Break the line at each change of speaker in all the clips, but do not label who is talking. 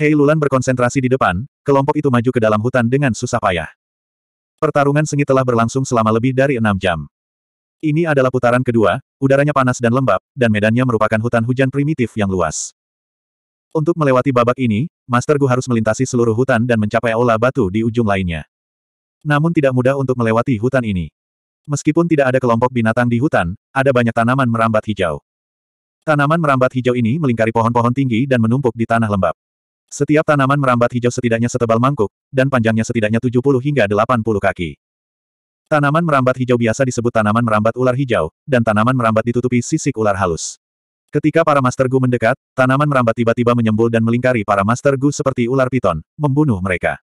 Hei Lulan berkonsentrasi di depan, kelompok itu maju ke dalam hutan dengan susah payah. Pertarungan sengit telah berlangsung selama lebih dari enam jam. Ini adalah putaran kedua, udaranya panas dan lembab, dan medannya merupakan hutan hujan primitif yang luas. Untuk melewati babak ini, Master Gu harus melintasi seluruh hutan dan mencapai aula batu di ujung lainnya. Namun tidak mudah untuk melewati hutan ini. Meskipun tidak ada kelompok binatang di hutan, ada banyak tanaman merambat hijau. Tanaman merambat hijau ini melingkari pohon-pohon tinggi dan menumpuk di tanah lembab. Setiap tanaman merambat hijau setidaknya setebal mangkuk, dan panjangnya setidaknya 70 hingga 80 kaki. Tanaman merambat hijau biasa disebut tanaman merambat ular hijau, dan tanaman merambat ditutupi sisik ular halus. Ketika para Master Gu mendekat, tanaman merambat tiba-tiba menyembul dan melingkari para Master Gu seperti ular piton, membunuh mereka.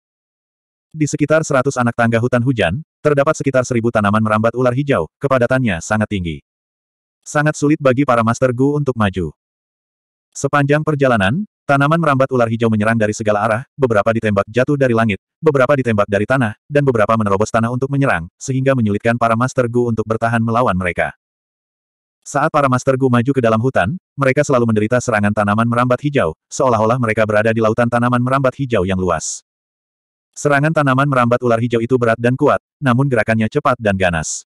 Di sekitar 100 anak tangga hutan hujan, terdapat sekitar 1000 tanaman merambat ular hijau, kepadatannya sangat tinggi. Sangat sulit bagi para Master Gu untuk maju. Sepanjang perjalanan, Tanaman merambat ular hijau menyerang dari segala arah, beberapa ditembak jatuh dari langit, beberapa ditembak dari tanah, dan beberapa menerobos tanah untuk menyerang, sehingga menyulitkan para Master Gu untuk bertahan melawan mereka. Saat para Master Gu maju ke dalam hutan, mereka selalu menderita serangan tanaman merambat hijau, seolah-olah mereka berada di lautan tanaman merambat hijau yang luas. Serangan tanaman merambat ular hijau itu berat dan kuat, namun gerakannya cepat dan ganas.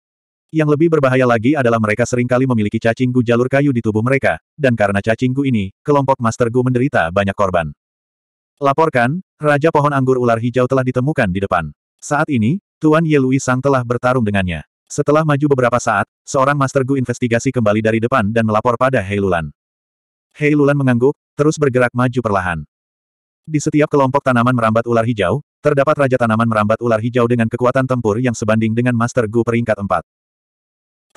Yang lebih berbahaya lagi adalah mereka seringkali memiliki cacing gu jalur kayu di tubuh mereka, dan karena cacing gu ini, kelompok Master Gu menderita banyak korban. Laporkan, Raja Pohon Anggur Ular Hijau telah ditemukan di depan. Saat ini, Tuan ye Lui Sang telah bertarung dengannya. Setelah maju beberapa saat, seorang Master Gu investigasi kembali dari depan dan melapor pada Hei Lulan mengangguk, terus bergerak maju perlahan. Di setiap kelompok tanaman merambat ular hijau, terdapat Raja Tanaman merambat ular hijau dengan kekuatan tempur yang sebanding dengan Master Gu peringkat 4.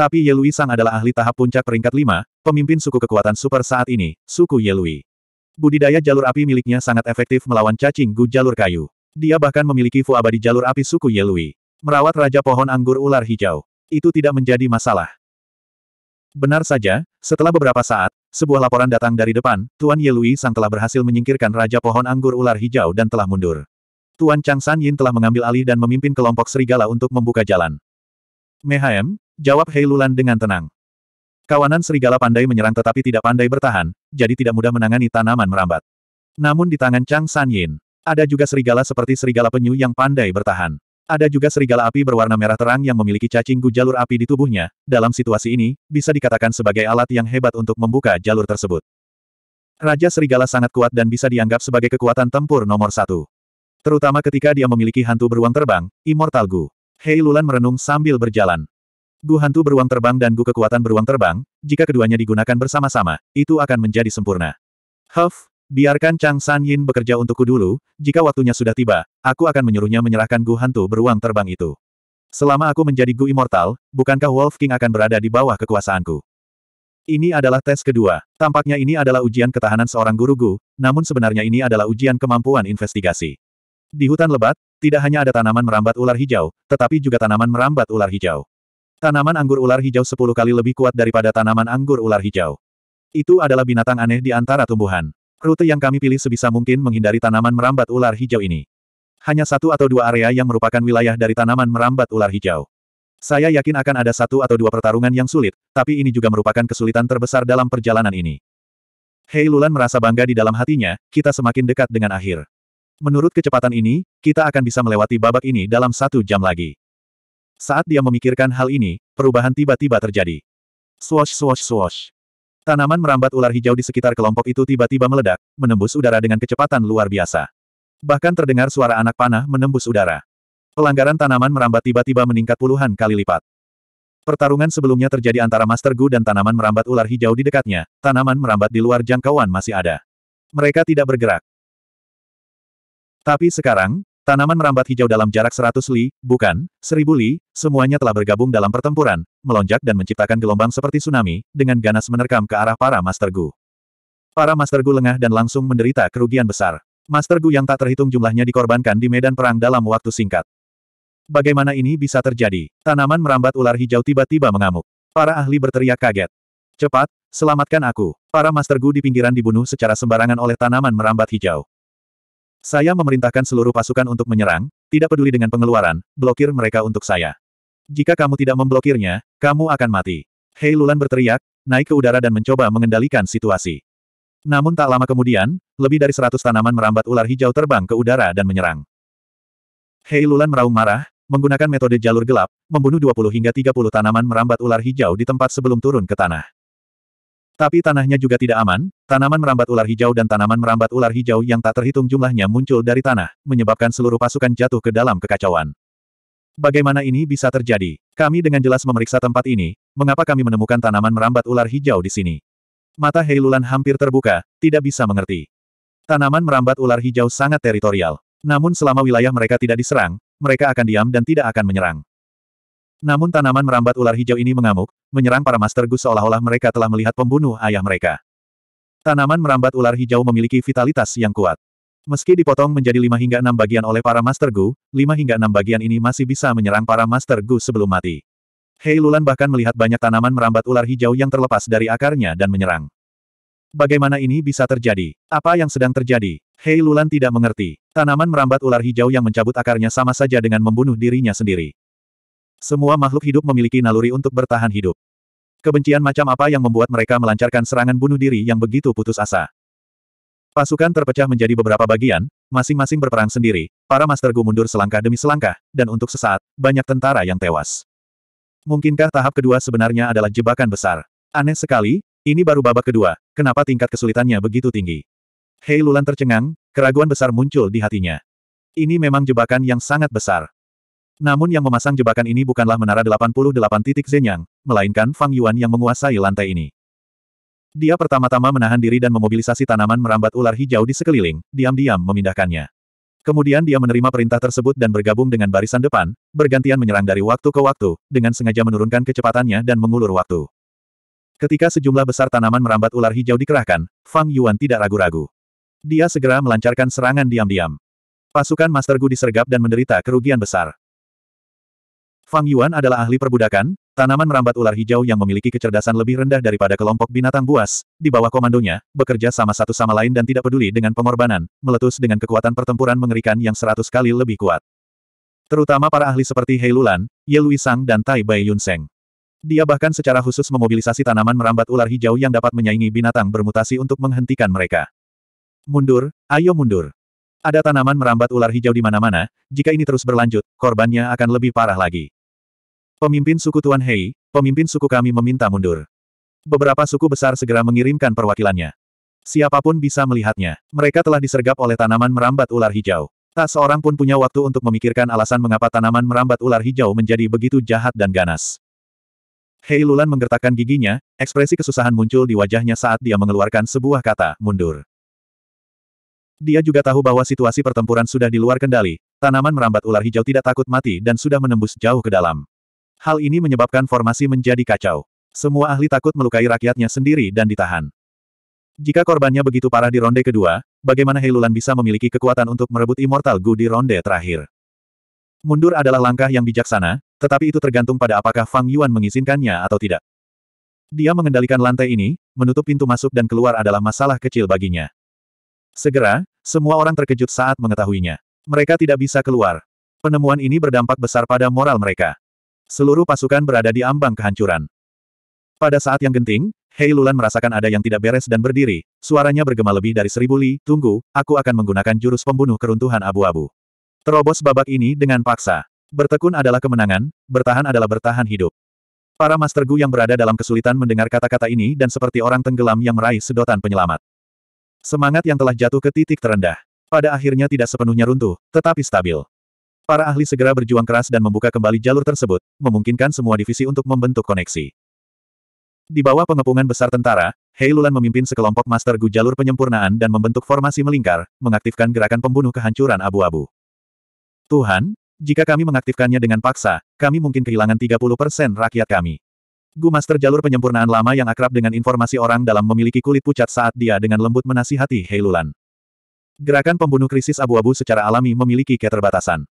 Tapi Yelui Sang adalah ahli tahap puncak peringkat 5, pemimpin suku kekuatan super saat ini, suku Yelui. Budidaya jalur api miliknya sangat efektif melawan cacing gu jalur kayu. Dia bahkan memiliki fu abadi jalur api suku Yelui. Merawat Raja Pohon Anggur Ular Hijau. Itu tidak menjadi masalah. Benar saja, setelah beberapa saat, sebuah laporan datang dari depan, Tuan Yelui Sang telah berhasil menyingkirkan Raja Pohon Anggur Ular Hijau dan telah mundur. Tuan Chang San Yin telah mengambil alih dan memimpin kelompok serigala untuk membuka jalan. Mehaem, Jawab Hei Lulan dengan tenang. Kawanan serigala pandai menyerang tetapi tidak pandai bertahan, jadi tidak mudah menangani tanaman merambat. Namun di tangan Chang San Yin, ada juga serigala seperti serigala penyu yang pandai bertahan. Ada juga serigala api berwarna merah terang yang memiliki cacing gu jalur api di tubuhnya, dalam situasi ini, bisa dikatakan sebagai alat yang hebat untuk membuka jalur tersebut. Raja Serigala sangat kuat dan bisa dianggap sebagai kekuatan tempur nomor satu. Terutama ketika dia memiliki hantu beruang terbang, Immortal Gu. Hei Lulan merenung sambil berjalan. Gu hantu beruang terbang dan gu kekuatan beruang terbang, jika keduanya digunakan bersama-sama, itu akan menjadi sempurna. Huff, biarkan Chang San Yin bekerja untukku dulu, jika waktunya sudah tiba, aku akan menyuruhnya menyerahkan gu hantu beruang terbang itu. Selama aku menjadi gu immortal, bukankah Wolf King akan berada di bawah kekuasaanku? Ini adalah tes kedua. Tampaknya ini adalah ujian ketahanan seorang guru gu, namun sebenarnya ini adalah ujian kemampuan investigasi. Di hutan lebat, tidak hanya ada tanaman merambat ular hijau, tetapi juga tanaman merambat ular hijau. Tanaman anggur ular hijau sepuluh kali lebih kuat daripada tanaman anggur ular hijau. Itu adalah binatang aneh di antara tumbuhan. Rute yang kami pilih sebisa mungkin menghindari tanaman merambat ular hijau ini. Hanya satu atau dua area yang merupakan wilayah dari tanaman merambat ular hijau. Saya yakin akan ada satu atau dua pertarungan yang sulit, tapi ini juga merupakan kesulitan terbesar dalam perjalanan ini. Hei Lulan merasa bangga di dalam hatinya, kita semakin dekat dengan akhir. Menurut kecepatan ini, kita akan bisa melewati babak ini dalam satu jam lagi. Saat dia memikirkan hal ini, perubahan tiba-tiba terjadi. Swash swash swash. Tanaman merambat ular hijau di sekitar kelompok itu tiba-tiba meledak, menembus udara dengan kecepatan luar biasa. Bahkan terdengar suara anak panah menembus udara. Pelanggaran tanaman merambat tiba-tiba meningkat puluhan kali lipat. Pertarungan sebelumnya terjadi antara Master Gu dan tanaman merambat ular hijau di dekatnya, tanaman merambat di luar jangkauan masih ada. Mereka tidak bergerak. Tapi sekarang, Tanaman merambat hijau dalam jarak seratus li, bukan, seribu li, semuanya telah bergabung dalam pertempuran, melonjak dan menciptakan gelombang seperti tsunami, dengan ganas menerkam ke arah para Master Gu. Para Master Gu lengah dan langsung menderita kerugian besar. Master Gu yang tak terhitung jumlahnya dikorbankan di medan perang dalam waktu singkat. Bagaimana ini bisa terjadi? Tanaman merambat ular hijau tiba-tiba mengamuk. Para ahli berteriak kaget. Cepat, selamatkan aku. Para Master Gu di pinggiran dibunuh secara sembarangan oleh tanaman merambat hijau. Saya memerintahkan seluruh pasukan untuk menyerang, tidak peduli dengan pengeluaran, blokir mereka untuk saya. Jika kamu tidak memblokirnya, kamu akan mati. Hei Lulan berteriak, naik ke udara dan mencoba mengendalikan situasi. Namun tak lama kemudian, lebih dari seratus tanaman merambat ular hijau terbang ke udara dan menyerang. Hei Lulan meraung marah, menggunakan metode jalur gelap, membunuh 20 hingga 30 tanaman merambat ular hijau di tempat sebelum turun ke tanah. Tapi tanahnya juga tidak aman, tanaman merambat ular hijau dan tanaman merambat ular hijau yang tak terhitung jumlahnya muncul dari tanah, menyebabkan seluruh pasukan jatuh ke dalam kekacauan. Bagaimana ini bisa terjadi? Kami dengan jelas memeriksa tempat ini, mengapa kami menemukan tanaman merambat ular hijau di sini? Mata Heilulan hampir terbuka, tidak bisa mengerti. Tanaman merambat ular hijau sangat teritorial. Namun selama wilayah mereka tidak diserang, mereka akan diam dan tidak akan menyerang. Namun tanaman merambat ular hijau ini mengamuk, menyerang para Master Gu seolah-olah mereka telah melihat pembunuh ayah mereka. Tanaman merambat ular hijau memiliki vitalitas yang kuat. Meski dipotong menjadi lima hingga enam bagian oleh para Master Gu, 5 hingga enam bagian ini masih bisa menyerang para Master Gu sebelum mati. Hei Lulan bahkan melihat banyak tanaman merambat ular hijau yang terlepas dari akarnya dan menyerang. Bagaimana ini bisa terjadi? Apa yang sedang terjadi? Hei Lulan tidak mengerti. Tanaman merambat ular hijau yang mencabut akarnya sama saja dengan membunuh dirinya sendiri. Semua makhluk hidup memiliki naluri untuk bertahan hidup. Kebencian macam apa yang membuat mereka melancarkan serangan bunuh diri yang begitu putus asa. Pasukan terpecah menjadi beberapa bagian, masing-masing berperang sendiri, para Master Gu mundur selangkah demi selangkah, dan untuk sesaat, banyak tentara yang tewas. Mungkinkah tahap kedua sebenarnya adalah jebakan besar? Aneh sekali, ini baru babak kedua, kenapa tingkat kesulitannya begitu tinggi? Hei Lulan tercengang, keraguan besar muncul di hatinya. Ini memang jebakan yang sangat besar. Namun yang memasang jebakan ini bukanlah menara 88 titik Zenyang, melainkan Fang Yuan yang menguasai lantai ini. Dia pertama-tama menahan diri dan memobilisasi tanaman merambat ular hijau di sekeliling, diam-diam memindahkannya. Kemudian dia menerima perintah tersebut dan bergabung dengan barisan depan, bergantian menyerang dari waktu ke waktu, dengan sengaja menurunkan kecepatannya dan mengulur waktu. Ketika sejumlah besar tanaman merambat ular hijau dikerahkan, Fang Yuan tidak ragu-ragu. Dia segera melancarkan serangan diam-diam. Pasukan Master Gu disergap dan menderita kerugian besar. Fang Yuan adalah ahli perbudakan, tanaman merambat ular hijau yang memiliki kecerdasan lebih rendah daripada kelompok binatang buas, di bawah komandonya, bekerja sama satu sama lain dan tidak peduli dengan pengorbanan, meletus dengan kekuatan pertempuran mengerikan yang seratus kali lebih kuat. Terutama para ahli seperti Hei Lulan, Ye Lui Sang dan Tai Bai Yun Seng. Dia bahkan secara khusus memobilisasi tanaman merambat ular hijau yang dapat menyaingi binatang bermutasi untuk menghentikan mereka. Mundur, ayo mundur. Ada tanaman merambat ular hijau di mana-mana, jika ini terus berlanjut, korbannya akan lebih parah lagi. Pemimpin suku Tuan Hei, pemimpin suku kami meminta mundur. Beberapa suku besar segera mengirimkan perwakilannya. Siapapun bisa melihatnya. Mereka telah disergap oleh tanaman merambat ular hijau. Tak seorang pun punya waktu untuk memikirkan alasan mengapa tanaman merambat ular hijau menjadi begitu jahat dan ganas. Hei Lulan menggertakkan giginya, ekspresi kesusahan muncul di wajahnya saat dia mengeluarkan sebuah kata, mundur. Dia juga tahu bahwa situasi pertempuran sudah di luar kendali, tanaman merambat ular hijau tidak takut mati dan sudah menembus jauh ke dalam. Hal ini menyebabkan formasi menjadi kacau. Semua ahli takut melukai rakyatnya sendiri dan ditahan. Jika korbannya begitu parah di ronde kedua, bagaimana Heilulan bisa memiliki kekuatan untuk merebut Immortal Gu di ronde terakhir? Mundur adalah langkah yang bijaksana, tetapi itu tergantung pada apakah Fang Yuan mengizinkannya atau tidak. Dia mengendalikan lantai ini, menutup pintu masuk dan keluar adalah masalah kecil baginya. Segera, semua orang terkejut saat mengetahuinya. Mereka tidak bisa keluar. Penemuan ini berdampak besar pada moral mereka. Seluruh pasukan berada di ambang kehancuran. Pada saat yang genting, Hei Lulan merasakan ada yang tidak beres dan berdiri, suaranya bergema lebih dari seribu li, tunggu, aku akan menggunakan jurus pembunuh keruntuhan abu-abu. Terobos babak ini dengan paksa. Bertekun adalah kemenangan, bertahan adalah bertahan hidup. Para Master Gu yang berada dalam kesulitan mendengar kata-kata ini dan seperti orang tenggelam yang meraih sedotan penyelamat. Semangat yang telah jatuh ke titik terendah. Pada akhirnya tidak sepenuhnya runtuh, tetapi stabil. Para ahli segera berjuang keras dan membuka kembali jalur tersebut, memungkinkan semua divisi untuk membentuk koneksi. Di bawah pengepungan besar tentara, Hei Lulan memimpin sekelompok Master Gu jalur penyempurnaan dan membentuk formasi melingkar, mengaktifkan gerakan pembunuh kehancuran abu-abu. Tuhan, jika kami mengaktifkannya dengan paksa, kami mungkin kehilangan 30% rakyat kami. Gu Master jalur penyempurnaan lama yang akrab dengan informasi orang dalam memiliki kulit pucat saat dia dengan lembut menasihati Heilulan. Gerakan pembunuh krisis abu-abu secara alami memiliki keterbatasan.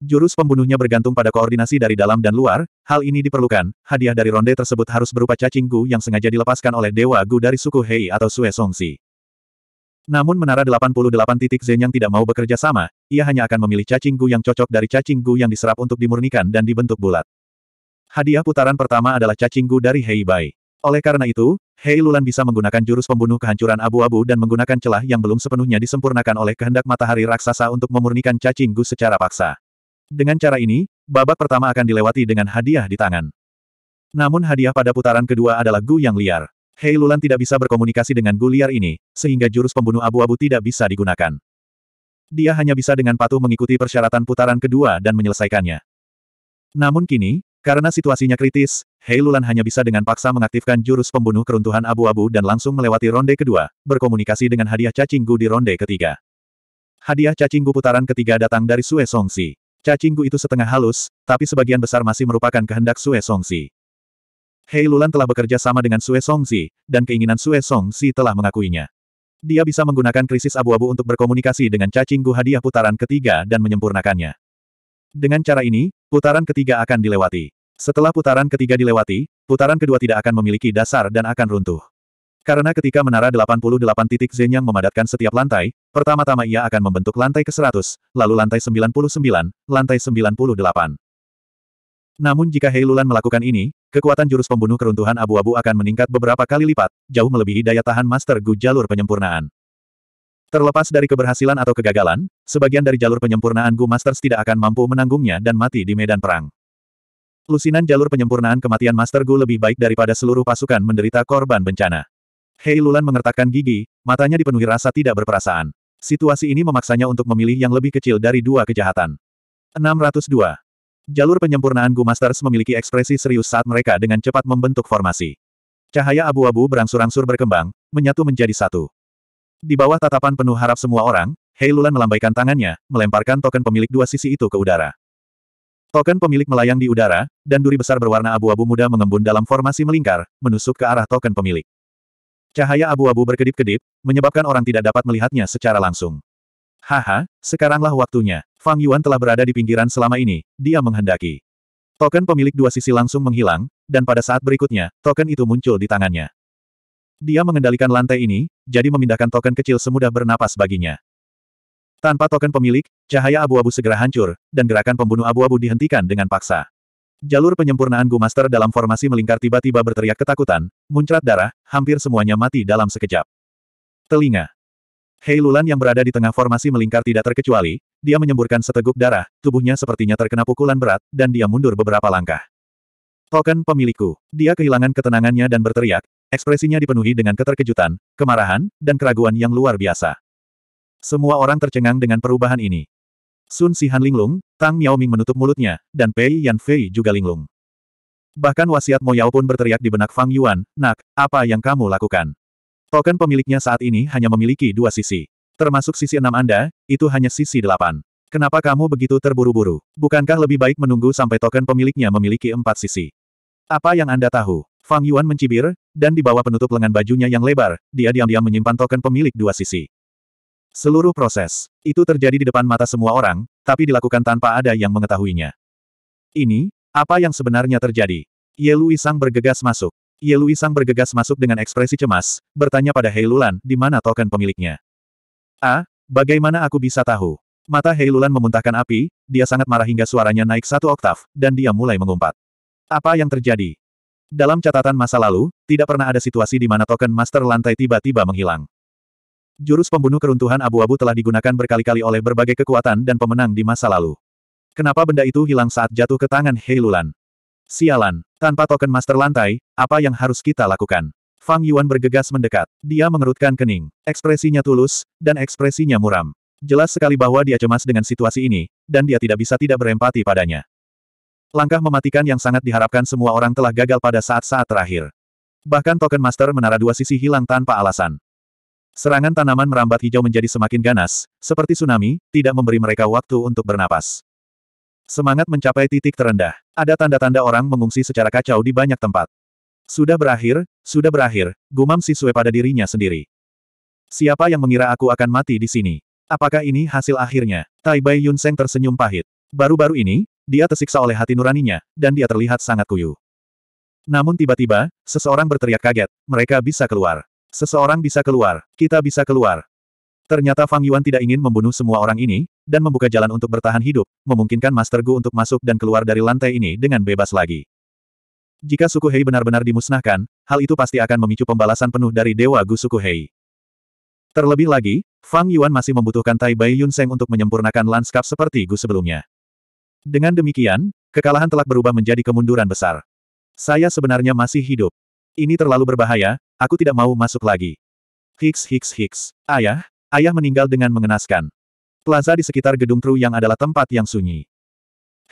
Jurus pembunuhnya bergantung pada koordinasi dari dalam dan luar, hal ini diperlukan, hadiah dari ronde tersebut harus berupa cacing gu yang sengaja dilepaskan oleh Dewa Gu dari suku Hei atau Sue Songsi. Namun menara 88 titik Zen yang tidak mau bekerja sama, ia hanya akan memilih cacing gu yang cocok dari cacing gu yang diserap untuk dimurnikan dan dibentuk bulat. Hadiah putaran pertama adalah cacing gu dari Hei Bai. Oleh karena itu, Hei Lulan bisa menggunakan jurus pembunuh kehancuran abu-abu dan menggunakan celah yang belum sepenuhnya disempurnakan oleh kehendak matahari raksasa untuk memurnikan cacing gu secara paksa. Dengan cara ini, babak pertama akan dilewati dengan hadiah di tangan. Namun hadiah pada putaran kedua adalah Gu yang liar. Hei Lulan tidak bisa berkomunikasi dengan Gu liar ini, sehingga jurus pembunuh abu-abu tidak bisa digunakan. Dia hanya bisa dengan patuh mengikuti persyaratan putaran kedua dan menyelesaikannya. Namun kini, karena situasinya kritis, Hei Lulan hanya bisa dengan paksa mengaktifkan jurus pembunuh keruntuhan abu-abu dan langsung melewati ronde kedua, berkomunikasi dengan hadiah cacing Gu di ronde ketiga. Hadiah cacing Gu putaran ketiga datang dari Sue Songsi. Cacingku itu setengah halus, tapi sebagian besar masih merupakan kehendak Sue Songzi. Hei Lulan telah bekerja sama dengan Sue Songzi, dan keinginan Sue Songzi telah mengakuinya. Dia bisa menggunakan krisis abu-abu untuk berkomunikasi dengan cacingku hadiah putaran ketiga dan menyempurnakannya. Dengan cara ini, putaran ketiga akan dilewati. Setelah putaran ketiga dilewati, putaran kedua tidak akan memiliki dasar dan akan runtuh. Karena ketika menara 88 titik Zenyang yang memadatkan setiap lantai, pertama-tama ia akan membentuk lantai ke-100, lalu lantai 99, lantai 98. Namun jika Heilulan melakukan ini, kekuatan jurus pembunuh keruntuhan abu-abu akan meningkat beberapa kali lipat, jauh melebihi daya tahan Master Gu jalur penyempurnaan. Terlepas dari keberhasilan atau kegagalan, sebagian dari jalur penyempurnaan Gu Masters tidak akan mampu menanggungnya dan mati di medan perang. Lusinan jalur penyempurnaan kematian Master Gu lebih baik daripada seluruh pasukan menderita korban bencana. Hei Lulan mengertakkan gigi, matanya dipenuhi rasa tidak berperasaan. Situasi ini memaksanya untuk memilih yang lebih kecil dari dua kejahatan. 602. Jalur penyempurnaan Gu Masters memiliki ekspresi serius saat mereka dengan cepat membentuk formasi. Cahaya abu-abu berangsur-angsur berkembang, menyatu menjadi satu. Di bawah tatapan penuh harap semua orang, Hei Lulan melambaikan tangannya, melemparkan token pemilik dua sisi itu ke udara. Token pemilik melayang di udara, dan duri besar berwarna abu-abu muda mengembun dalam formasi melingkar, menusuk ke arah token pemilik. Cahaya abu-abu berkedip-kedip, menyebabkan orang tidak dapat melihatnya secara langsung. Haha, sekaranglah waktunya. Fang Yuan telah berada di pinggiran selama ini, dia menghendaki. Token pemilik dua sisi langsung menghilang, dan pada saat berikutnya, token itu muncul di tangannya. Dia mengendalikan lantai ini, jadi memindahkan token kecil semudah bernapas baginya. Tanpa token pemilik, cahaya abu-abu segera hancur, dan gerakan pembunuh abu-abu dihentikan dengan paksa. Jalur penyempurnaan Gu Master dalam formasi melingkar tiba-tiba berteriak ketakutan, muncrat darah, hampir semuanya mati dalam sekejap. Telinga. Hei Lulan yang berada di tengah formasi melingkar tidak terkecuali, dia menyemburkan seteguk darah, tubuhnya sepertinya terkena pukulan berat, dan dia mundur beberapa langkah. Token pemilikku. Dia kehilangan ketenangannya dan berteriak, ekspresinya dipenuhi dengan keterkejutan, kemarahan, dan keraguan yang luar biasa. Semua orang tercengang dengan perubahan ini. Sun Sihan linglung, Tang Miaoming menutup mulutnya, dan Pei Yan Fei juga linglung. Bahkan wasiat Mo Yao pun berteriak di benak Fang Yuan, Nak, apa yang kamu lakukan? Token pemiliknya saat ini hanya memiliki dua sisi. Termasuk sisi enam Anda, itu hanya sisi delapan. Kenapa kamu begitu terburu-buru? Bukankah lebih baik menunggu sampai token pemiliknya memiliki empat sisi? Apa yang Anda tahu? Fang Yuan mencibir, dan di bawah penutup lengan bajunya yang lebar, dia diam-diam menyimpan token pemilik dua sisi. Seluruh proses, itu terjadi di depan mata semua orang, tapi dilakukan tanpa ada yang mengetahuinya. Ini, apa yang sebenarnya terjadi? Ye Luisang bergegas masuk. Ye Luisang bergegas masuk dengan ekspresi cemas, bertanya pada Hei Lulan, di mana token pemiliknya. Ah, bagaimana aku bisa tahu? Mata Hei Lulan memuntahkan api, dia sangat marah hingga suaranya naik satu oktav, dan dia mulai mengumpat. Apa yang terjadi? Dalam catatan masa lalu, tidak pernah ada situasi di mana token master lantai tiba-tiba menghilang. Jurus pembunuh keruntuhan abu-abu telah digunakan berkali-kali oleh berbagai kekuatan dan pemenang di masa lalu. Kenapa benda itu hilang saat jatuh ke tangan Heilulan? Sialan, tanpa token master lantai, apa yang harus kita lakukan? Fang Yuan bergegas mendekat. Dia mengerutkan kening. Ekspresinya tulus, dan ekspresinya muram. Jelas sekali bahwa dia cemas dengan situasi ini, dan dia tidak bisa tidak berempati padanya. Langkah mematikan yang sangat diharapkan semua orang telah gagal pada saat-saat terakhir. Bahkan token master menara dua sisi hilang tanpa alasan. Serangan tanaman merambat hijau menjadi semakin ganas, seperti tsunami, tidak memberi mereka waktu untuk bernapas. Semangat mencapai titik terendah. Ada tanda-tanda orang mengungsi secara kacau di banyak tempat. Sudah berakhir, sudah berakhir, gumam siswe pada dirinya sendiri. Siapa yang mengira aku akan mati di sini? Apakah ini hasil akhirnya? Tai Bai Yun Seng tersenyum pahit. Baru-baru ini, dia tersiksa oleh hati nuraninya, dan dia terlihat sangat kuyu. Namun tiba-tiba, seseorang berteriak kaget, mereka bisa keluar. Seseorang bisa keluar, kita bisa keluar. Ternyata Fang Yuan tidak ingin membunuh semua orang ini, dan membuka jalan untuk bertahan hidup, memungkinkan Master Gu untuk masuk dan keluar dari lantai ini dengan bebas lagi. Jika suku Hei benar-benar dimusnahkan, hal itu pasti akan memicu pembalasan penuh dari Dewa Gu suku Hei. Terlebih lagi, Fang Yuan masih membutuhkan Tai Bai Yun Seng untuk menyempurnakan lanskap seperti Gu sebelumnya. Dengan demikian, kekalahan telah berubah menjadi kemunduran besar. Saya sebenarnya masih hidup. Ini terlalu berbahaya, Aku tidak mau masuk lagi. Hiks hiks hiks. Ayah, ayah meninggal dengan mengenaskan. Plaza di sekitar gedung Tru yang adalah tempat yang sunyi.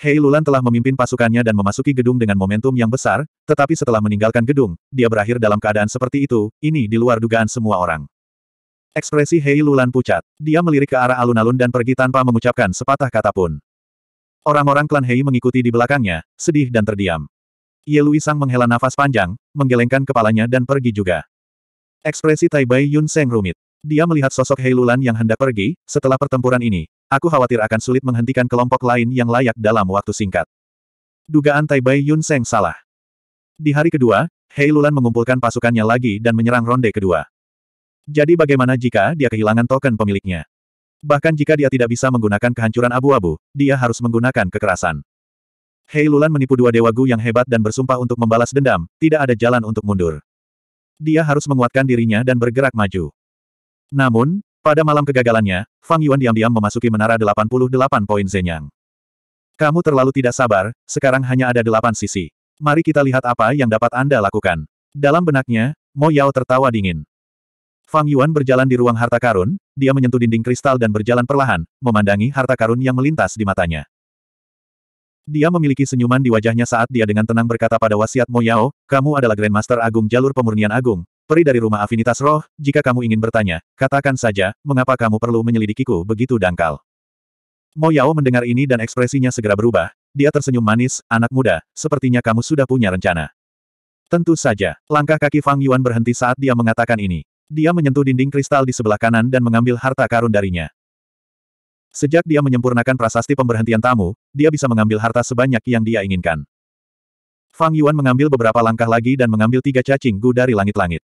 Hei Lulan telah memimpin pasukannya dan memasuki gedung dengan momentum yang besar, tetapi setelah meninggalkan gedung, dia berakhir dalam keadaan seperti itu, ini di luar dugaan semua orang. Ekspresi Hei Lulan pucat. Dia melirik ke arah alun-alun dan pergi tanpa mengucapkan sepatah kata pun. Orang-orang klan Hei mengikuti di belakangnya, sedih dan terdiam. Ye Luisang menghela nafas panjang, menggelengkan kepalanya dan pergi juga. Ekspresi Tai Bai Yun Seng rumit. Dia melihat sosok Hei Lulan yang hendak pergi, setelah pertempuran ini, aku khawatir akan sulit menghentikan kelompok lain yang layak dalam waktu singkat. Dugaan Tai Bai Yun Seng salah. Di hari kedua, Hei Lulan mengumpulkan pasukannya lagi dan menyerang ronde kedua. Jadi bagaimana jika dia kehilangan token pemiliknya? Bahkan jika dia tidak bisa menggunakan kehancuran abu-abu, dia harus menggunakan kekerasan. Hei Lulan menipu dua Dewa Gu yang hebat dan bersumpah untuk membalas dendam, tidak ada jalan untuk mundur. Dia harus menguatkan dirinya dan bergerak maju. Namun, pada malam kegagalannya, Fang Yuan diam-diam memasuki menara 88 poin Zenyang. Kamu terlalu tidak sabar, sekarang hanya ada delapan sisi. Mari kita lihat apa yang dapat Anda lakukan. Dalam benaknya, Mo Yao tertawa dingin. Fang Yuan berjalan di ruang harta karun, dia menyentuh dinding kristal dan berjalan perlahan, memandangi harta karun yang melintas di matanya. Dia memiliki senyuman di wajahnya saat dia dengan tenang berkata pada wasiat Mo Yao, kamu adalah Grandmaster Agung Jalur Pemurnian Agung, peri dari rumah afinitas roh, jika kamu ingin bertanya, katakan saja, mengapa kamu perlu menyelidikiku begitu dangkal. Mo Yao mendengar ini dan ekspresinya segera berubah, dia tersenyum manis, anak muda, sepertinya kamu sudah punya rencana. Tentu saja, langkah kaki Fang Yuan berhenti saat dia mengatakan ini. Dia menyentuh dinding kristal di sebelah kanan dan mengambil harta karun darinya. Sejak dia menyempurnakan prasasti pemberhentian tamu, dia bisa mengambil harta sebanyak yang dia inginkan. Fang Yuan mengambil beberapa langkah lagi dan mengambil tiga cacing gu dari langit-langit.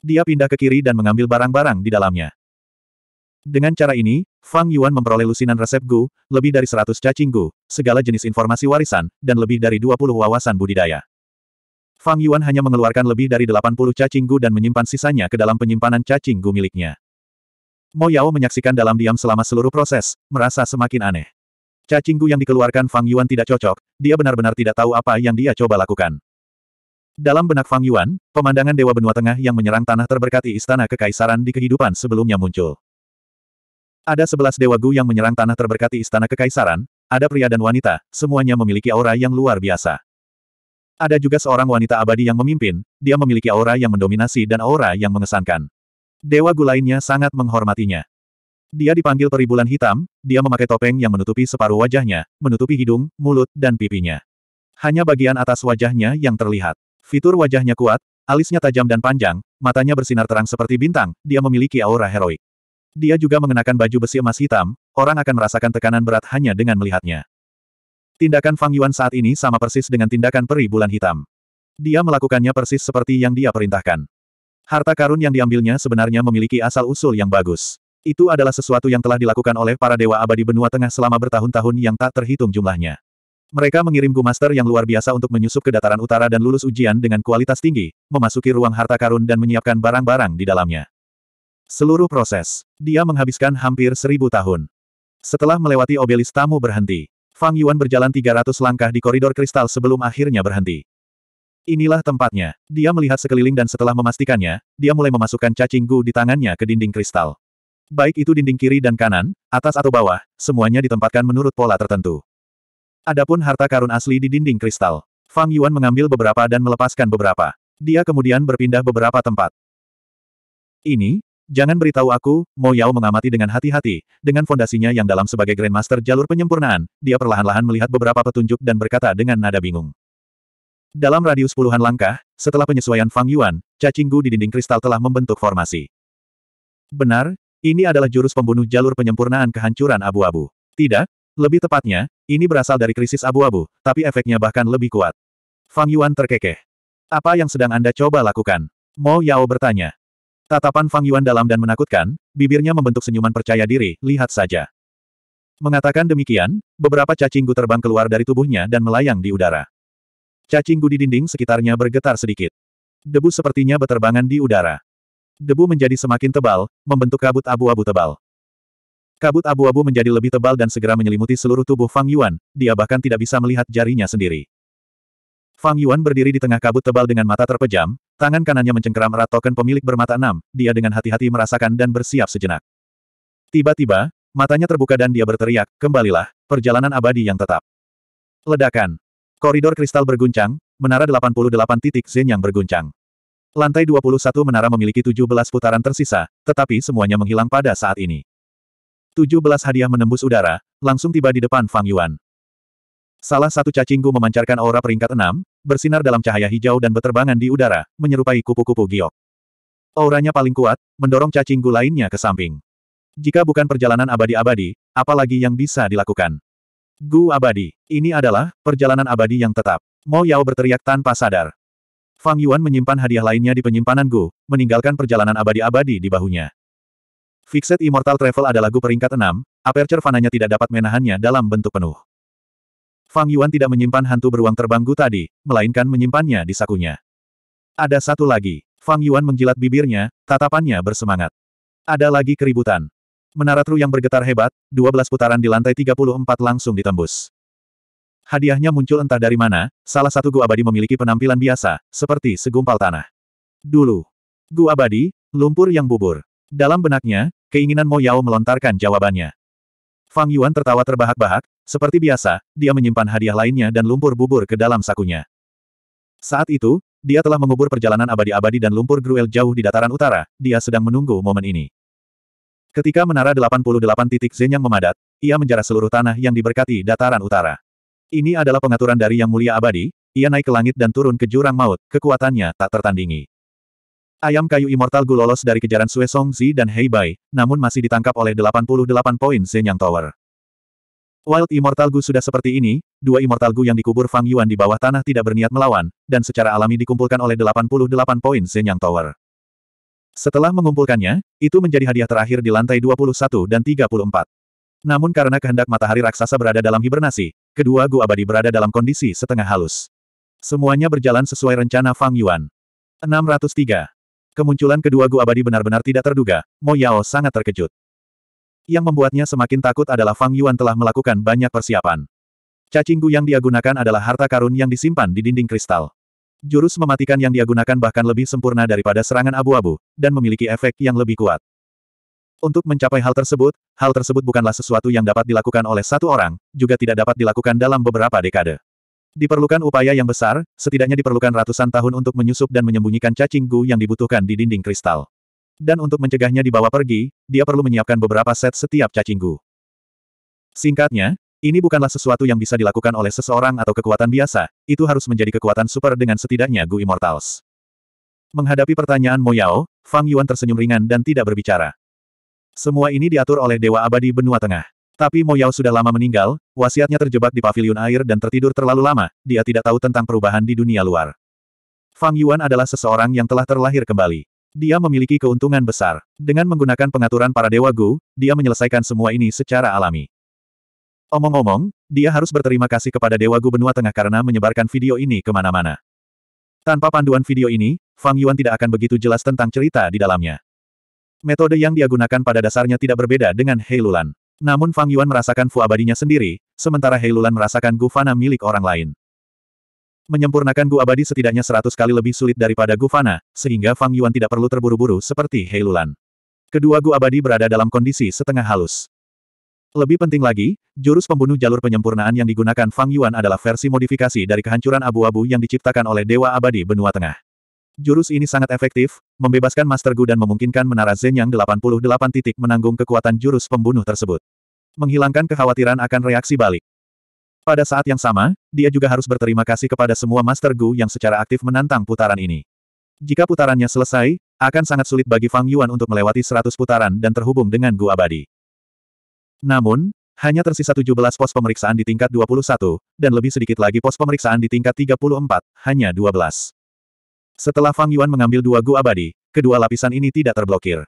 Dia pindah ke kiri dan mengambil barang-barang di dalamnya. Dengan cara ini, Fang Yuan memperoleh lusinan resep gu, lebih dari seratus cacing gu, segala jenis informasi warisan, dan lebih dari dua puluh wawasan budidaya. Fang Yuan hanya mengeluarkan lebih dari 80 cacing gu dan menyimpan sisanya ke dalam penyimpanan cacing gu miliknya. Mo Yao menyaksikan dalam diam selama seluruh proses, merasa semakin aneh. Cacinggu yang dikeluarkan Fang Yuan tidak cocok, dia benar-benar tidak tahu apa yang dia coba lakukan. Dalam benak Fang Yuan, pemandangan Dewa Benua Tengah yang menyerang tanah terberkati Istana Kekaisaran di kehidupan sebelumnya muncul. Ada sebelas Dewa Gu yang menyerang tanah terberkati Istana Kekaisaran, ada pria dan wanita, semuanya memiliki aura yang luar biasa. Ada juga seorang wanita abadi yang memimpin, dia memiliki aura yang mendominasi dan aura yang mengesankan. Dewa Gu lainnya sangat menghormatinya. Dia dipanggil peribulan hitam, dia memakai topeng yang menutupi separuh wajahnya, menutupi hidung, mulut, dan pipinya. Hanya bagian atas wajahnya yang terlihat. Fitur wajahnya kuat, alisnya tajam dan panjang, matanya bersinar terang seperti bintang, dia memiliki aura heroik. Dia juga mengenakan baju besi emas hitam, orang akan merasakan tekanan berat hanya dengan melihatnya. Tindakan Fang Yuan saat ini sama persis dengan tindakan peribulan hitam. Dia melakukannya persis seperti yang dia perintahkan. Harta karun yang diambilnya sebenarnya memiliki asal-usul yang bagus. Itu adalah sesuatu yang telah dilakukan oleh para dewa abadi benua tengah selama bertahun-tahun yang tak terhitung jumlahnya. Mereka mengirim Gumaster yang luar biasa untuk menyusup ke dataran utara dan lulus ujian dengan kualitas tinggi, memasuki ruang harta karun dan menyiapkan barang-barang di dalamnya. Seluruh proses, dia menghabiskan hampir seribu tahun. Setelah melewati obelis tamu berhenti, Fang Yuan berjalan 300 langkah di koridor kristal sebelum akhirnya berhenti. Inilah tempatnya. Dia melihat sekeliling dan setelah memastikannya, dia mulai memasukkan cacing gu di tangannya ke dinding kristal. Baik itu dinding kiri dan kanan, atas atau bawah, semuanya ditempatkan menurut pola tertentu. Adapun harta karun asli di dinding kristal. Fang Yuan mengambil beberapa dan melepaskan beberapa. Dia kemudian berpindah beberapa tempat. Ini, jangan beritahu aku, Mo Yao mengamati dengan hati-hati, dengan fondasinya yang dalam sebagai Grandmaster jalur penyempurnaan, dia perlahan-lahan melihat beberapa petunjuk dan berkata dengan nada bingung. Dalam radius puluhan langkah, setelah penyesuaian Fang Yuan, cacinggu di dinding kristal telah membentuk formasi. Benar, ini adalah jurus pembunuh jalur penyempurnaan kehancuran abu-abu. Tidak, lebih tepatnya, ini berasal dari krisis abu-abu, tapi efeknya bahkan lebih kuat. Fang Yuan terkekeh. Apa yang sedang Anda coba lakukan? Mo Yao bertanya. Tatapan Fang Yuan dalam dan menakutkan, bibirnya membentuk senyuman percaya diri, lihat saja. Mengatakan demikian, beberapa cacinggu terbang keluar dari tubuhnya dan melayang di udara. Cacing gudi dinding sekitarnya bergetar sedikit. Debu sepertinya beterbangan di udara. Debu menjadi semakin tebal, membentuk kabut abu-abu tebal. Kabut abu-abu menjadi lebih tebal dan segera menyelimuti seluruh tubuh Fang Yuan, dia bahkan tidak bisa melihat jarinya sendiri. Fang Yuan berdiri di tengah kabut tebal dengan mata terpejam, tangan kanannya mencengkeram erat token pemilik bermata enam, dia dengan hati-hati merasakan dan bersiap sejenak. Tiba-tiba, matanya terbuka dan dia berteriak, kembalilah, perjalanan abadi yang tetap. Ledakan. Koridor kristal berguncang, menara 88 titik Zen yang berguncang. Lantai 21 menara memiliki 17 putaran tersisa, tetapi semuanya menghilang pada saat ini. 17 hadiah menembus udara, langsung tiba di depan Fang Yuan. Salah satu cacinggu memancarkan aura peringkat 6, bersinar dalam cahaya hijau dan beterbangan di udara, menyerupai kupu-kupu giok. Auranya paling kuat, mendorong cacinggu lainnya ke samping. Jika bukan perjalanan abadi-abadi, apalagi yang bisa dilakukan? Gu abadi. Ini adalah perjalanan abadi yang tetap. Mo Yao berteriak tanpa sadar. Fang Yuan menyimpan hadiah lainnya di penyimpanan Gu, meninggalkan perjalanan abadi-abadi di bahunya. Fixed Immortal Travel adalah Gu peringkat 6, aperture fananya tidak dapat menahannya dalam bentuk penuh. Fang Yuan tidak menyimpan hantu beruang terbang Gu tadi, melainkan menyimpannya di sakunya. Ada satu lagi. Fang Yuan menjilat bibirnya, tatapannya bersemangat. Ada lagi keributan. Menara Tru yang bergetar hebat, 12 putaran di lantai 34 langsung ditembus. Hadiahnya muncul entah dari mana, salah satu gua abadi memiliki penampilan biasa, seperti segumpal tanah. Dulu. Gua abadi, lumpur yang bubur. Dalam benaknya, keinginan Mo Yao melontarkan jawabannya. Fang Yuan tertawa terbahak-bahak, seperti biasa, dia menyimpan hadiah lainnya dan lumpur bubur ke dalam sakunya. Saat itu, dia telah mengubur perjalanan abadi-abadi dan lumpur gruel jauh di dataran utara, dia sedang menunggu momen ini. Ketika menara 88 titik Zen yang memadat, ia menjarah seluruh tanah yang diberkati dataran utara. Ini adalah pengaturan dari Yang Mulia Abadi, ia naik ke langit dan turun ke jurang maut, kekuatannya tak tertandingi. Ayam kayu immortal Gu lolos dari kejaran Sue Zi dan Hei Bai, namun masih ditangkap oleh 88 poin Zen Yang Tower. Wild Immortal Gu sudah seperti ini, dua Immortal Gu yang dikubur Fang Yuan di bawah tanah tidak berniat melawan, dan secara alami dikumpulkan oleh 88 poin Zen Yang Tower. Setelah mengumpulkannya, itu menjadi hadiah terakhir di lantai 21 dan 34. Namun karena kehendak matahari raksasa berada dalam hibernasi, kedua gua abadi berada dalam kondisi setengah halus. Semuanya berjalan sesuai rencana Fang Yuan. 603. Kemunculan kedua gua abadi benar-benar tidak terduga, Mo Yao sangat terkejut. Yang membuatnya semakin takut adalah Fang Yuan telah melakukan banyak persiapan. Cacing Gu yang dia gunakan adalah harta karun yang disimpan di dinding kristal. Jurus mematikan yang dia gunakan bahkan lebih sempurna daripada serangan abu-abu, dan memiliki efek yang lebih kuat. Untuk mencapai hal tersebut, hal tersebut bukanlah sesuatu yang dapat dilakukan oleh satu orang, juga tidak dapat dilakukan dalam beberapa dekade. Diperlukan upaya yang besar, setidaknya diperlukan ratusan tahun untuk menyusup dan menyembunyikan cacing gu yang dibutuhkan di dinding kristal. Dan untuk mencegahnya dibawa pergi, dia perlu menyiapkan beberapa set setiap cacing gu. Singkatnya, ini bukanlah sesuatu yang bisa dilakukan oleh seseorang atau kekuatan biasa, itu harus menjadi kekuatan super dengan setidaknya Gu Immortals. Menghadapi pertanyaan Mo Yao, Fang Yuan tersenyum ringan dan tidak berbicara. Semua ini diatur oleh Dewa Abadi Benua Tengah. Tapi Mo Yao sudah lama meninggal, wasiatnya terjebak di paviliun air dan tertidur terlalu lama, dia tidak tahu tentang perubahan di dunia luar. Fang Yuan adalah seseorang yang telah terlahir kembali. Dia memiliki keuntungan besar. Dengan menggunakan pengaturan para Dewa Gu, dia menyelesaikan semua ini secara alami. Omong-omong, dia harus berterima kasih kepada Dewa Gu Tengah karena menyebarkan video ini kemana-mana. Tanpa panduan video ini, Fang Yuan tidak akan begitu jelas tentang cerita di dalamnya. Metode yang dia gunakan pada dasarnya tidak berbeda dengan Heilulan. Namun Fang Yuan merasakan Fu abadinya sendiri, sementara Heilulan merasakan Guvana milik orang lain. Menyempurnakan Gu abadi setidaknya seratus kali lebih sulit daripada Gu sehingga Fang Yuan tidak perlu terburu-buru seperti Heilulan. Kedua Gu abadi berada dalam kondisi setengah halus. Lebih penting lagi, jurus pembunuh jalur penyempurnaan yang digunakan Fang Yuan adalah versi modifikasi dari kehancuran abu-abu yang diciptakan oleh Dewa Abadi Benua Tengah. Jurus ini sangat efektif, membebaskan Master Gu dan memungkinkan menara Zen yang 88 titik menanggung kekuatan jurus pembunuh tersebut. Menghilangkan kekhawatiran akan reaksi balik. Pada saat yang sama, dia juga harus berterima kasih kepada semua Master Gu yang secara aktif menantang putaran ini. Jika putarannya selesai, akan sangat sulit bagi Fang Yuan untuk melewati 100 putaran dan terhubung dengan Gu Abadi. Namun, hanya tersisa 17 pos pemeriksaan di tingkat 21, dan lebih sedikit lagi pos pemeriksaan di tingkat 34, hanya 12. Setelah Fang Yuan mengambil dua gua abadi, kedua lapisan ini tidak terblokir.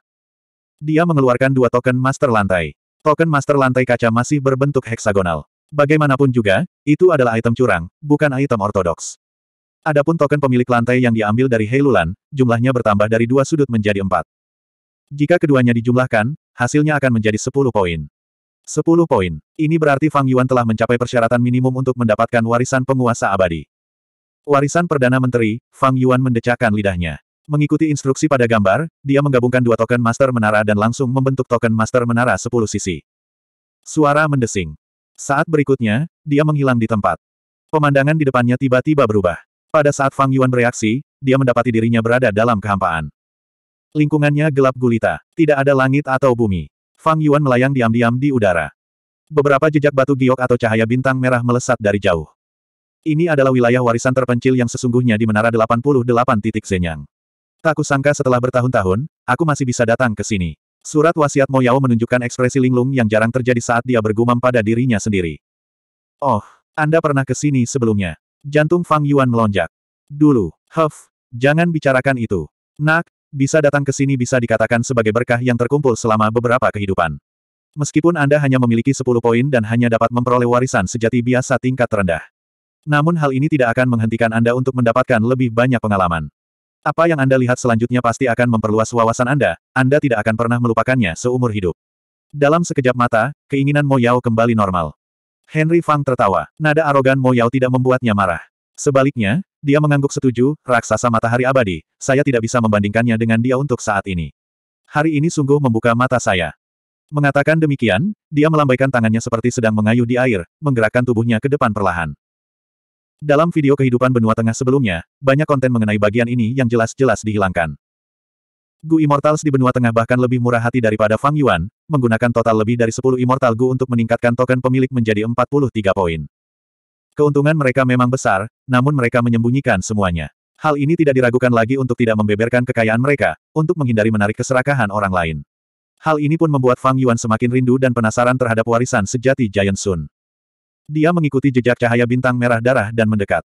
Dia mengeluarkan dua token master lantai. Token master lantai kaca masih berbentuk heksagonal. Bagaimanapun juga, itu adalah item curang, bukan item ortodoks. Adapun token pemilik lantai yang diambil dari Heilulan, jumlahnya bertambah dari dua sudut menjadi empat. Jika keduanya dijumlahkan, hasilnya akan menjadi sepuluh poin. 10 poin. Ini berarti Fang Yuan telah mencapai persyaratan minimum untuk mendapatkan warisan penguasa abadi. Warisan Perdana Menteri, Fang Yuan mendecakkan lidahnya. Mengikuti instruksi pada gambar, dia menggabungkan dua token master menara dan langsung membentuk token master menara 10 sisi. Suara mendesing. Saat berikutnya, dia menghilang di tempat. Pemandangan di depannya tiba-tiba berubah. Pada saat Fang Yuan bereaksi, dia mendapati dirinya berada dalam kehampaan. Lingkungannya gelap gulita, tidak ada langit atau bumi. Fang Yuan melayang diam-diam di udara. Beberapa jejak batu giok atau cahaya bintang merah melesat dari jauh. Ini adalah wilayah warisan terpencil yang sesungguhnya di Menara 88 titik Zenyang. Tak kusangka setelah bertahun-tahun, aku masih bisa datang ke sini. Surat wasiat Mo Yao menunjukkan ekspresi linglung yang jarang terjadi saat dia bergumam pada dirinya sendiri. Oh, Anda pernah ke sini sebelumnya. Jantung Fang Yuan melonjak. Dulu, Huff, jangan bicarakan itu. Nak, bisa datang ke sini bisa dikatakan sebagai berkah yang terkumpul selama beberapa kehidupan. Meskipun Anda hanya memiliki 10 poin dan hanya dapat memperoleh warisan sejati biasa tingkat terendah. Namun hal ini tidak akan menghentikan Anda untuk mendapatkan lebih banyak pengalaman. Apa yang Anda lihat selanjutnya pasti akan memperluas wawasan Anda, Anda tidak akan pernah melupakannya seumur hidup. Dalam sekejap mata, keinginan Mo Yao kembali normal. Henry Fang tertawa. Nada arogan Mo Yao tidak membuatnya marah. Sebaliknya, dia mengangguk setuju, raksasa matahari abadi, saya tidak bisa membandingkannya dengan dia untuk saat ini. Hari ini sungguh membuka mata saya. Mengatakan demikian, dia melambaikan tangannya seperti sedang mengayuh di air, menggerakkan tubuhnya ke depan perlahan. Dalam video kehidupan benua tengah sebelumnya, banyak konten mengenai bagian ini yang jelas-jelas dihilangkan. Gu Immortals di benua tengah bahkan lebih murah hati daripada Fang Yuan, menggunakan total lebih dari 10 Immortal Gu untuk meningkatkan token pemilik menjadi 43 poin. Keuntungan mereka memang besar, namun mereka menyembunyikan semuanya. Hal ini tidak diragukan lagi untuk tidak membeberkan kekayaan mereka, untuk menghindari menarik keserakahan orang lain. Hal ini pun membuat Fang Yuan semakin rindu dan penasaran terhadap warisan sejati Giant Sun. Dia mengikuti jejak cahaya bintang merah darah dan mendekat.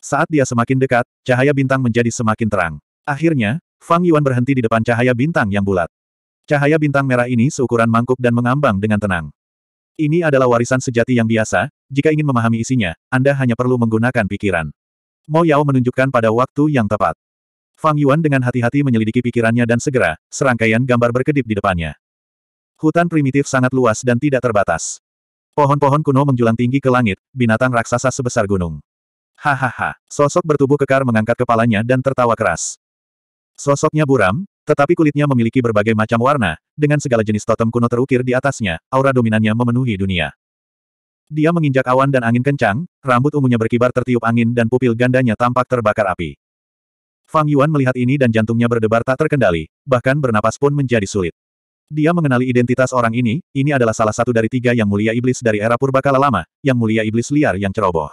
Saat dia semakin dekat, cahaya bintang menjadi semakin terang. Akhirnya, Fang Yuan berhenti di depan cahaya bintang yang bulat. Cahaya bintang merah ini seukuran mangkuk dan mengambang dengan tenang. Ini adalah warisan sejati yang biasa, jika ingin memahami isinya, Anda hanya perlu menggunakan pikiran. Mo Yao menunjukkan pada waktu yang tepat. Fang Yuan dengan hati-hati menyelidiki pikirannya dan segera, serangkaian gambar berkedip di depannya. Hutan primitif sangat luas dan tidak terbatas. Pohon-pohon kuno menjulang tinggi ke langit, binatang raksasa sebesar gunung. Hahaha, sosok bertubuh kekar mengangkat kepalanya dan tertawa keras. Sosoknya buram, tetapi kulitnya memiliki berbagai macam warna, dengan segala jenis totem kuno terukir di atasnya, aura dominannya memenuhi dunia. Dia menginjak awan dan angin kencang, rambut ungunya berkibar tertiup angin dan pupil gandanya tampak terbakar api. Fang Yuan melihat ini dan jantungnya berdebar tak terkendali, bahkan bernapas pun menjadi sulit. Dia mengenali identitas orang ini, ini adalah salah satu dari tiga yang mulia iblis dari era purbakala lama, yang mulia iblis liar yang ceroboh.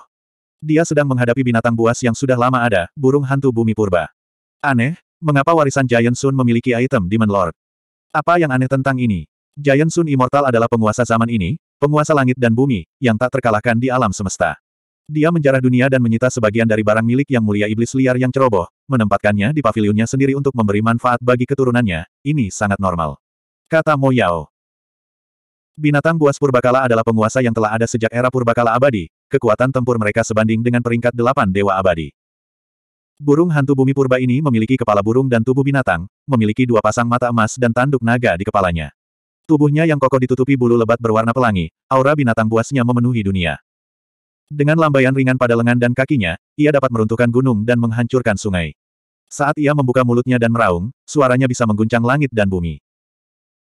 Dia sedang menghadapi binatang buas yang sudah lama ada, burung hantu bumi purba. Aneh, Mengapa warisan Giant Sun memiliki item Demon Lord? Apa yang aneh tentang ini? Giant Sun Immortal adalah penguasa zaman ini, penguasa langit dan bumi, yang tak terkalahkan di alam semesta. Dia menjarah dunia dan menyita sebagian dari barang milik yang mulia iblis liar yang ceroboh, menempatkannya di pavilionnya sendiri untuk memberi manfaat bagi keturunannya, ini sangat normal. Kata Mo Yao. Binatang buas purbakala adalah penguasa yang telah ada sejak era purbakala abadi, kekuatan tempur mereka sebanding dengan peringkat delapan dewa abadi. Burung hantu bumi purba ini memiliki kepala burung dan tubuh binatang, memiliki dua pasang mata emas dan tanduk naga di kepalanya. Tubuhnya yang kokoh ditutupi bulu lebat berwarna pelangi, aura binatang buasnya memenuhi dunia. Dengan lambaian ringan pada lengan dan kakinya, ia dapat meruntuhkan gunung dan menghancurkan sungai. Saat ia membuka mulutnya dan meraung, suaranya bisa mengguncang langit dan bumi.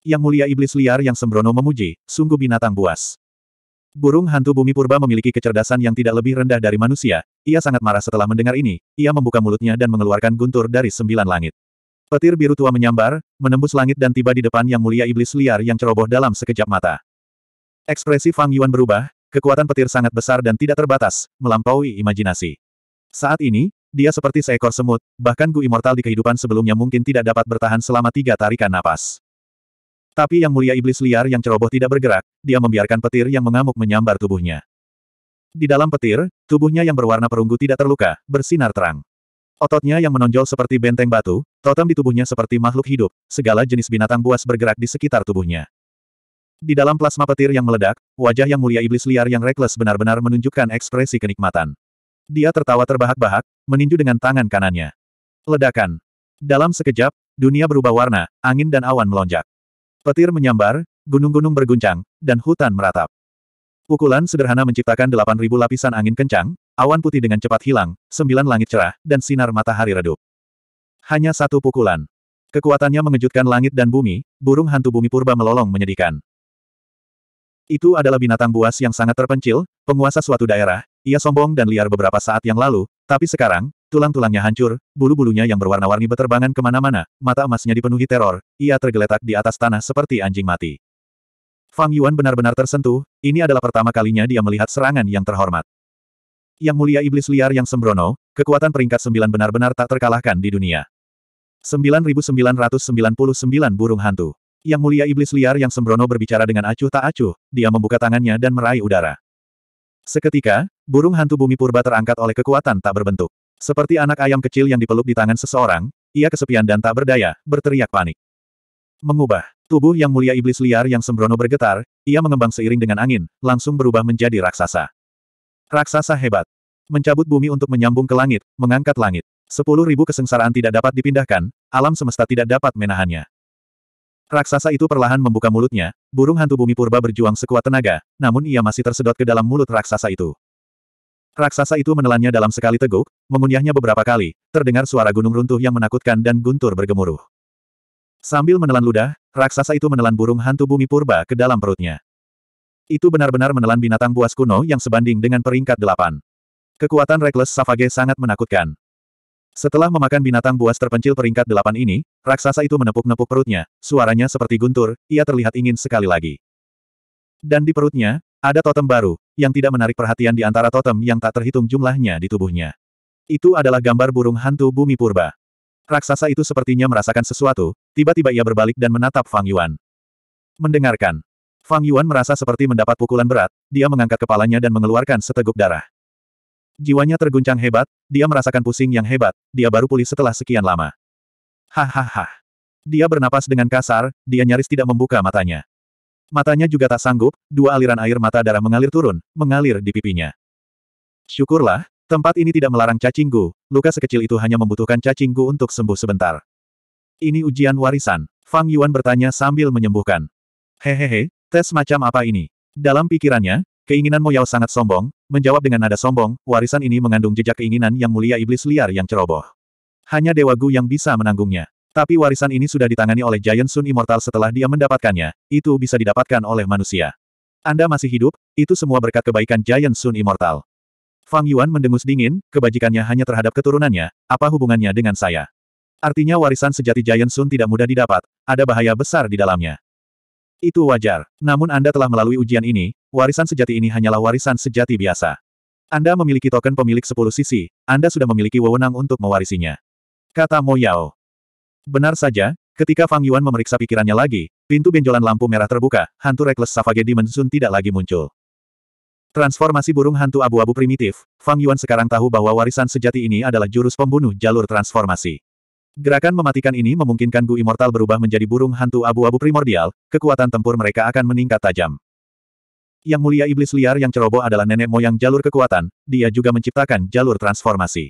Yang mulia iblis liar yang sembrono memuji, sungguh binatang buas. Burung hantu bumi purba memiliki kecerdasan yang tidak lebih rendah dari manusia, ia sangat marah setelah mendengar ini, ia membuka mulutnya dan mengeluarkan guntur dari sembilan langit. Petir biru tua menyambar, menembus langit dan tiba di depan yang mulia iblis liar yang ceroboh dalam sekejap mata. Ekspresi Fang Yuan berubah, kekuatan petir sangat besar dan tidak terbatas, melampaui imajinasi. Saat ini, dia seperti seekor semut, bahkan Gu Immortal di kehidupan sebelumnya mungkin tidak dapat bertahan selama tiga tarikan napas. Tapi yang mulia iblis liar yang ceroboh tidak bergerak, dia membiarkan petir yang mengamuk menyambar tubuhnya. Di dalam petir, tubuhnya yang berwarna perunggu tidak terluka, bersinar terang. Ototnya yang menonjol seperti benteng batu, totem di tubuhnya seperti makhluk hidup, segala jenis binatang buas bergerak di sekitar tubuhnya. Di dalam plasma petir yang meledak, wajah yang mulia iblis liar yang reckless benar-benar menunjukkan ekspresi kenikmatan. Dia tertawa terbahak-bahak, meninju dengan tangan kanannya. Ledakan. Dalam sekejap, dunia berubah warna, angin dan awan melonjak. Petir menyambar, gunung-gunung berguncang, dan hutan meratap. Pukulan sederhana menciptakan delapan ribu lapisan angin kencang, awan putih dengan cepat hilang, sembilan langit cerah, dan sinar matahari redup. Hanya satu pukulan. Kekuatannya mengejutkan langit dan bumi, burung hantu bumi purba melolong menyedihkan. Itu adalah binatang buas yang sangat terpencil, penguasa suatu daerah, ia sombong dan liar beberapa saat yang lalu, tapi sekarang, tulang-tulangnya hancur, bulu-bulunya yang berwarna-warni beterbangan kemana-mana, mata emasnya dipenuhi teror, ia tergeletak di atas tanah seperti anjing mati. Fang Yuan benar-benar tersentuh, ini adalah pertama kalinya dia melihat serangan yang terhormat. Yang mulia iblis liar yang sembrono, kekuatan peringkat sembilan benar-benar tak terkalahkan di dunia. 9999 burung hantu. Yang mulia iblis liar yang sembrono berbicara dengan acuh tak acuh, dia membuka tangannya dan meraih udara. Seketika, burung hantu bumi purba terangkat oleh kekuatan tak berbentuk. Seperti anak ayam kecil yang dipeluk di tangan seseorang, ia kesepian dan tak berdaya, berteriak panik. Mengubah. Tubuh yang mulia iblis liar yang sembrono bergetar, ia mengembang seiring dengan angin, langsung berubah menjadi raksasa. Raksasa hebat. Mencabut bumi untuk menyambung ke langit, mengangkat langit. Sepuluh ribu kesengsaraan tidak dapat dipindahkan, alam semesta tidak dapat menahannya. Raksasa itu perlahan membuka mulutnya, burung hantu bumi purba berjuang sekuat tenaga, namun ia masih tersedot ke dalam mulut raksasa itu. Raksasa itu menelannya dalam sekali teguk, mengunyahnya beberapa kali, terdengar suara gunung runtuh yang menakutkan dan guntur bergemuruh. Sambil menelan ludah, raksasa itu menelan burung hantu bumi purba ke dalam perutnya. Itu benar-benar menelan binatang buas kuno yang sebanding dengan peringkat delapan. Kekuatan Reckless Savage sangat menakutkan. Setelah memakan binatang buas terpencil peringkat delapan ini, raksasa itu menepuk-nepuk perutnya, suaranya seperti guntur, ia terlihat ingin sekali lagi. Dan di perutnya, ada totem baru, yang tidak menarik perhatian di antara totem yang tak terhitung jumlahnya di tubuhnya. Itu adalah gambar burung hantu bumi purba. Raksasa itu sepertinya merasakan sesuatu, tiba-tiba ia berbalik dan menatap Fang Yuan. Mendengarkan. Fang Yuan merasa seperti mendapat pukulan berat, dia mengangkat kepalanya dan mengeluarkan seteguk darah. Jiwanya terguncang hebat, dia merasakan pusing yang hebat, dia baru pulih setelah sekian lama. Hahaha. Dia bernapas dengan kasar, dia nyaris tidak membuka matanya. Matanya juga tak sanggup, dua aliran air mata darah mengalir turun, mengalir di pipinya. Syukurlah, Tempat ini tidak melarang cacinggu, luka sekecil itu hanya membutuhkan cacinggu untuk sembuh sebentar. Ini ujian warisan, Fang Yuan bertanya sambil menyembuhkan. Hehehe, tes macam apa ini? Dalam pikirannya, keinginan Moyao sangat sombong, menjawab dengan nada sombong, warisan ini mengandung jejak keinginan yang mulia iblis liar yang ceroboh. Hanya Dewa Gu yang bisa menanggungnya. Tapi warisan ini sudah ditangani oleh Giant Sun Immortal setelah dia mendapatkannya, itu bisa didapatkan oleh manusia. Anda masih hidup, itu semua berkat kebaikan Giant Sun Immortal. Fang Yuan mendengus dingin, kebajikannya hanya terhadap keturunannya, apa hubungannya dengan saya? Artinya warisan sejati Giant Sun tidak mudah didapat, ada bahaya besar di dalamnya. Itu wajar. Namun Anda telah melalui ujian ini, warisan sejati ini hanyalah warisan sejati biasa. Anda memiliki token pemilik sepuluh sisi, Anda sudah memiliki wewenang untuk mewarisinya. Kata Mo Yao. Benar saja, ketika Fang Yuan memeriksa pikirannya lagi, pintu benjolan lampu merah terbuka, hantu Reckless Savage Dimension tidak lagi muncul. Transformasi burung hantu abu-abu primitif, Fang Yuan sekarang tahu bahwa warisan sejati ini adalah jurus pembunuh jalur transformasi. Gerakan mematikan ini memungkinkan Gu Immortal berubah menjadi burung hantu abu-abu primordial, kekuatan tempur mereka akan meningkat tajam. Yang mulia iblis liar yang ceroboh adalah nenek moyang jalur kekuatan, dia juga menciptakan jalur transformasi.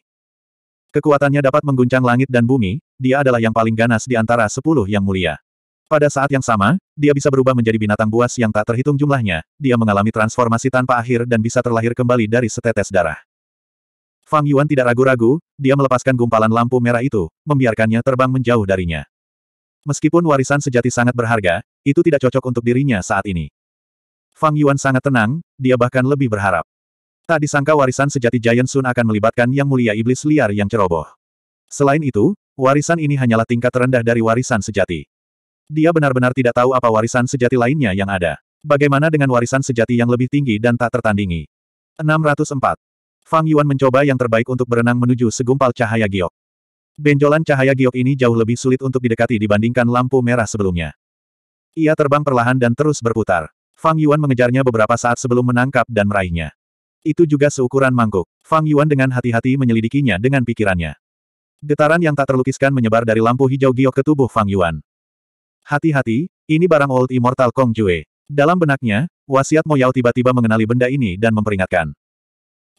Kekuatannya dapat mengguncang langit dan bumi, dia adalah yang paling ganas di antara sepuluh yang mulia. Pada saat yang sama, dia bisa berubah menjadi binatang buas yang tak terhitung jumlahnya, dia mengalami transformasi tanpa akhir dan bisa terlahir kembali dari setetes darah. Fang Yuan tidak ragu-ragu, dia melepaskan gumpalan lampu merah itu, membiarkannya terbang menjauh darinya. Meskipun warisan sejati sangat berharga, itu tidak cocok untuk dirinya saat ini. Fang Yuan sangat tenang, dia bahkan lebih berharap. Tak disangka warisan sejati Giant Sun akan melibatkan yang mulia iblis liar yang ceroboh. Selain itu, warisan ini hanyalah tingkat terendah dari warisan sejati. Dia benar-benar tidak tahu apa warisan sejati lainnya yang ada. Bagaimana dengan warisan sejati yang lebih tinggi dan tak tertandingi? 604. Fang Yuan mencoba yang terbaik untuk berenang menuju segumpal cahaya giok. Benjolan cahaya giok ini jauh lebih sulit untuk didekati dibandingkan lampu merah sebelumnya. Ia terbang perlahan dan terus berputar. Fang Yuan mengejarnya beberapa saat sebelum menangkap dan meraihnya. Itu juga seukuran mangkuk. Fang Yuan dengan hati-hati menyelidikinya dengan pikirannya. Getaran yang tak terlukiskan menyebar dari lampu hijau giok ke tubuh Fang Yuan. Hati-hati, ini barang Old Immortal Kong Jue. Dalam benaknya, wasiat Moyao tiba-tiba mengenali benda ini dan memperingatkan.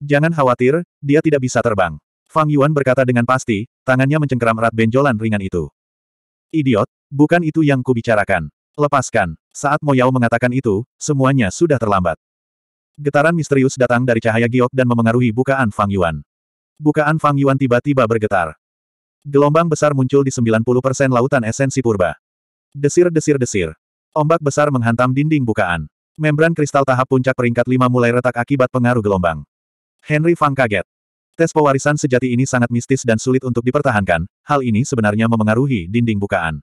Jangan khawatir, dia tidak bisa terbang. Fang Yuan berkata dengan pasti, tangannya mencengkeram erat benjolan ringan itu. Idiot, bukan itu yang kubicarakan. Lepaskan. Saat Moyao mengatakan itu, semuanya sudah terlambat. Getaran misterius datang dari cahaya giok dan memengaruhi bukaan Fang Yuan. Bukaan Fang Yuan tiba-tiba bergetar. Gelombang besar muncul di 90% lautan esensi purba. Desir-desir-desir. Ombak besar menghantam dinding bukaan. Membran kristal tahap puncak peringkat 5 mulai retak akibat pengaruh gelombang. Henry Fang kaget. Tes pewarisan sejati ini sangat mistis dan sulit untuk dipertahankan, hal ini sebenarnya memengaruhi dinding bukaan.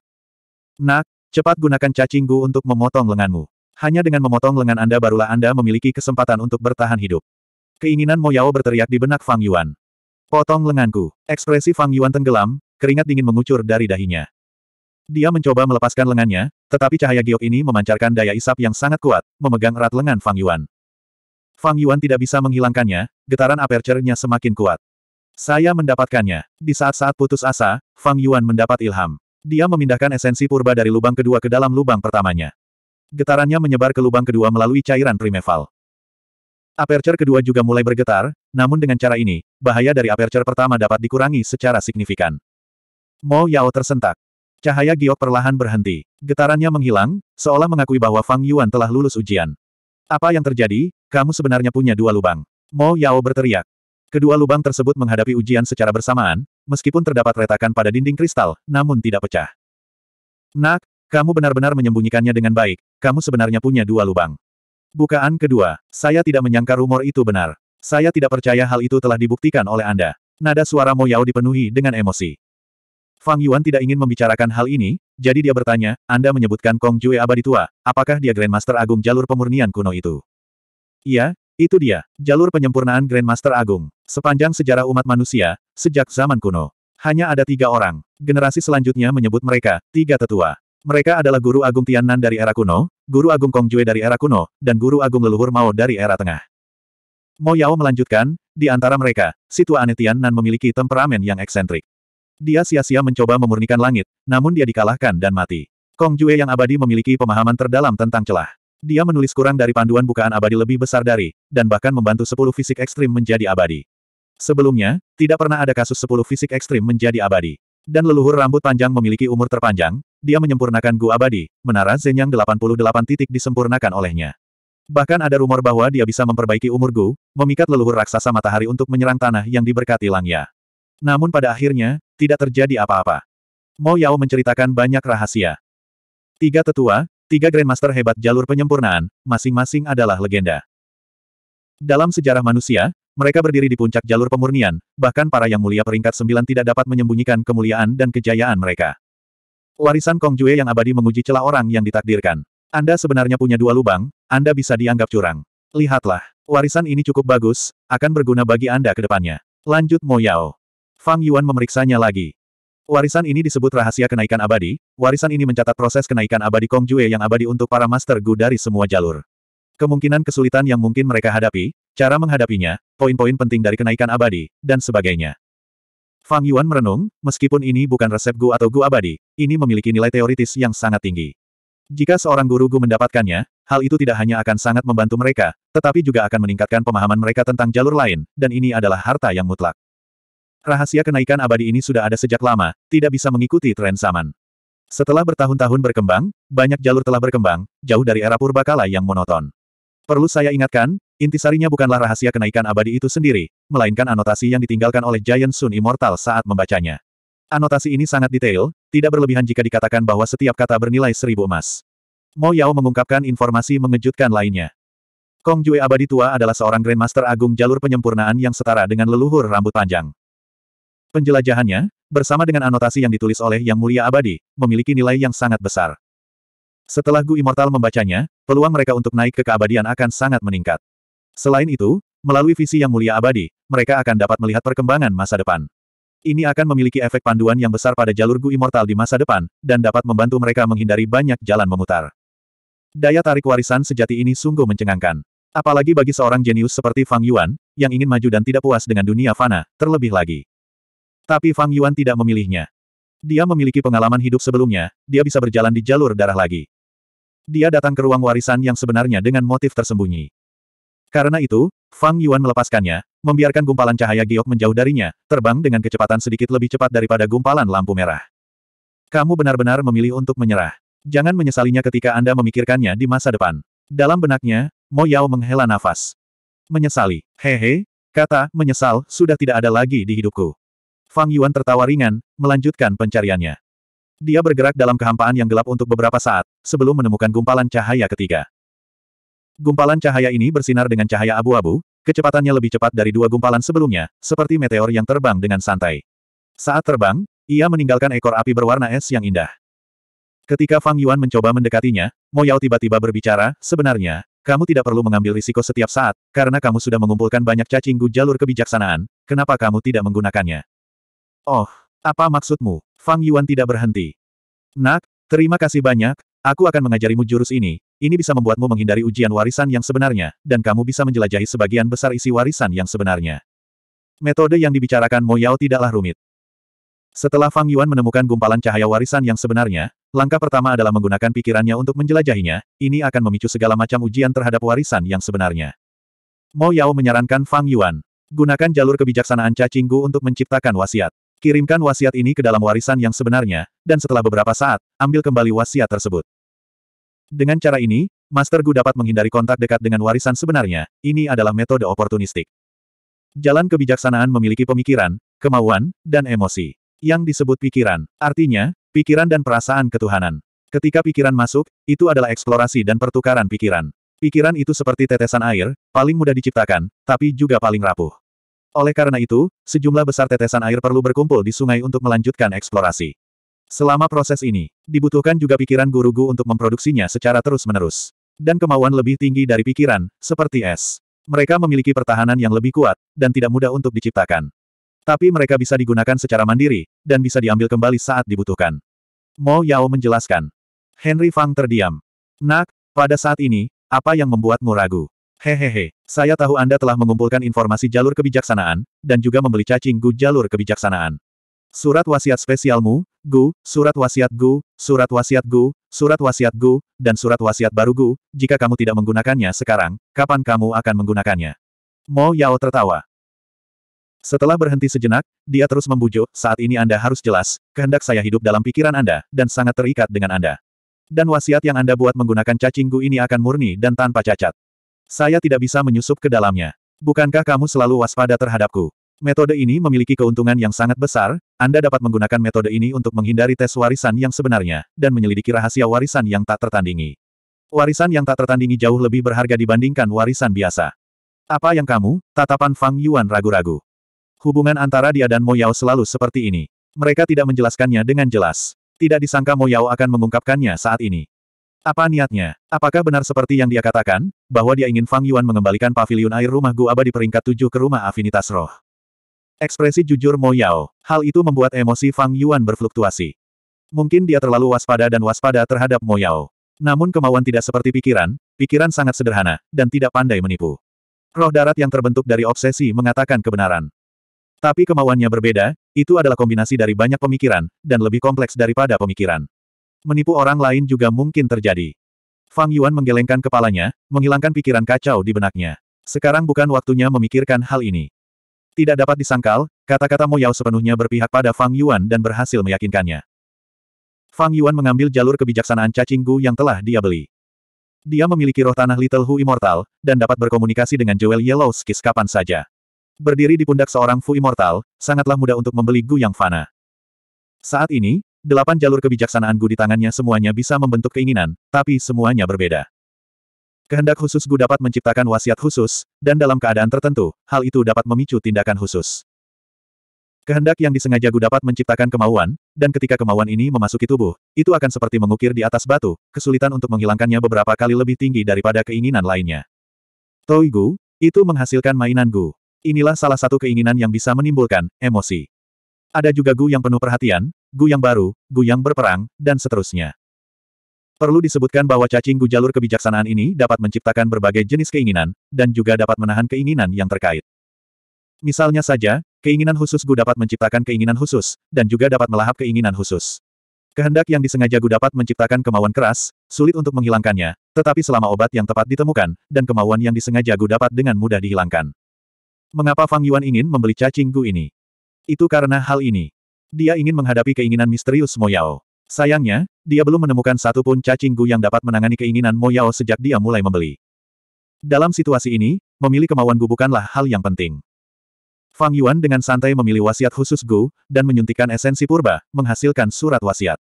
Nak, cepat gunakan cacingku untuk memotong lenganmu. Hanya dengan memotong lengan Anda barulah Anda memiliki kesempatan untuk bertahan hidup. Keinginan Moyao berteriak di benak Fang Yuan. Potong lenganku. Ekspresi Fang Yuan tenggelam, keringat dingin mengucur dari dahinya. Dia mencoba melepaskan lengannya, tetapi cahaya giok ini memancarkan daya isap yang sangat kuat, memegang erat lengan Fang Yuan. Fang Yuan tidak bisa menghilangkannya, getaran aperture-nya semakin kuat. Saya mendapatkannya. Di saat-saat putus asa, Fang Yuan mendapat ilham. Dia memindahkan esensi purba dari lubang kedua ke dalam lubang pertamanya. Getarannya menyebar ke lubang kedua melalui cairan primeval. Aperture kedua juga mulai bergetar, namun dengan cara ini, bahaya dari aperture pertama dapat dikurangi secara signifikan. Mo Yao tersentak. Cahaya giok perlahan berhenti. Getarannya menghilang, seolah mengakui bahwa Fang Yuan telah lulus ujian. Apa yang terjadi? Kamu sebenarnya punya dua lubang. Mo Yao berteriak. Kedua lubang tersebut menghadapi ujian secara bersamaan, meskipun terdapat retakan pada dinding kristal, namun tidak pecah. Nak, kamu benar-benar menyembunyikannya dengan baik, kamu sebenarnya punya dua lubang. Bukaan kedua, saya tidak menyangka rumor itu benar. Saya tidak percaya hal itu telah dibuktikan oleh Anda. Nada suara Mo Yao dipenuhi dengan emosi. Fang Yuan tidak ingin membicarakan hal ini, jadi dia bertanya, Anda menyebutkan Kong Jue abadi tua, apakah dia Grandmaster Agung jalur pemurnian kuno itu? Iya, itu dia, jalur penyempurnaan Grandmaster Agung. Sepanjang sejarah umat manusia, sejak zaman kuno, hanya ada tiga orang. Generasi selanjutnya menyebut mereka, tiga tetua. Mereka adalah Guru Agung Tiannan dari era kuno, Guru Agung Kong Jue dari era kuno, dan Guru Agung Leluhur Mao dari era tengah. Mo Yao melanjutkan, di antara mereka, si Tua Nan memiliki temperamen yang eksentrik. Dia sia-sia mencoba memurnikan langit, namun dia dikalahkan dan mati. Kong Jue yang abadi memiliki pemahaman terdalam tentang celah. Dia menulis kurang dari panduan bukaan abadi lebih besar dari, dan bahkan membantu sepuluh fisik ekstrim menjadi abadi. Sebelumnya, tidak pernah ada kasus sepuluh fisik ekstrim menjadi abadi. Dan leluhur rambut panjang memiliki umur terpanjang, dia menyempurnakan Gu Abadi, menara Zen yang 88 titik disempurnakan olehnya. Bahkan ada rumor bahwa dia bisa memperbaiki umur Gu, memikat leluhur raksasa matahari untuk menyerang tanah yang diberkati Langya. Namun pada akhirnya, tidak terjadi apa-apa. Mo Yao menceritakan banyak rahasia. Tiga tetua, tiga Grandmaster hebat jalur penyempurnaan, masing-masing adalah legenda. Dalam sejarah manusia, mereka berdiri di puncak jalur pemurnian, bahkan para yang mulia peringkat sembilan tidak dapat menyembunyikan kemuliaan dan kejayaan mereka. Warisan Kong Jue yang abadi menguji celah orang yang ditakdirkan. Anda sebenarnya punya dua lubang, Anda bisa dianggap curang. Lihatlah, warisan ini cukup bagus, akan berguna bagi Anda ke depannya. Lanjut Mo Yao. Fang Yuan memeriksanya lagi. Warisan ini disebut rahasia kenaikan abadi, warisan ini mencatat proses kenaikan abadi Kong Jue yang abadi untuk para Master Gu dari semua jalur. Kemungkinan kesulitan yang mungkin mereka hadapi, cara menghadapinya, poin-poin penting dari kenaikan abadi, dan sebagainya. Fang Yuan merenung, meskipun ini bukan resep Gu atau Gu abadi, ini memiliki nilai teoritis yang sangat tinggi. Jika seorang guru Gu mendapatkannya, hal itu tidak hanya akan sangat membantu mereka, tetapi juga akan meningkatkan pemahaman mereka tentang jalur lain, dan ini adalah harta yang mutlak. Rahasia kenaikan abadi ini sudah ada sejak lama, tidak bisa mengikuti tren zaman. Setelah bertahun-tahun berkembang, banyak jalur telah berkembang, jauh dari era purba kala yang monoton. Perlu saya ingatkan, intisarinya bukanlah rahasia kenaikan abadi itu sendiri, melainkan anotasi yang ditinggalkan oleh Giant Sun Immortal saat membacanya. Anotasi ini sangat detail, tidak berlebihan jika dikatakan bahwa setiap kata bernilai seribu emas. Mo Yao mengungkapkan informasi mengejutkan lainnya. Kong Jue Abadi Tua adalah seorang Grandmaster Agung jalur penyempurnaan yang setara dengan leluhur rambut panjang. Penjelajahannya, bersama dengan anotasi yang ditulis oleh Yang Mulia Abadi, memiliki nilai yang sangat besar. Setelah Gu Immortal membacanya, peluang mereka untuk naik ke keabadian akan sangat meningkat. Selain itu, melalui visi Yang Mulia Abadi, mereka akan dapat melihat perkembangan masa depan. Ini akan memiliki efek panduan yang besar pada jalur Gu Immortal di masa depan, dan dapat membantu mereka menghindari banyak jalan memutar. Daya tarik warisan sejati ini sungguh mencengangkan. Apalagi bagi seorang jenius seperti Fang Yuan, yang ingin maju dan tidak puas dengan dunia fana, terlebih lagi. Tapi Fang Yuan tidak memilihnya. Dia memiliki pengalaman hidup sebelumnya, dia bisa berjalan di jalur darah lagi. Dia datang ke ruang warisan yang sebenarnya dengan motif tersembunyi. Karena itu, Fang Yuan melepaskannya, membiarkan gumpalan cahaya giok menjauh darinya, terbang dengan kecepatan sedikit lebih cepat daripada gumpalan lampu merah. Kamu benar-benar memilih untuk menyerah. Jangan menyesalinya ketika Anda memikirkannya di masa depan. Dalam benaknya, Mo Yao menghela nafas. Menyesali. Hehe, kata, menyesal, sudah tidak ada lagi di hidupku. Fang Yuan tertawa ringan, melanjutkan pencariannya. Dia bergerak dalam kehampaan yang gelap untuk beberapa saat, sebelum menemukan gumpalan cahaya ketiga. Gumpalan cahaya ini bersinar dengan cahaya abu-abu, kecepatannya lebih cepat dari dua gumpalan sebelumnya, seperti meteor yang terbang dengan santai. Saat terbang, ia meninggalkan ekor api berwarna es yang indah. Ketika Fang Yuan mencoba mendekatinya, Mo Yao tiba-tiba berbicara, sebenarnya, kamu tidak perlu mengambil risiko setiap saat, karena kamu sudah mengumpulkan banyak cacing gu jalur kebijaksanaan, kenapa kamu tidak menggunakannya? Oh, apa maksudmu? Fang Yuan tidak berhenti. Nak, terima kasih banyak, aku akan mengajarimu jurus ini. Ini bisa membuatmu menghindari ujian warisan yang sebenarnya, dan kamu bisa menjelajahi sebagian besar isi warisan yang sebenarnya. Metode yang dibicarakan Mo Yao tidaklah rumit. Setelah Fang Yuan menemukan gumpalan cahaya warisan yang sebenarnya, langkah pertama adalah menggunakan pikirannya untuk menjelajahinya, ini akan memicu segala macam ujian terhadap warisan yang sebenarnya. Mo Yao menyarankan Fang Yuan, gunakan jalur kebijaksanaan cacinggu untuk menciptakan wasiat. Kirimkan wasiat ini ke dalam warisan yang sebenarnya, dan setelah beberapa saat, ambil kembali wasiat tersebut. Dengan cara ini, Master Gu dapat menghindari kontak dekat dengan warisan sebenarnya, ini adalah metode oportunistik. Jalan kebijaksanaan memiliki pemikiran, kemauan, dan emosi. Yang disebut pikiran, artinya, pikiran dan perasaan ketuhanan. Ketika pikiran masuk, itu adalah eksplorasi dan pertukaran pikiran. Pikiran itu seperti tetesan air, paling mudah diciptakan, tapi juga paling rapuh. Oleh karena itu, sejumlah besar tetesan air perlu berkumpul di sungai untuk melanjutkan eksplorasi. Selama proses ini, dibutuhkan juga pikiran guru-gu untuk memproduksinya secara terus-menerus. Dan kemauan lebih tinggi dari pikiran, seperti es. Mereka memiliki pertahanan yang lebih kuat, dan tidak mudah untuk diciptakan. Tapi mereka bisa digunakan secara mandiri, dan bisa diambil kembali saat dibutuhkan. Mo Yao menjelaskan. Henry Fang terdiam. Nak, pada saat ini, apa yang membuatmu ragu? Hehehe, saya tahu Anda telah mengumpulkan informasi jalur kebijaksanaan, dan juga membeli cacing Gu jalur kebijaksanaan. Surat wasiat spesialmu, Gu, surat wasiat Gu, surat wasiat Gu, surat wasiat Gu, dan surat wasiat baru Gu, jika kamu tidak menggunakannya sekarang, kapan kamu akan menggunakannya? Mo Yao tertawa. Setelah berhenti sejenak, dia terus membujuk, saat ini Anda harus jelas, kehendak saya hidup dalam pikiran Anda, dan sangat terikat dengan Anda. Dan wasiat yang Anda buat menggunakan cacing Gu ini akan murni dan tanpa cacat. Saya tidak bisa menyusup ke dalamnya. Bukankah kamu selalu waspada terhadapku? Metode ini memiliki keuntungan yang sangat besar, Anda dapat menggunakan metode ini untuk menghindari tes warisan yang sebenarnya, dan menyelidiki rahasia warisan yang tak tertandingi. Warisan yang tak tertandingi jauh lebih berharga dibandingkan warisan biasa. Apa yang kamu, tatapan Fang Yuan ragu-ragu. Hubungan antara dia dan Mo Yao selalu seperti ini. Mereka tidak menjelaskannya dengan jelas. Tidak disangka Mo Yao akan mengungkapkannya saat ini. Apa niatnya? Apakah benar seperti yang dia katakan, bahwa dia ingin Fang Yuan mengembalikan pavilion air rumah Gu Aba di peringkat tujuh ke rumah afinitas roh? Ekspresi jujur Mo Yao, hal itu membuat emosi Fang Yuan berfluktuasi. Mungkin dia terlalu waspada dan waspada terhadap Mo Yao. Namun kemauan tidak seperti pikiran, pikiran sangat sederhana, dan tidak pandai menipu. Roh darat yang terbentuk dari obsesi mengatakan kebenaran. Tapi kemauannya berbeda, itu adalah kombinasi dari banyak pemikiran, dan lebih kompleks daripada pemikiran menipu orang lain juga mungkin terjadi. Fang Yuan menggelengkan kepalanya, menghilangkan pikiran kacau di benaknya. Sekarang bukan waktunya memikirkan hal ini. Tidak dapat disangkal, kata-kata Mo Yao sepenuhnya berpihak pada Fang Yuan dan berhasil meyakinkannya. Fang Yuan mengambil jalur kebijaksanaan cacing gu yang telah dia beli. Dia memiliki roh tanah Little Hu Immortal, dan dapat berkomunikasi dengan Jewel Yellow Skis kapan saja. Berdiri di pundak seorang Fu Immortal, sangatlah mudah untuk membeli Gu Yang Fana. Saat ini, delapan jalur kebijaksanaan Gu di tangannya semuanya bisa membentuk keinginan, tapi semuanya berbeda. Kehendak khusus Gu dapat menciptakan wasiat khusus, dan dalam keadaan tertentu, hal itu dapat memicu tindakan khusus. Kehendak yang disengaja Gu dapat menciptakan kemauan, dan ketika kemauan ini memasuki tubuh, itu akan seperti mengukir di atas batu, kesulitan untuk menghilangkannya beberapa kali lebih tinggi daripada keinginan lainnya. Toi Gu, itu menghasilkan mainan Gu. Inilah salah satu keinginan yang bisa menimbulkan emosi. Ada juga Gu yang penuh perhatian, Gu yang baru, Gu yang berperang, dan seterusnya. Perlu disebutkan bahwa cacing Gu jalur kebijaksanaan ini dapat menciptakan berbagai jenis keinginan, dan juga dapat menahan keinginan yang terkait. Misalnya saja, keinginan khusus Gu dapat menciptakan keinginan khusus, dan juga dapat melahap keinginan khusus. Kehendak yang disengaja Gu dapat menciptakan kemauan keras, sulit untuk menghilangkannya, tetapi selama obat yang tepat ditemukan, dan kemauan yang disengaja Gu dapat dengan mudah dihilangkan. Mengapa Fang Yuan ingin membeli cacing Gu ini? Itu karena hal ini. Dia ingin menghadapi keinginan misterius Moyao. Sayangnya, dia belum menemukan satu pun cacing gu yang dapat menangani keinginan Moyao sejak dia mulai membeli. Dalam situasi ini, memilih kemauan gu bukanlah hal yang penting. Fang Yuan dengan santai memilih wasiat khusus Gu, dan menyuntikkan esensi purba, menghasilkan surat wasiat.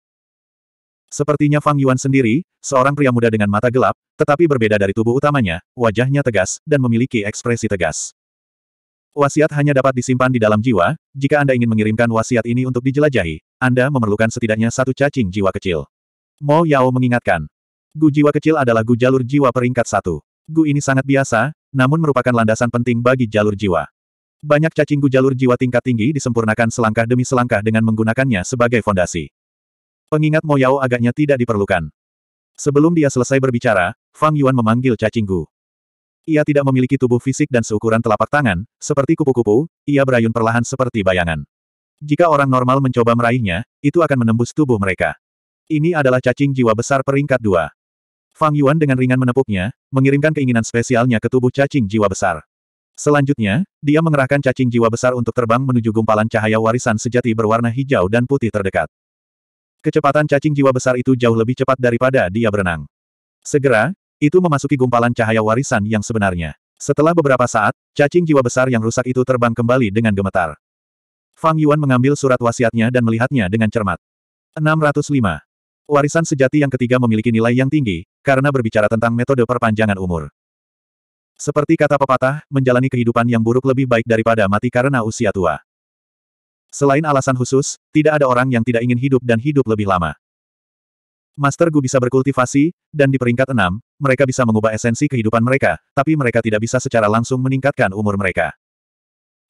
Sepertinya Fang Yuan sendiri, seorang pria muda dengan mata gelap, tetapi berbeda dari tubuh utamanya, wajahnya tegas, dan memiliki ekspresi tegas. Wasiat hanya dapat disimpan di dalam jiwa, jika Anda ingin mengirimkan wasiat ini untuk dijelajahi, Anda memerlukan setidaknya satu cacing jiwa kecil. Mo Yao mengingatkan, Gu jiwa kecil adalah gu jalur jiwa peringkat satu. Gu ini sangat biasa, namun merupakan landasan penting bagi jalur jiwa. Banyak cacing gu jalur jiwa tingkat tinggi disempurnakan selangkah demi selangkah dengan menggunakannya sebagai fondasi. Pengingat Mo Yao agaknya tidak diperlukan. Sebelum dia selesai berbicara, Fang Yuan memanggil cacing gu. Ia tidak memiliki tubuh fisik dan seukuran telapak tangan, seperti kupu-kupu, ia berayun perlahan seperti bayangan. Jika orang normal mencoba meraihnya, itu akan menembus tubuh mereka. Ini adalah cacing jiwa besar peringkat dua. Fang Yuan dengan ringan menepuknya, mengirimkan keinginan spesialnya ke tubuh cacing jiwa besar. Selanjutnya, dia mengerahkan cacing jiwa besar untuk terbang menuju gumpalan cahaya warisan sejati berwarna hijau dan putih terdekat. Kecepatan cacing jiwa besar itu jauh lebih cepat daripada dia berenang. Segera, itu memasuki gumpalan cahaya warisan yang sebenarnya. Setelah beberapa saat, cacing jiwa besar yang rusak itu terbang kembali dengan gemetar. Fang Yuan mengambil surat wasiatnya dan melihatnya dengan cermat. 605. Warisan sejati yang ketiga memiliki nilai yang tinggi, karena berbicara tentang metode perpanjangan umur. Seperti kata pepatah, menjalani kehidupan yang buruk lebih baik daripada mati karena usia tua. Selain alasan khusus, tidak ada orang yang tidak ingin hidup dan hidup lebih lama. Master Gu bisa berkultivasi, dan di peringkat enam, mereka bisa mengubah esensi kehidupan mereka, tapi mereka tidak bisa secara langsung meningkatkan umur mereka.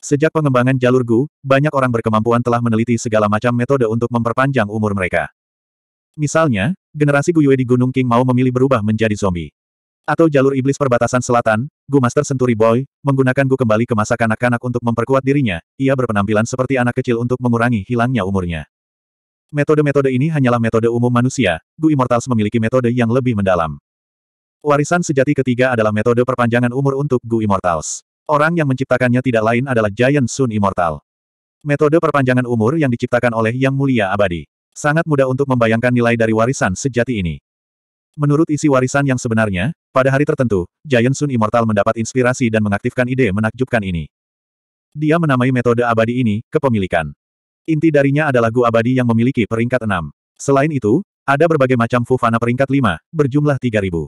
Sejak pengembangan jalur Gu, banyak orang berkemampuan telah meneliti segala macam metode untuk memperpanjang umur mereka. Misalnya, generasi Gu Yue di Gunung King mau memilih berubah menjadi zombie. Atau jalur iblis perbatasan selatan, Gu Master Century Boy, menggunakan Gu kembali ke masa kanak-kanak untuk memperkuat dirinya, ia berpenampilan seperti anak kecil untuk mengurangi hilangnya umurnya. Metode-metode ini hanyalah metode umum manusia, Gu Immortals memiliki metode yang lebih mendalam. Warisan sejati ketiga adalah metode perpanjangan umur untuk Gu Immortals. Orang yang menciptakannya tidak lain adalah Giant Sun Immortal. Metode perpanjangan umur yang diciptakan oleh Yang Mulia Abadi. Sangat mudah untuk membayangkan nilai dari warisan sejati ini. Menurut isi warisan yang sebenarnya, pada hari tertentu, Giant Sun Immortal mendapat inspirasi dan mengaktifkan ide menakjubkan ini. Dia menamai metode abadi ini, kepemilikan. Inti darinya adalah Gu Abadi yang memiliki peringkat 6. Selain itu, ada berbagai macam Fufana peringkat 5, berjumlah 3.000.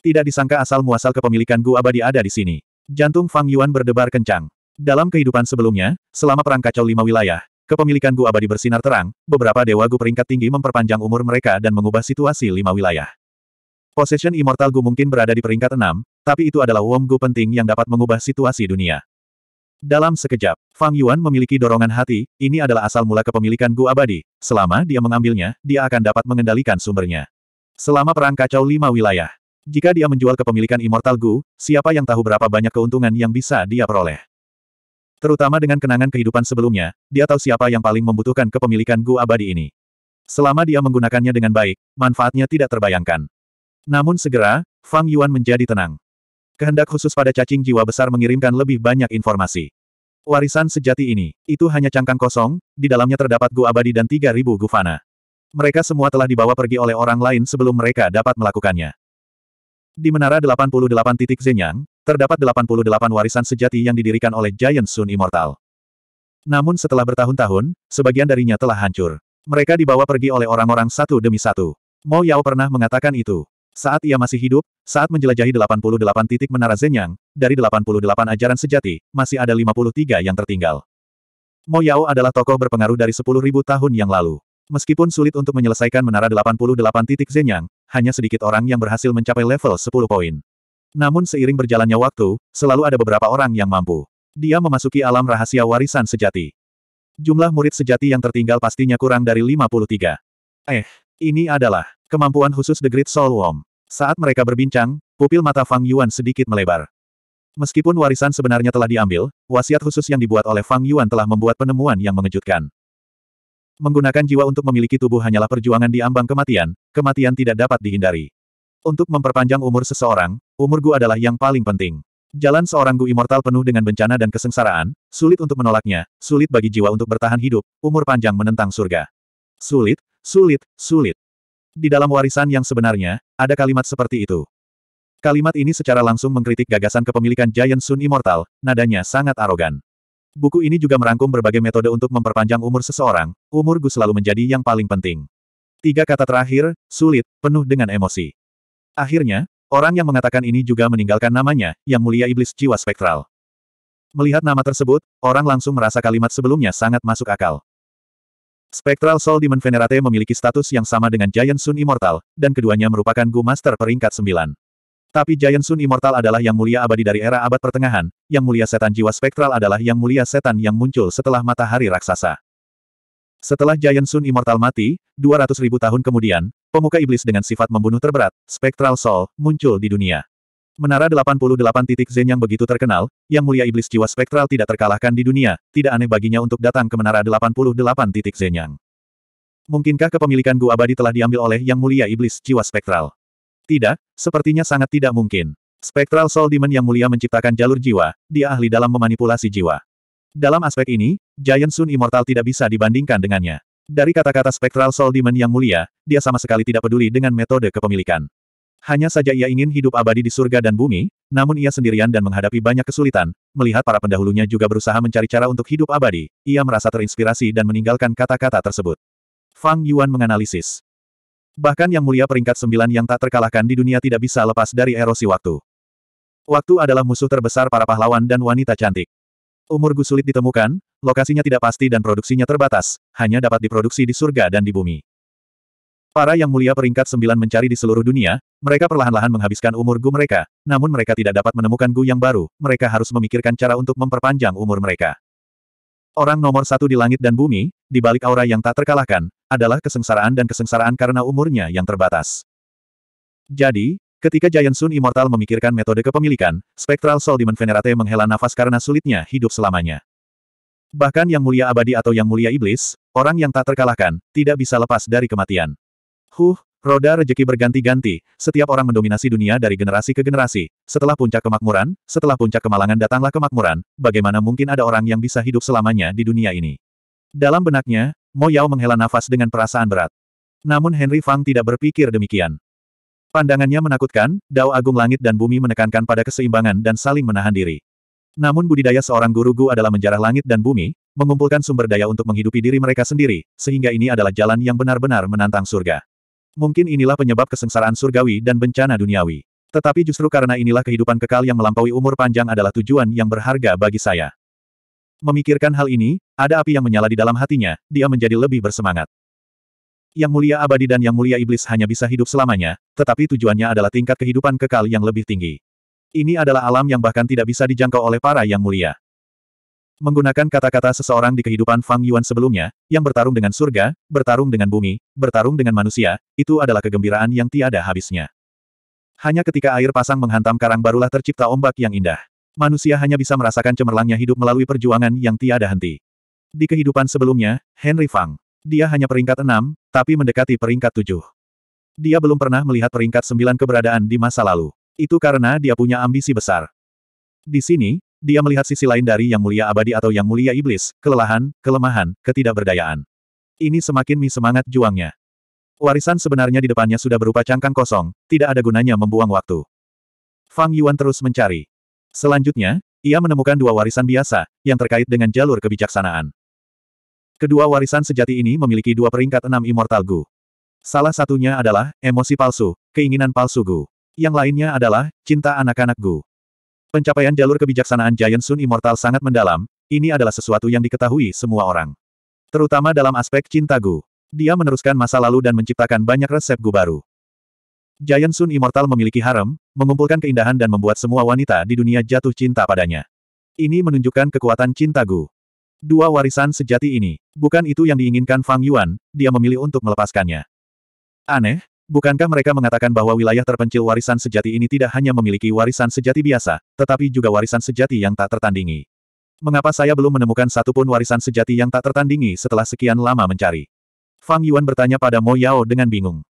Tidak disangka asal-muasal kepemilikan Gu Abadi ada di sini. Jantung Fang Yuan berdebar kencang. Dalam kehidupan sebelumnya, selama Perang Kacau Lima Wilayah, kepemilikan Gu Abadi bersinar terang, beberapa dewa Gu peringkat tinggi memperpanjang umur mereka dan mengubah situasi lima wilayah. Possession Immortal Gu mungkin berada di peringkat enam, tapi itu adalah Wom Gu penting yang dapat mengubah situasi dunia. Dalam sekejap, Fang Yuan memiliki dorongan hati, ini adalah asal mula kepemilikan Gu Abadi. Selama dia mengambilnya, dia akan dapat mengendalikan sumbernya. Selama perang kacau lima wilayah. Jika dia menjual kepemilikan Immortal Gu, siapa yang tahu berapa banyak keuntungan yang bisa dia peroleh. Terutama dengan kenangan kehidupan sebelumnya, dia tahu siapa yang paling membutuhkan kepemilikan Gu Abadi ini. Selama dia menggunakannya dengan baik, manfaatnya tidak terbayangkan. Namun segera, Fang Yuan menjadi tenang. Kehendak khusus pada cacing jiwa besar mengirimkan lebih banyak informasi. Warisan sejati ini, itu hanya cangkang kosong, di dalamnya terdapat Gu Abadi dan 3.000 Gufana. Mereka semua telah dibawa pergi oleh orang lain sebelum mereka dapat melakukannya. Di Menara 88 titik Zenyang, terdapat 88 warisan sejati yang didirikan oleh Giant Sun Immortal. Namun setelah bertahun-tahun, sebagian darinya telah hancur. Mereka dibawa pergi oleh orang-orang satu demi satu. Mo Yao pernah mengatakan itu. Saat ia masih hidup, saat menjelajahi 88 titik menara Zenyang, dari 88 ajaran sejati, masih ada 53 yang tertinggal. Mo Yao adalah tokoh berpengaruh dari 10.000 tahun yang lalu. Meskipun sulit untuk menyelesaikan menara 88 titik Zenyang, hanya sedikit orang yang berhasil mencapai level 10 poin. Namun seiring berjalannya waktu, selalu ada beberapa orang yang mampu. Dia memasuki alam rahasia warisan sejati. Jumlah murid sejati yang tertinggal pastinya kurang dari 53. Eh, ini adalah Kemampuan khusus The Great Soul Worm. Saat mereka berbincang, pupil mata Fang Yuan sedikit melebar. Meskipun warisan sebenarnya telah diambil, wasiat khusus yang dibuat oleh Fang Yuan telah membuat penemuan yang mengejutkan. Menggunakan jiwa untuk memiliki tubuh hanyalah perjuangan di ambang kematian, kematian tidak dapat dihindari. Untuk memperpanjang umur seseorang, umur Gu adalah yang paling penting. Jalan seorang Gu immortal penuh dengan bencana dan kesengsaraan, sulit untuk menolaknya, sulit bagi jiwa untuk bertahan hidup, umur panjang menentang surga. Sulit, sulit, sulit. Di dalam warisan yang sebenarnya, ada kalimat seperti itu. Kalimat ini secara langsung mengkritik gagasan kepemilikan Giant Sun Immortal, nadanya sangat arogan. Buku ini juga merangkum berbagai metode untuk memperpanjang umur seseorang, umur Gu selalu menjadi yang paling penting. Tiga kata terakhir, sulit, penuh dengan emosi. Akhirnya, orang yang mengatakan ini juga meninggalkan namanya, yang mulia iblis jiwa spektral. Melihat nama tersebut, orang langsung merasa kalimat sebelumnya sangat masuk akal. Spektral Soul Demon Venerate memiliki status yang sama dengan Giant Sun Immortal, dan keduanya merupakan Gu Master peringkat 9. Tapi Giant Sun Immortal adalah yang mulia abadi dari era abad pertengahan, yang mulia setan jiwa spektral adalah yang mulia setan yang muncul setelah matahari raksasa. Setelah Giant Sun Immortal mati, 200 ribu tahun kemudian, pemuka iblis dengan sifat membunuh terberat, Spectral Soul, muncul di dunia. Menara 88 titik Zen yang begitu terkenal, yang mulia iblis jiwa spektral tidak terkalahkan di dunia, tidak aneh baginya untuk datang ke menara 88 titik Zen yang. Mungkinkah kepemilikan Gu Abadi telah diambil oleh yang mulia iblis jiwa spektral? Tidak, sepertinya sangat tidak mungkin. Spektral Soul Demon yang mulia menciptakan jalur jiwa, dia ahli dalam memanipulasi jiwa. Dalam aspek ini, Giant Sun Immortal tidak bisa dibandingkan dengannya. Dari kata-kata Spektral Soul Demon yang mulia, dia sama sekali tidak peduli dengan metode kepemilikan. Hanya saja ia ingin hidup abadi di surga dan bumi, namun ia sendirian dan menghadapi banyak kesulitan, melihat para pendahulunya juga berusaha mencari cara untuk hidup abadi, ia merasa terinspirasi dan meninggalkan kata-kata tersebut. Fang Yuan menganalisis. Bahkan yang mulia peringkat sembilan yang tak terkalahkan di dunia tidak bisa lepas dari erosi waktu. Waktu adalah musuh terbesar para pahlawan dan wanita cantik. Umur Gu sulit ditemukan, lokasinya tidak pasti dan produksinya terbatas, hanya dapat diproduksi di surga dan di bumi. Para yang mulia peringkat sembilan mencari di seluruh dunia, mereka perlahan-lahan menghabiskan umur Gu mereka, namun mereka tidak dapat menemukan Gu yang baru, mereka harus memikirkan cara untuk memperpanjang umur mereka. Orang nomor satu di langit dan bumi, di balik aura yang tak terkalahkan, adalah kesengsaraan dan kesengsaraan karena umurnya yang terbatas. Jadi, ketika Giant Sun Immortal memikirkan metode kepemilikan, Spectral Soul Demon Venerate menghela nafas karena sulitnya hidup selamanya. Bahkan yang mulia abadi atau yang mulia iblis, orang yang tak terkalahkan, tidak bisa lepas dari kematian. Huh, roda rejeki berganti-ganti, setiap orang mendominasi dunia dari generasi ke generasi. Setelah puncak kemakmuran, setelah puncak kemalangan datanglah kemakmuran, bagaimana mungkin ada orang yang bisa hidup selamanya di dunia ini? Dalam benaknya, Mo Yao menghela nafas dengan perasaan berat. Namun Henry Fang tidak berpikir demikian. Pandangannya menakutkan, Dao Agung Langit dan Bumi menekankan pada keseimbangan dan saling menahan diri. Namun budidaya seorang guru Gu adalah menjarah langit dan bumi, mengumpulkan sumber daya untuk menghidupi diri mereka sendiri, sehingga ini adalah jalan yang benar-benar menantang surga. Mungkin inilah penyebab kesengsaraan surgawi dan bencana duniawi. Tetapi justru karena inilah kehidupan kekal yang melampaui umur panjang adalah tujuan yang berharga bagi saya. Memikirkan hal ini, ada api yang menyala di dalam hatinya, dia menjadi lebih bersemangat. Yang mulia abadi dan yang mulia iblis hanya bisa hidup selamanya, tetapi tujuannya adalah tingkat kehidupan kekal yang lebih tinggi. Ini adalah alam yang bahkan tidak bisa dijangkau oleh para yang mulia menggunakan kata-kata seseorang di kehidupan Fang Yuan sebelumnya, yang bertarung dengan surga, bertarung dengan bumi, bertarung dengan manusia, itu adalah kegembiraan yang tiada habisnya. Hanya ketika air pasang menghantam karang barulah tercipta ombak yang indah. Manusia hanya bisa merasakan cemerlangnya hidup melalui perjuangan yang tiada henti. Di kehidupan sebelumnya, Henry Fang. Dia hanya peringkat enam, tapi mendekati peringkat tujuh. Dia belum pernah melihat peringkat sembilan keberadaan di masa lalu. Itu karena dia punya ambisi besar. Di sini, dia melihat sisi lain dari Yang Mulia Abadi atau Yang Mulia Iblis, kelelahan, kelemahan, ketidakberdayaan. Ini semakin mi semangat juangnya. Warisan sebenarnya di depannya sudah berupa cangkang kosong, tidak ada gunanya membuang waktu. Fang Yuan terus mencari. Selanjutnya, ia menemukan dua warisan biasa, yang terkait dengan jalur kebijaksanaan. Kedua warisan sejati ini memiliki dua peringkat enam Immortal Gu. Salah satunya adalah, emosi palsu, keinginan palsu Gu. Yang lainnya adalah, cinta anak-anak Gu. Pencapaian jalur kebijaksanaan Giant Sun Immortal sangat mendalam, ini adalah sesuatu yang diketahui semua orang. Terutama dalam aspek cinta Gu. Dia meneruskan masa lalu dan menciptakan banyak resep Gu baru. Giant Sun Immortal memiliki harem, mengumpulkan keindahan dan membuat semua wanita di dunia jatuh cinta padanya. Ini menunjukkan kekuatan cinta Gu. Dua warisan sejati ini, bukan itu yang diinginkan Fang Yuan, dia memilih untuk melepaskannya. Aneh, Bukankah mereka mengatakan bahwa wilayah terpencil warisan sejati ini tidak hanya memiliki warisan sejati biasa, tetapi juga warisan sejati yang tak tertandingi? Mengapa saya belum menemukan satupun warisan sejati yang tak tertandingi setelah sekian lama mencari? Fang Yuan bertanya pada Mo Yao dengan bingung.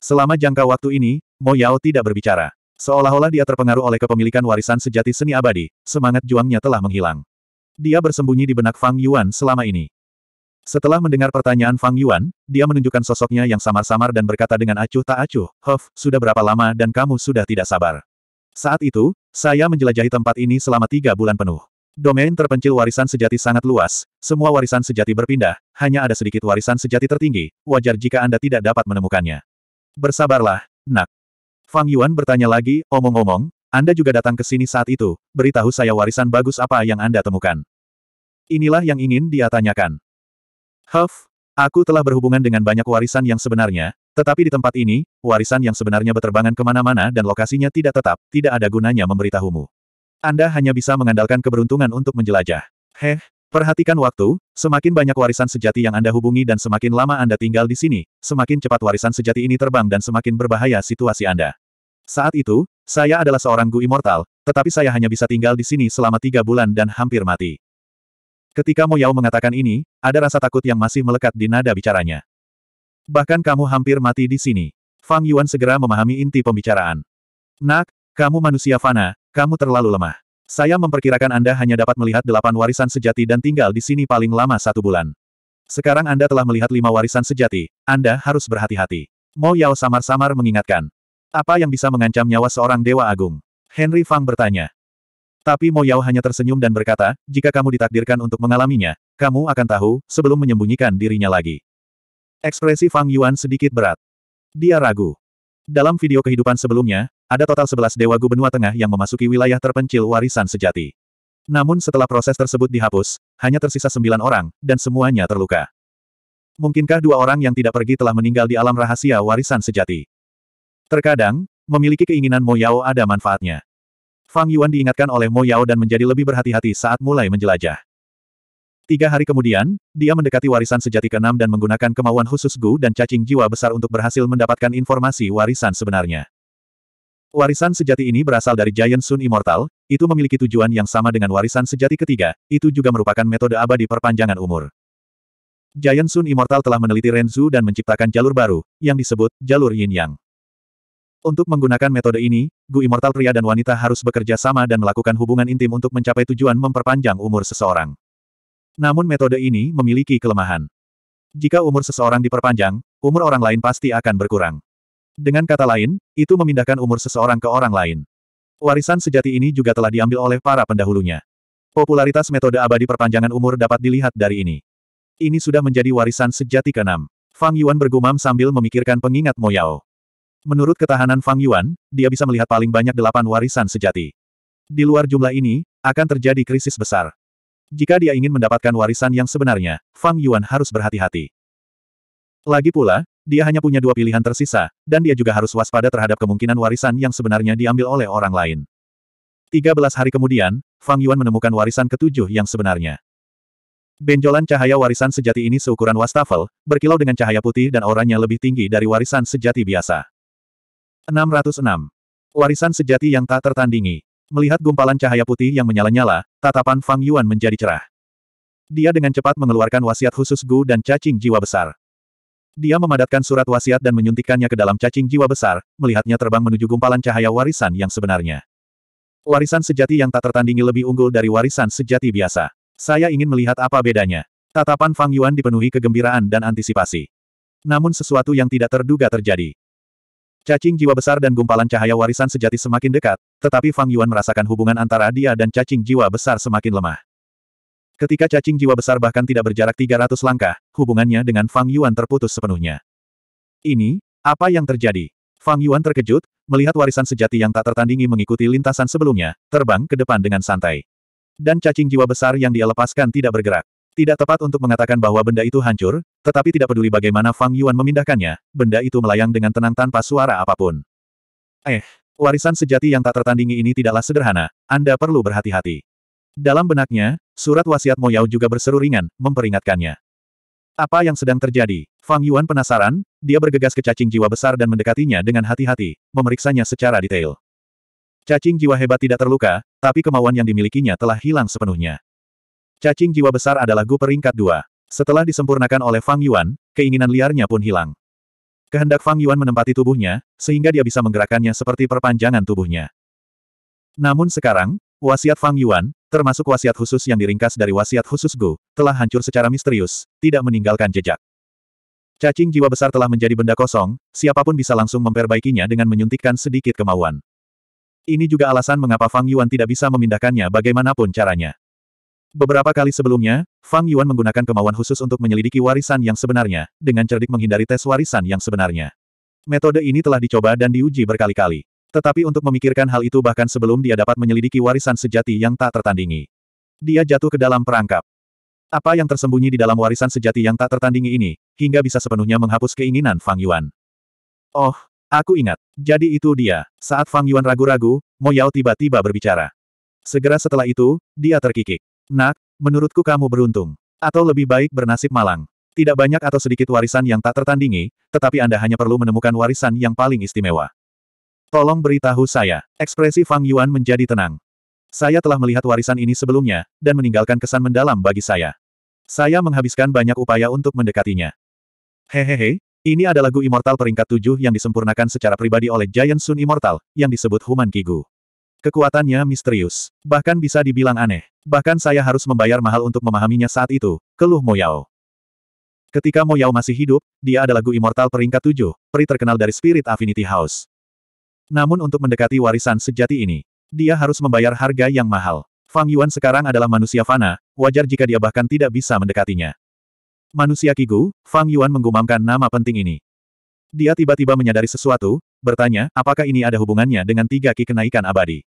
Selama jangka waktu ini, Mo Yao tidak berbicara. Seolah-olah dia terpengaruh oleh kepemilikan warisan sejati seni abadi, semangat juangnya telah menghilang. Dia bersembunyi di benak Fang Yuan selama ini. Setelah mendengar pertanyaan Fang Yuan, dia menunjukkan sosoknya yang samar-samar dan berkata dengan acuh tak acuh, Hof, sudah berapa lama dan kamu sudah tidak sabar. Saat itu, saya menjelajahi tempat ini selama tiga bulan penuh. Domain terpencil warisan sejati sangat luas, semua warisan sejati berpindah, hanya ada sedikit warisan sejati tertinggi, wajar jika Anda tidak dapat menemukannya. Bersabarlah, nak. Fang Yuan bertanya lagi, omong-omong, Anda juga datang ke sini saat itu, beritahu saya warisan bagus apa yang Anda temukan. Inilah yang ingin dia tanyakan. Huff, aku telah berhubungan dengan banyak warisan yang sebenarnya, tetapi di tempat ini, warisan yang sebenarnya berterbangan kemana-mana dan lokasinya tidak tetap, tidak ada gunanya memberitahumu. Anda hanya bisa mengandalkan keberuntungan untuk menjelajah. Heh, perhatikan waktu, semakin banyak warisan sejati yang Anda hubungi dan semakin lama Anda tinggal di sini, semakin cepat warisan sejati ini terbang dan semakin berbahaya situasi Anda. Saat itu, saya adalah seorang Gu Immortal, tetapi saya hanya bisa tinggal di sini selama tiga bulan dan hampir mati. Ketika Moyao mengatakan ini, ada rasa takut yang masih melekat di nada bicaranya. Bahkan kamu hampir mati di sini. Fang Yuan segera memahami inti pembicaraan. Nak, kamu manusia fana, kamu terlalu lemah. Saya memperkirakan Anda hanya dapat melihat delapan warisan sejati dan tinggal di sini paling lama satu bulan. Sekarang Anda telah melihat lima warisan sejati, Anda harus berhati-hati. Mo Yao samar-samar mengingatkan. Apa yang bisa mengancam nyawa seorang Dewa Agung? Henry Fang bertanya. Tapi Mo Yao hanya tersenyum dan berkata, jika kamu ditakdirkan untuk mengalaminya, kamu akan tahu, sebelum menyembunyikan dirinya lagi. Ekspresi Fang Yuan sedikit berat. Dia ragu. Dalam video kehidupan sebelumnya, ada total 11 Dewa Gu Benua Tengah yang memasuki wilayah terpencil warisan sejati. Namun setelah proses tersebut dihapus, hanya tersisa 9 orang, dan semuanya terluka. Mungkinkah dua orang yang tidak pergi telah meninggal di alam rahasia warisan sejati? Terkadang, memiliki keinginan Mo Yao ada manfaatnya. Fang Yuan diingatkan oleh Mo Yao dan menjadi lebih berhati-hati saat mulai menjelajah. Tiga hari kemudian, dia mendekati warisan sejati keenam dan menggunakan kemauan khusus Gu dan cacing jiwa besar untuk berhasil mendapatkan informasi warisan sebenarnya. Warisan sejati ini berasal dari Giant Sun Immortal, itu memiliki tujuan yang sama dengan warisan sejati ketiga, itu juga merupakan metode abadi perpanjangan umur. Giant Sun Immortal telah meneliti Renzu dan menciptakan jalur baru, yang disebut jalur Yin Yang. Untuk menggunakan metode ini, Gu Immortal pria dan wanita harus bekerja sama dan melakukan hubungan intim untuk mencapai tujuan memperpanjang umur seseorang. Namun metode ini memiliki kelemahan. Jika umur seseorang diperpanjang, umur orang lain pasti akan berkurang. Dengan kata lain, itu memindahkan umur seseorang ke orang lain. Warisan sejati ini juga telah diambil oleh para pendahulunya. Popularitas metode abadi perpanjangan umur dapat dilihat dari ini. Ini sudah menjadi warisan sejati keenam. Fang Yuan bergumam sambil memikirkan pengingat Mo Menurut ketahanan Fang Yuan, dia bisa melihat paling banyak delapan warisan sejati. Di luar jumlah ini, akan terjadi krisis besar. Jika dia ingin mendapatkan warisan yang sebenarnya, Fang Yuan harus berhati-hati. Lagi pula, dia hanya punya dua pilihan tersisa, dan dia juga harus waspada terhadap kemungkinan warisan yang sebenarnya diambil oleh orang lain. 13 hari kemudian, Fang Yuan menemukan warisan ketujuh yang sebenarnya. Benjolan cahaya warisan sejati ini seukuran wastafel, berkilau dengan cahaya putih dan orangnya lebih tinggi dari warisan sejati biasa. 606. Warisan sejati yang tak tertandingi. Melihat gumpalan cahaya putih yang menyala-nyala, tatapan Fang Yuan menjadi cerah. Dia dengan cepat mengeluarkan wasiat khusus Gu dan cacing jiwa besar. Dia memadatkan surat wasiat dan menyuntikkannya ke dalam cacing jiwa besar, melihatnya terbang menuju gumpalan cahaya warisan yang sebenarnya. Warisan sejati yang tak tertandingi lebih unggul dari warisan sejati biasa. Saya ingin melihat apa bedanya. Tatapan Fang Yuan dipenuhi kegembiraan dan antisipasi. Namun sesuatu yang tidak terduga terjadi. Cacing jiwa besar dan gumpalan cahaya warisan sejati semakin dekat, tetapi Fang Yuan merasakan hubungan antara dia dan cacing jiwa besar semakin lemah. Ketika cacing jiwa besar bahkan tidak berjarak 300 langkah, hubungannya dengan Fang Yuan terputus sepenuhnya. Ini, apa yang terjadi? Fang Yuan terkejut, melihat warisan sejati yang tak tertandingi mengikuti lintasan sebelumnya, terbang ke depan dengan santai. Dan cacing jiwa besar yang dia lepaskan tidak bergerak. Tidak tepat untuk mengatakan bahwa benda itu hancur, tetapi tidak peduli bagaimana Fang Yuan memindahkannya, benda itu melayang dengan tenang tanpa suara apapun. Eh, warisan sejati yang tak tertandingi ini tidaklah sederhana, Anda perlu berhati-hati. Dalam benaknya, surat wasiat Yao juga berseru ringan, memperingatkannya. Apa yang sedang terjadi? Fang Yuan penasaran, dia bergegas ke cacing jiwa besar dan mendekatinya dengan hati-hati, memeriksanya secara detail. Cacing jiwa hebat tidak terluka, tapi kemauan yang dimilikinya telah hilang sepenuhnya. Cacing jiwa besar adalah Gu peringkat dua. Setelah disempurnakan oleh Fang Yuan, keinginan liarnya pun hilang. Kehendak Fang Yuan menempati tubuhnya, sehingga dia bisa menggerakkannya seperti perpanjangan tubuhnya. Namun sekarang, wasiat Fang Yuan, termasuk wasiat khusus yang diringkas dari wasiat khusus Gu, telah hancur secara misterius, tidak meninggalkan jejak. Cacing jiwa besar telah menjadi benda kosong, siapapun bisa langsung memperbaikinya dengan menyuntikkan sedikit kemauan. Ini juga alasan mengapa Fang Yuan tidak bisa memindahkannya bagaimanapun caranya. Beberapa kali sebelumnya, Fang Yuan menggunakan kemauan khusus untuk menyelidiki warisan yang sebenarnya, dengan cerdik menghindari tes warisan yang sebenarnya. Metode ini telah dicoba dan diuji berkali-kali. Tetapi untuk memikirkan hal itu bahkan sebelum dia dapat menyelidiki warisan sejati yang tak tertandingi. Dia jatuh ke dalam perangkap. Apa yang tersembunyi di dalam warisan sejati yang tak tertandingi ini, hingga bisa sepenuhnya menghapus keinginan Fang Yuan. Oh, aku ingat. Jadi itu dia. Saat Fang Yuan ragu-ragu, Mo Yao tiba-tiba berbicara. Segera setelah itu, dia terkikik. Nak, menurutku kamu beruntung. Atau lebih baik bernasib malang. Tidak banyak atau sedikit warisan yang tak tertandingi, tetapi Anda hanya perlu menemukan warisan yang paling istimewa. Tolong beritahu saya. Ekspresi Fang Yuan menjadi tenang. Saya telah melihat warisan ini sebelumnya, dan meninggalkan kesan mendalam bagi saya. Saya menghabiskan banyak upaya untuk mendekatinya. Hehehe, ini adalah lagu Immortal peringkat tujuh yang disempurnakan secara pribadi oleh Giant Sun Immortal, yang disebut Human Kigu. Kekuatannya misterius. Bahkan bisa dibilang aneh. Bahkan saya harus membayar mahal untuk memahaminya saat itu, keluh Moyao. Ketika Moyao masih hidup, dia adalah Gu Immortal peringkat 7, peri terkenal dari Spirit Affinity House. Namun untuk mendekati warisan sejati ini, dia harus membayar harga yang mahal. Fang Yuan sekarang adalah manusia fana, wajar jika dia bahkan tidak bisa mendekatinya. Manusia Kigu, Fang Yuan menggumamkan nama penting ini. Dia tiba-tiba menyadari sesuatu, bertanya, apakah ini ada hubungannya dengan tiga ki kenaikan abadi.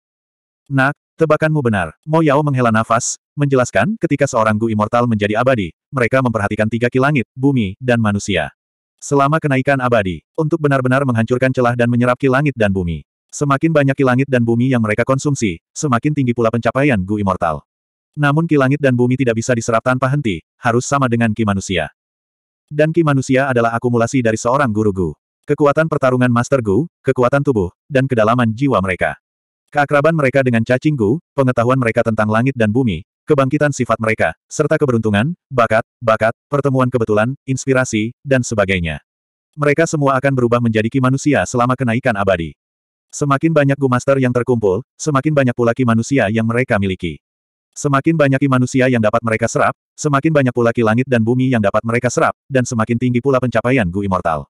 Nak, tebakanmu benar. Mo Yao menghela nafas, menjelaskan ketika seorang Gu Immortal menjadi abadi, mereka memperhatikan tiga kilangit, bumi, dan manusia. Selama kenaikan abadi, untuk benar-benar menghancurkan celah dan menyerap kilangit dan bumi. Semakin banyak kilangit dan bumi yang mereka konsumsi, semakin tinggi pula pencapaian Gu Immortal. Namun kilangit dan bumi tidak bisa diserap tanpa henti, harus sama dengan ki manusia. Dan ki manusia adalah akumulasi dari seorang guru Gu. Kekuatan pertarungan Master Gu, kekuatan tubuh, dan kedalaman jiwa mereka. Keakraban mereka dengan cacing gu, pengetahuan mereka tentang langit dan bumi, kebangkitan sifat mereka, serta keberuntungan, bakat, bakat, pertemuan kebetulan, inspirasi, dan sebagainya. Mereka semua akan berubah menjadi ki manusia selama kenaikan abadi. Semakin banyak Gu Master yang terkumpul, semakin banyak pula ki manusia yang mereka miliki. Semakin banyak ki manusia yang dapat mereka serap, semakin banyak pula ki langit dan bumi yang dapat mereka serap, dan semakin tinggi pula pencapaian Gu Immortal.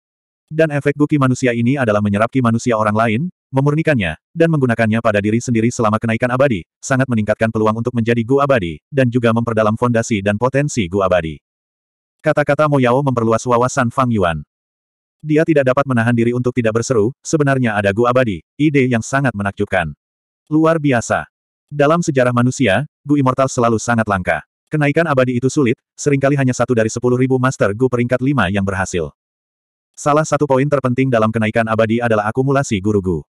Dan efek Gu ki manusia ini adalah menyerap ki manusia orang lain, memurnikannya, dan menggunakannya pada diri sendiri selama kenaikan abadi, sangat meningkatkan peluang untuk menjadi Gu abadi, dan juga memperdalam fondasi dan potensi Gu abadi. Kata-kata Moyao memperluas wawasan Fang Yuan. Dia tidak dapat menahan diri untuk tidak berseru, sebenarnya ada Gu abadi, ide yang sangat menakjubkan. Luar biasa. Dalam sejarah manusia, Gu Immortal selalu sangat langka. Kenaikan abadi itu sulit, seringkali hanya satu dari sepuluh ribu Master Gu peringkat lima yang berhasil. Salah satu poin terpenting dalam kenaikan abadi adalah akumulasi guru-gu.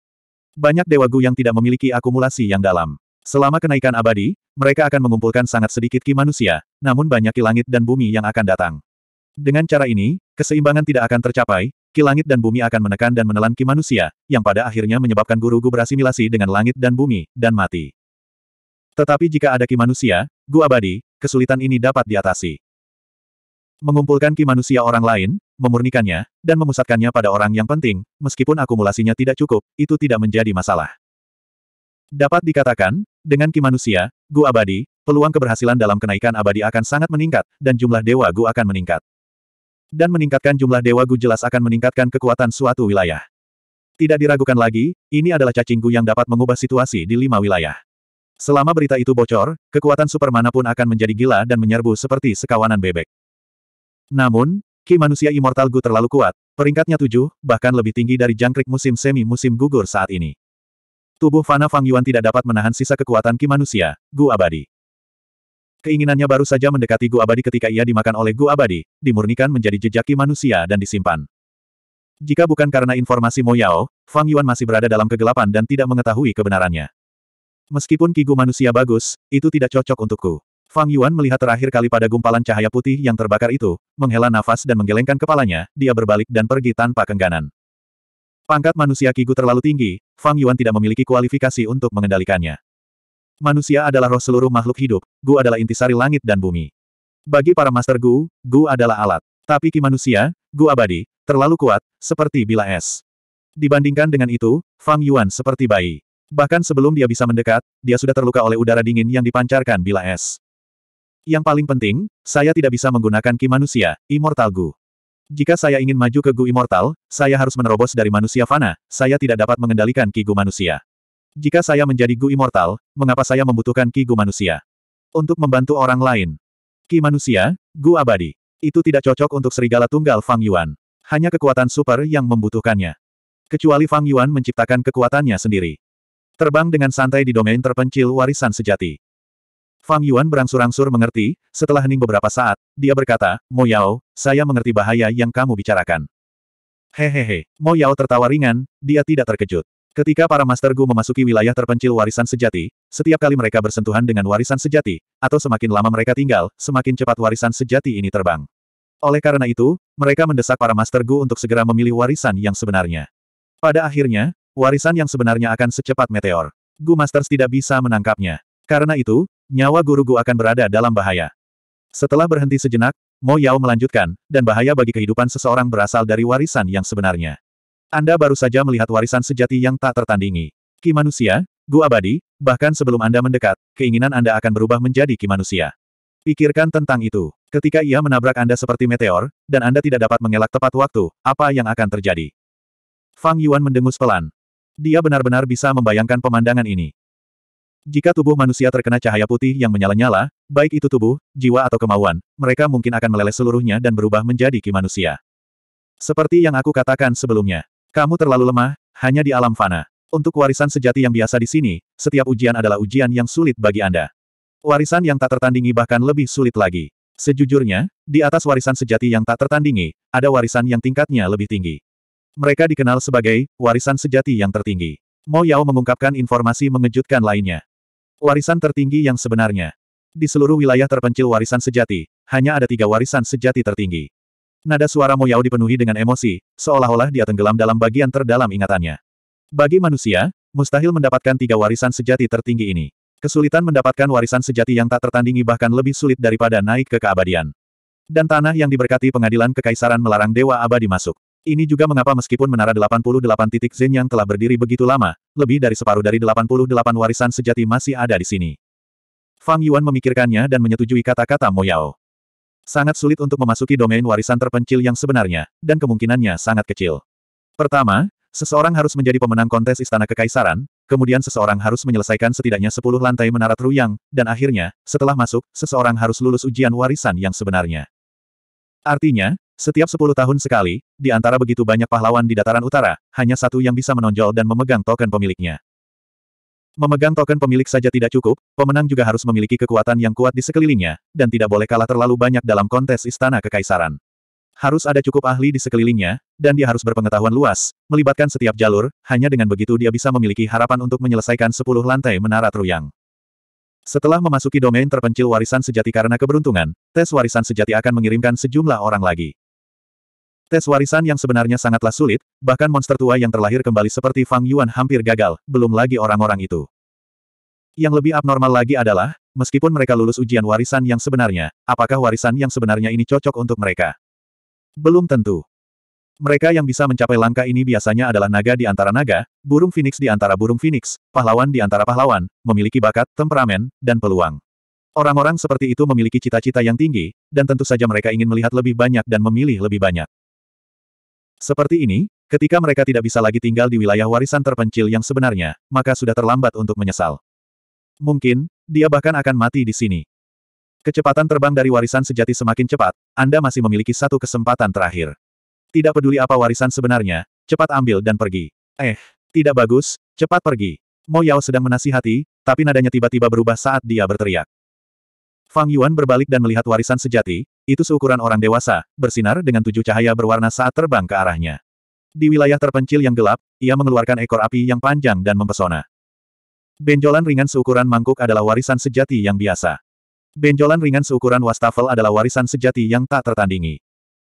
Banyak Dewa Gu yang tidak memiliki akumulasi yang dalam. Selama kenaikan abadi, mereka akan mengumpulkan sangat sedikit ki manusia, namun banyak ki langit dan bumi yang akan datang. Dengan cara ini, keseimbangan tidak akan tercapai, ki langit dan bumi akan menekan dan menelan ki manusia, yang pada akhirnya menyebabkan guru Gu berasimilasi dengan langit dan bumi, dan mati. Tetapi jika ada ki manusia, Gu abadi, kesulitan ini dapat diatasi. Mengumpulkan ki manusia orang lain, memurnikannya, dan memusatkannya pada orang yang penting, meskipun akumulasinya tidak cukup, itu tidak menjadi masalah. Dapat dikatakan, dengan ki manusia, gu abadi, peluang keberhasilan dalam kenaikan abadi akan sangat meningkat, dan jumlah dewa gu akan meningkat. Dan meningkatkan jumlah dewa gu jelas akan meningkatkan kekuatan suatu wilayah. Tidak diragukan lagi, ini adalah cacing gu yang dapat mengubah situasi di lima wilayah. Selama berita itu bocor, kekuatan Supermana pun akan menjadi gila dan menyerbu seperti sekawanan bebek. Namun, Ki manusia immortal Gu terlalu kuat, peringkatnya tujuh, bahkan lebih tinggi dari jangkrik musim semi musim gugur saat ini. Tubuh Fana Fang Yuan tidak dapat menahan sisa kekuatan Ki manusia, Gu abadi. Keinginannya baru saja mendekati Gu abadi ketika ia dimakan oleh Gu abadi, dimurnikan menjadi jejak Ki manusia dan disimpan. Jika bukan karena informasi Moyao, Fang Yuan masih berada dalam kegelapan dan tidak mengetahui kebenarannya. Meskipun Ki Gu manusia bagus, itu tidak cocok untukku. Fang Yuan melihat terakhir kali pada gumpalan cahaya putih yang terbakar itu, menghela nafas dan menggelengkan kepalanya, dia berbalik dan pergi tanpa kengganan. Pangkat manusia Kigu terlalu tinggi, Fang Yuan tidak memiliki kualifikasi untuk mengendalikannya. Manusia adalah roh seluruh makhluk hidup, Gu adalah intisari langit dan bumi. Bagi para Master Gu, Gu adalah alat. Tapi Ki manusia, Gu abadi, terlalu kuat, seperti bila es. Dibandingkan dengan itu, Fang Yuan seperti bayi. Bahkan sebelum dia bisa mendekat, dia sudah terluka oleh udara dingin yang dipancarkan bila es. Yang paling penting, saya tidak bisa menggunakan ki manusia, Immortal Gu. Jika saya ingin maju ke Gu Immortal, saya harus menerobos dari manusia fana, saya tidak dapat mengendalikan ki Gu manusia. Jika saya menjadi Gu Immortal, mengapa saya membutuhkan ki Gu manusia? Untuk membantu orang lain. Ki manusia, Gu abadi. Itu tidak cocok untuk serigala tunggal Fang Yuan. Hanya kekuatan super yang membutuhkannya. Kecuali Fang Yuan menciptakan kekuatannya sendiri. Terbang dengan santai di domain terpencil warisan sejati. Fang Yuan berangsur-angsur mengerti, setelah hening beberapa saat, dia berkata, Mo Yao, saya mengerti bahaya yang kamu bicarakan. Hehehe, Mo Yao tertawa ringan, dia tidak terkejut. Ketika para Master Gu memasuki wilayah terpencil warisan sejati, setiap kali mereka bersentuhan dengan warisan sejati, atau semakin lama mereka tinggal, semakin cepat warisan sejati ini terbang. Oleh karena itu, mereka mendesak para Master Gu untuk segera memilih warisan yang sebenarnya. Pada akhirnya, warisan yang sebenarnya akan secepat meteor. Gu Masters tidak bisa menangkapnya. Karena itu, Nyawa guruku akan berada dalam bahaya. Setelah berhenti sejenak, Mo Yao melanjutkan, dan bahaya bagi kehidupan seseorang berasal dari warisan yang sebenarnya. Anda baru saja melihat warisan sejati yang tak tertandingi. Ki manusia, Gu abadi, bahkan sebelum Anda mendekat, keinginan Anda akan berubah menjadi ki manusia. Pikirkan tentang itu. Ketika ia menabrak Anda seperti meteor, dan Anda tidak dapat mengelak tepat waktu, apa yang akan terjadi? Fang Yuan mendengus pelan. Dia benar-benar bisa membayangkan pemandangan ini. Jika tubuh manusia terkena cahaya putih yang menyala-nyala, baik itu tubuh, jiwa atau kemauan, mereka mungkin akan meleleh seluruhnya dan berubah menjadi ki manusia. Seperti yang aku katakan sebelumnya, kamu terlalu lemah, hanya di alam fana. Untuk warisan sejati yang biasa di sini, setiap ujian adalah ujian yang sulit bagi Anda. Warisan yang tak tertandingi bahkan lebih sulit lagi. Sejujurnya, di atas warisan sejati yang tak tertandingi, ada warisan yang tingkatnya lebih tinggi. Mereka dikenal sebagai warisan sejati yang tertinggi. Mo Yao mengungkapkan informasi mengejutkan lainnya. Warisan tertinggi yang sebenarnya. Di seluruh wilayah terpencil warisan sejati, hanya ada tiga warisan sejati tertinggi. Nada suara Moyao dipenuhi dengan emosi, seolah-olah dia tenggelam dalam bagian terdalam ingatannya. Bagi manusia, mustahil mendapatkan tiga warisan sejati tertinggi ini. Kesulitan mendapatkan warisan sejati yang tak tertandingi bahkan lebih sulit daripada naik ke keabadian. Dan tanah yang diberkati pengadilan kekaisaran melarang Dewa Abadi masuk. Ini juga mengapa meskipun menara 88 titik Zen yang telah berdiri begitu lama, lebih dari separuh dari 88 warisan sejati masih ada di sini. Fang Yuan memikirkannya dan menyetujui kata-kata Mo Yao. Sangat sulit untuk memasuki domain warisan terpencil yang sebenarnya, dan kemungkinannya sangat kecil. Pertama, seseorang harus menjadi pemenang kontes Istana Kekaisaran, kemudian seseorang harus menyelesaikan setidaknya 10 lantai menara Truyang, dan akhirnya, setelah masuk, seseorang harus lulus ujian warisan yang sebenarnya. Artinya, setiap sepuluh tahun sekali, di antara begitu banyak pahlawan di dataran utara, hanya satu yang bisa menonjol dan memegang token pemiliknya. Memegang token pemilik saja tidak cukup, pemenang juga harus memiliki kekuatan yang kuat di sekelilingnya, dan tidak boleh kalah terlalu banyak dalam kontes istana kekaisaran. Harus ada cukup ahli di sekelilingnya, dan dia harus berpengetahuan luas, melibatkan setiap jalur, hanya dengan begitu dia bisa memiliki harapan untuk menyelesaikan sepuluh lantai menara truyang. Setelah memasuki domain terpencil warisan sejati karena keberuntungan, tes warisan sejati akan mengirimkan sejumlah orang lagi. Tes warisan yang sebenarnya sangatlah sulit, bahkan monster tua yang terlahir kembali seperti Fang Yuan hampir gagal, belum lagi orang-orang itu. Yang lebih abnormal lagi adalah, meskipun mereka lulus ujian warisan yang sebenarnya, apakah warisan yang sebenarnya ini cocok untuk mereka? Belum tentu. Mereka yang bisa mencapai langkah ini biasanya adalah naga di antara naga, burung phoenix di antara burung phoenix, pahlawan di antara pahlawan, memiliki bakat, temperamen, dan peluang. Orang-orang seperti itu memiliki cita-cita yang tinggi, dan tentu saja mereka ingin melihat lebih banyak dan memilih lebih banyak. Seperti ini, ketika mereka tidak bisa lagi tinggal di wilayah warisan terpencil yang sebenarnya, maka sudah terlambat untuk menyesal. Mungkin, dia bahkan akan mati di sini. Kecepatan terbang dari warisan sejati semakin cepat, Anda masih memiliki satu kesempatan terakhir. Tidak peduli apa warisan sebenarnya, cepat ambil dan pergi. Eh, tidak bagus, cepat pergi. Mo Yao sedang menasihati, tapi nadanya tiba-tiba berubah saat dia berteriak. Fang Yuan berbalik dan melihat warisan sejati, itu seukuran orang dewasa, bersinar dengan tujuh cahaya berwarna saat terbang ke arahnya. Di wilayah terpencil yang gelap, ia mengeluarkan ekor api yang panjang dan mempesona. Benjolan ringan seukuran mangkuk adalah warisan sejati yang biasa. Benjolan ringan seukuran wastafel adalah warisan sejati yang tak tertandingi.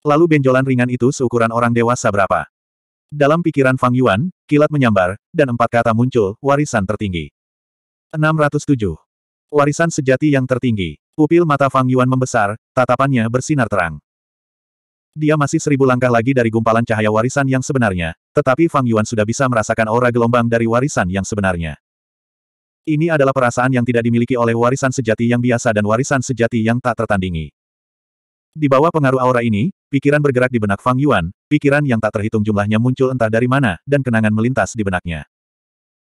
Lalu benjolan ringan itu seukuran orang dewasa berapa? Dalam pikiran Fang Yuan, kilat menyambar, dan empat kata muncul, warisan tertinggi. 607. Warisan sejati yang tertinggi. Pupil mata Fang Yuan membesar, tatapannya bersinar terang. Dia masih seribu langkah lagi dari gumpalan cahaya warisan yang sebenarnya, tetapi Fang Yuan sudah bisa merasakan aura gelombang dari warisan yang sebenarnya. Ini adalah perasaan yang tidak dimiliki oleh warisan sejati yang biasa dan warisan sejati yang tak tertandingi. Di bawah pengaruh aura ini, pikiran bergerak di benak Fang Yuan, pikiran yang tak terhitung jumlahnya muncul entah dari mana, dan kenangan melintas di benaknya.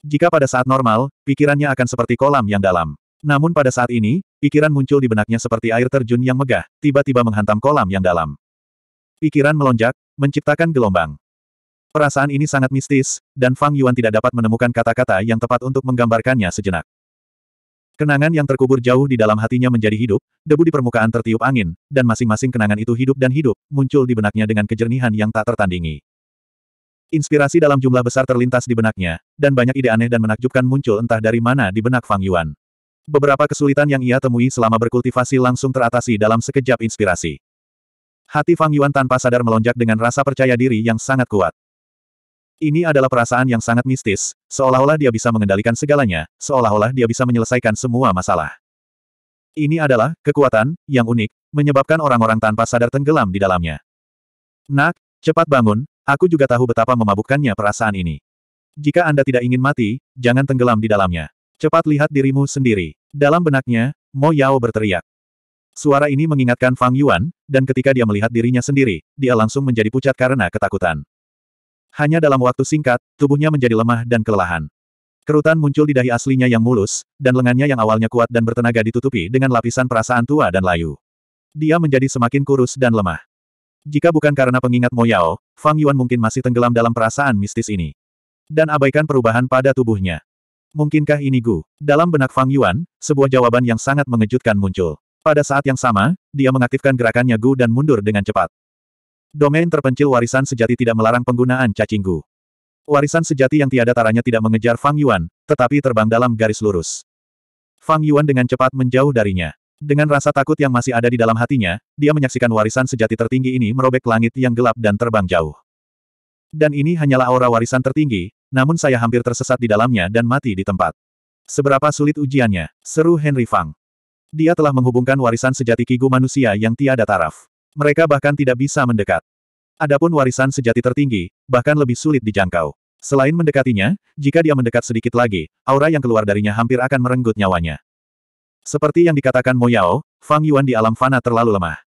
Jika pada saat normal, pikirannya akan seperti kolam yang dalam. Namun pada saat ini, pikiran muncul di benaknya seperti air terjun yang megah, tiba-tiba menghantam kolam yang dalam. Pikiran melonjak, menciptakan gelombang. Perasaan ini sangat mistis, dan Fang Yuan tidak dapat menemukan kata-kata yang tepat untuk menggambarkannya sejenak. Kenangan yang terkubur jauh di dalam hatinya menjadi hidup, debu di permukaan tertiup angin, dan masing-masing kenangan itu hidup dan hidup, muncul di benaknya dengan kejernihan yang tak tertandingi. Inspirasi dalam jumlah besar terlintas di benaknya, dan banyak ide aneh dan menakjubkan muncul entah dari mana di benak Fang Yuan. Beberapa kesulitan yang ia temui selama berkultivasi langsung teratasi dalam sekejap inspirasi. Hati Fang Yuan tanpa sadar melonjak dengan rasa percaya diri yang sangat kuat. Ini adalah perasaan yang sangat mistis, seolah-olah dia bisa mengendalikan segalanya, seolah-olah dia bisa menyelesaikan semua masalah. Ini adalah kekuatan yang unik, menyebabkan orang-orang tanpa sadar tenggelam di dalamnya. Nak, cepat bangun, aku juga tahu betapa memabukkannya perasaan ini. Jika Anda tidak ingin mati, jangan tenggelam di dalamnya. Cepat lihat dirimu sendiri. Dalam benaknya, Mo Yao berteriak. Suara ini mengingatkan Fang Yuan, dan ketika dia melihat dirinya sendiri, dia langsung menjadi pucat karena ketakutan. Hanya dalam waktu singkat, tubuhnya menjadi lemah dan kelelahan. Kerutan muncul di dahi aslinya yang mulus, dan lengannya yang awalnya kuat dan bertenaga ditutupi dengan lapisan perasaan tua dan layu. Dia menjadi semakin kurus dan lemah. Jika bukan karena pengingat Mo Yao, Fang Yuan mungkin masih tenggelam dalam perasaan mistis ini. Dan abaikan perubahan pada tubuhnya. Mungkinkah ini Gu? Dalam benak Fang Yuan, sebuah jawaban yang sangat mengejutkan muncul. Pada saat yang sama, dia mengaktifkan gerakannya Gu dan mundur dengan cepat. Domain terpencil warisan sejati tidak melarang penggunaan cacing Gu. Warisan sejati yang tiada taranya tidak mengejar Fang Yuan, tetapi terbang dalam garis lurus. Fang Yuan dengan cepat menjauh darinya. Dengan rasa takut yang masih ada di dalam hatinya, dia menyaksikan warisan sejati tertinggi ini merobek langit yang gelap dan terbang jauh. Dan ini hanyalah aura warisan tertinggi, namun saya hampir tersesat di dalamnya dan mati di tempat. Seberapa sulit ujiannya, seru Henry Fang. Dia telah menghubungkan warisan sejati kigu manusia yang tiada taraf. Mereka bahkan tidak bisa mendekat. Adapun warisan sejati tertinggi, bahkan lebih sulit dijangkau. Selain mendekatinya, jika dia mendekat sedikit lagi, aura yang keluar darinya hampir akan merenggut nyawanya. Seperti yang dikatakan Moyao, Fang Yuan di alam fana terlalu lemah.